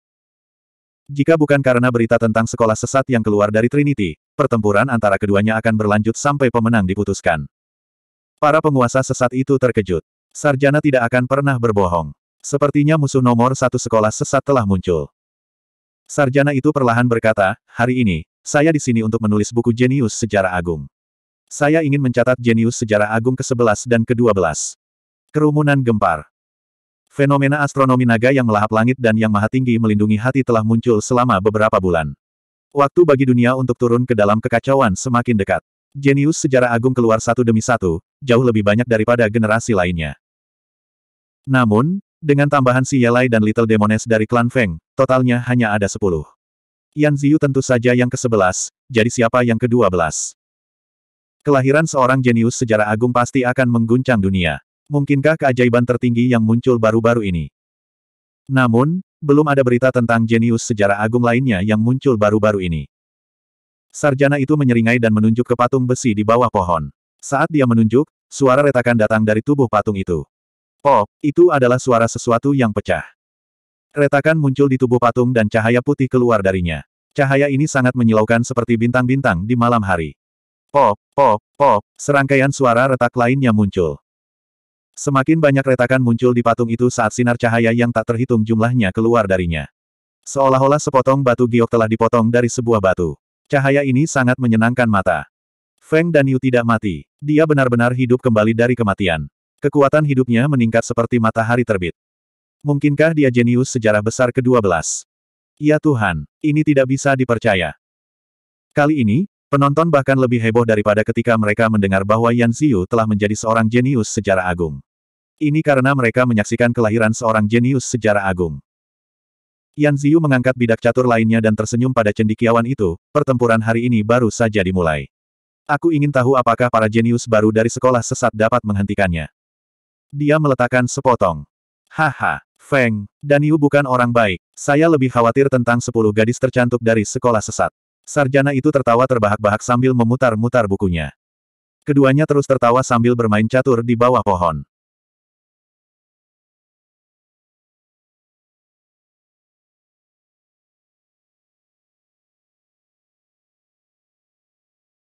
Jika bukan karena berita tentang sekolah sesat yang keluar dari Trinity, pertempuran antara keduanya akan berlanjut sampai pemenang diputuskan. Para penguasa sesat itu terkejut. Sarjana tidak akan pernah berbohong. Sepertinya musuh nomor satu sekolah sesat telah muncul. Sarjana itu perlahan berkata, hari ini, saya di sini untuk menulis buku jenius sejarah agung. Saya ingin mencatat jenius sejarah agung ke-11 dan ke-12. Kerumunan gempar. Fenomena astronomi naga yang melahap langit dan yang maha tinggi melindungi hati telah muncul selama beberapa bulan. Waktu bagi dunia untuk turun ke dalam kekacauan semakin dekat. Jenius sejarah agung keluar satu demi satu, jauh lebih banyak daripada generasi lainnya. Namun, dengan tambahan si Yelai dan Little Demones dari klan Feng, totalnya hanya ada sepuluh. Yan Ziyu tentu saja yang ke-11, jadi siapa yang ke-12? Kelahiran seorang jenius sejarah agung pasti akan mengguncang dunia. Mungkinkah keajaiban tertinggi yang muncul baru-baru ini? Namun, belum ada berita tentang jenius sejarah agung lainnya yang muncul baru-baru ini. Sarjana itu menyeringai dan menunjuk ke patung besi di bawah pohon. Saat dia menunjuk, suara retakan datang dari tubuh patung itu. Pop, oh, itu adalah suara sesuatu yang pecah. Retakan muncul di tubuh patung dan cahaya putih keluar darinya. Cahaya ini sangat menyilaukan seperti bintang-bintang di malam hari. Pop, oh, pop, oh, pop, serangkaian suara retak lainnya muncul. Semakin banyak retakan muncul di patung itu saat sinar cahaya yang tak terhitung jumlahnya keluar darinya. Seolah-olah sepotong batu giok telah dipotong dari sebuah batu. Cahaya ini sangat menyenangkan mata. Feng Dan Yu tidak mati. Dia benar-benar hidup kembali dari kematian. Kekuatan hidupnya meningkat seperti matahari terbit. Mungkinkah dia jenius sejarah besar ke-12? Ya Tuhan, ini tidak bisa dipercaya. Kali ini, Penonton bahkan lebih heboh daripada ketika mereka mendengar bahwa Yan Xiu telah menjadi seorang jenius sejarah agung. Ini karena mereka menyaksikan kelahiran seorang jenius sejarah agung. Yan Xiu mengangkat bidak catur lainnya dan tersenyum pada cendikiawan itu, pertempuran hari ini baru saja dimulai. Aku ingin tahu apakah para jenius baru dari sekolah sesat dapat menghentikannya. Dia meletakkan sepotong. Haha, Feng, Daniu bukan orang baik. Saya lebih khawatir tentang sepuluh gadis tercantik dari sekolah sesat. Sarjana itu tertawa terbahak-bahak sambil memutar-mutar bukunya. Keduanya terus tertawa sambil bermain catur di bawah pohon.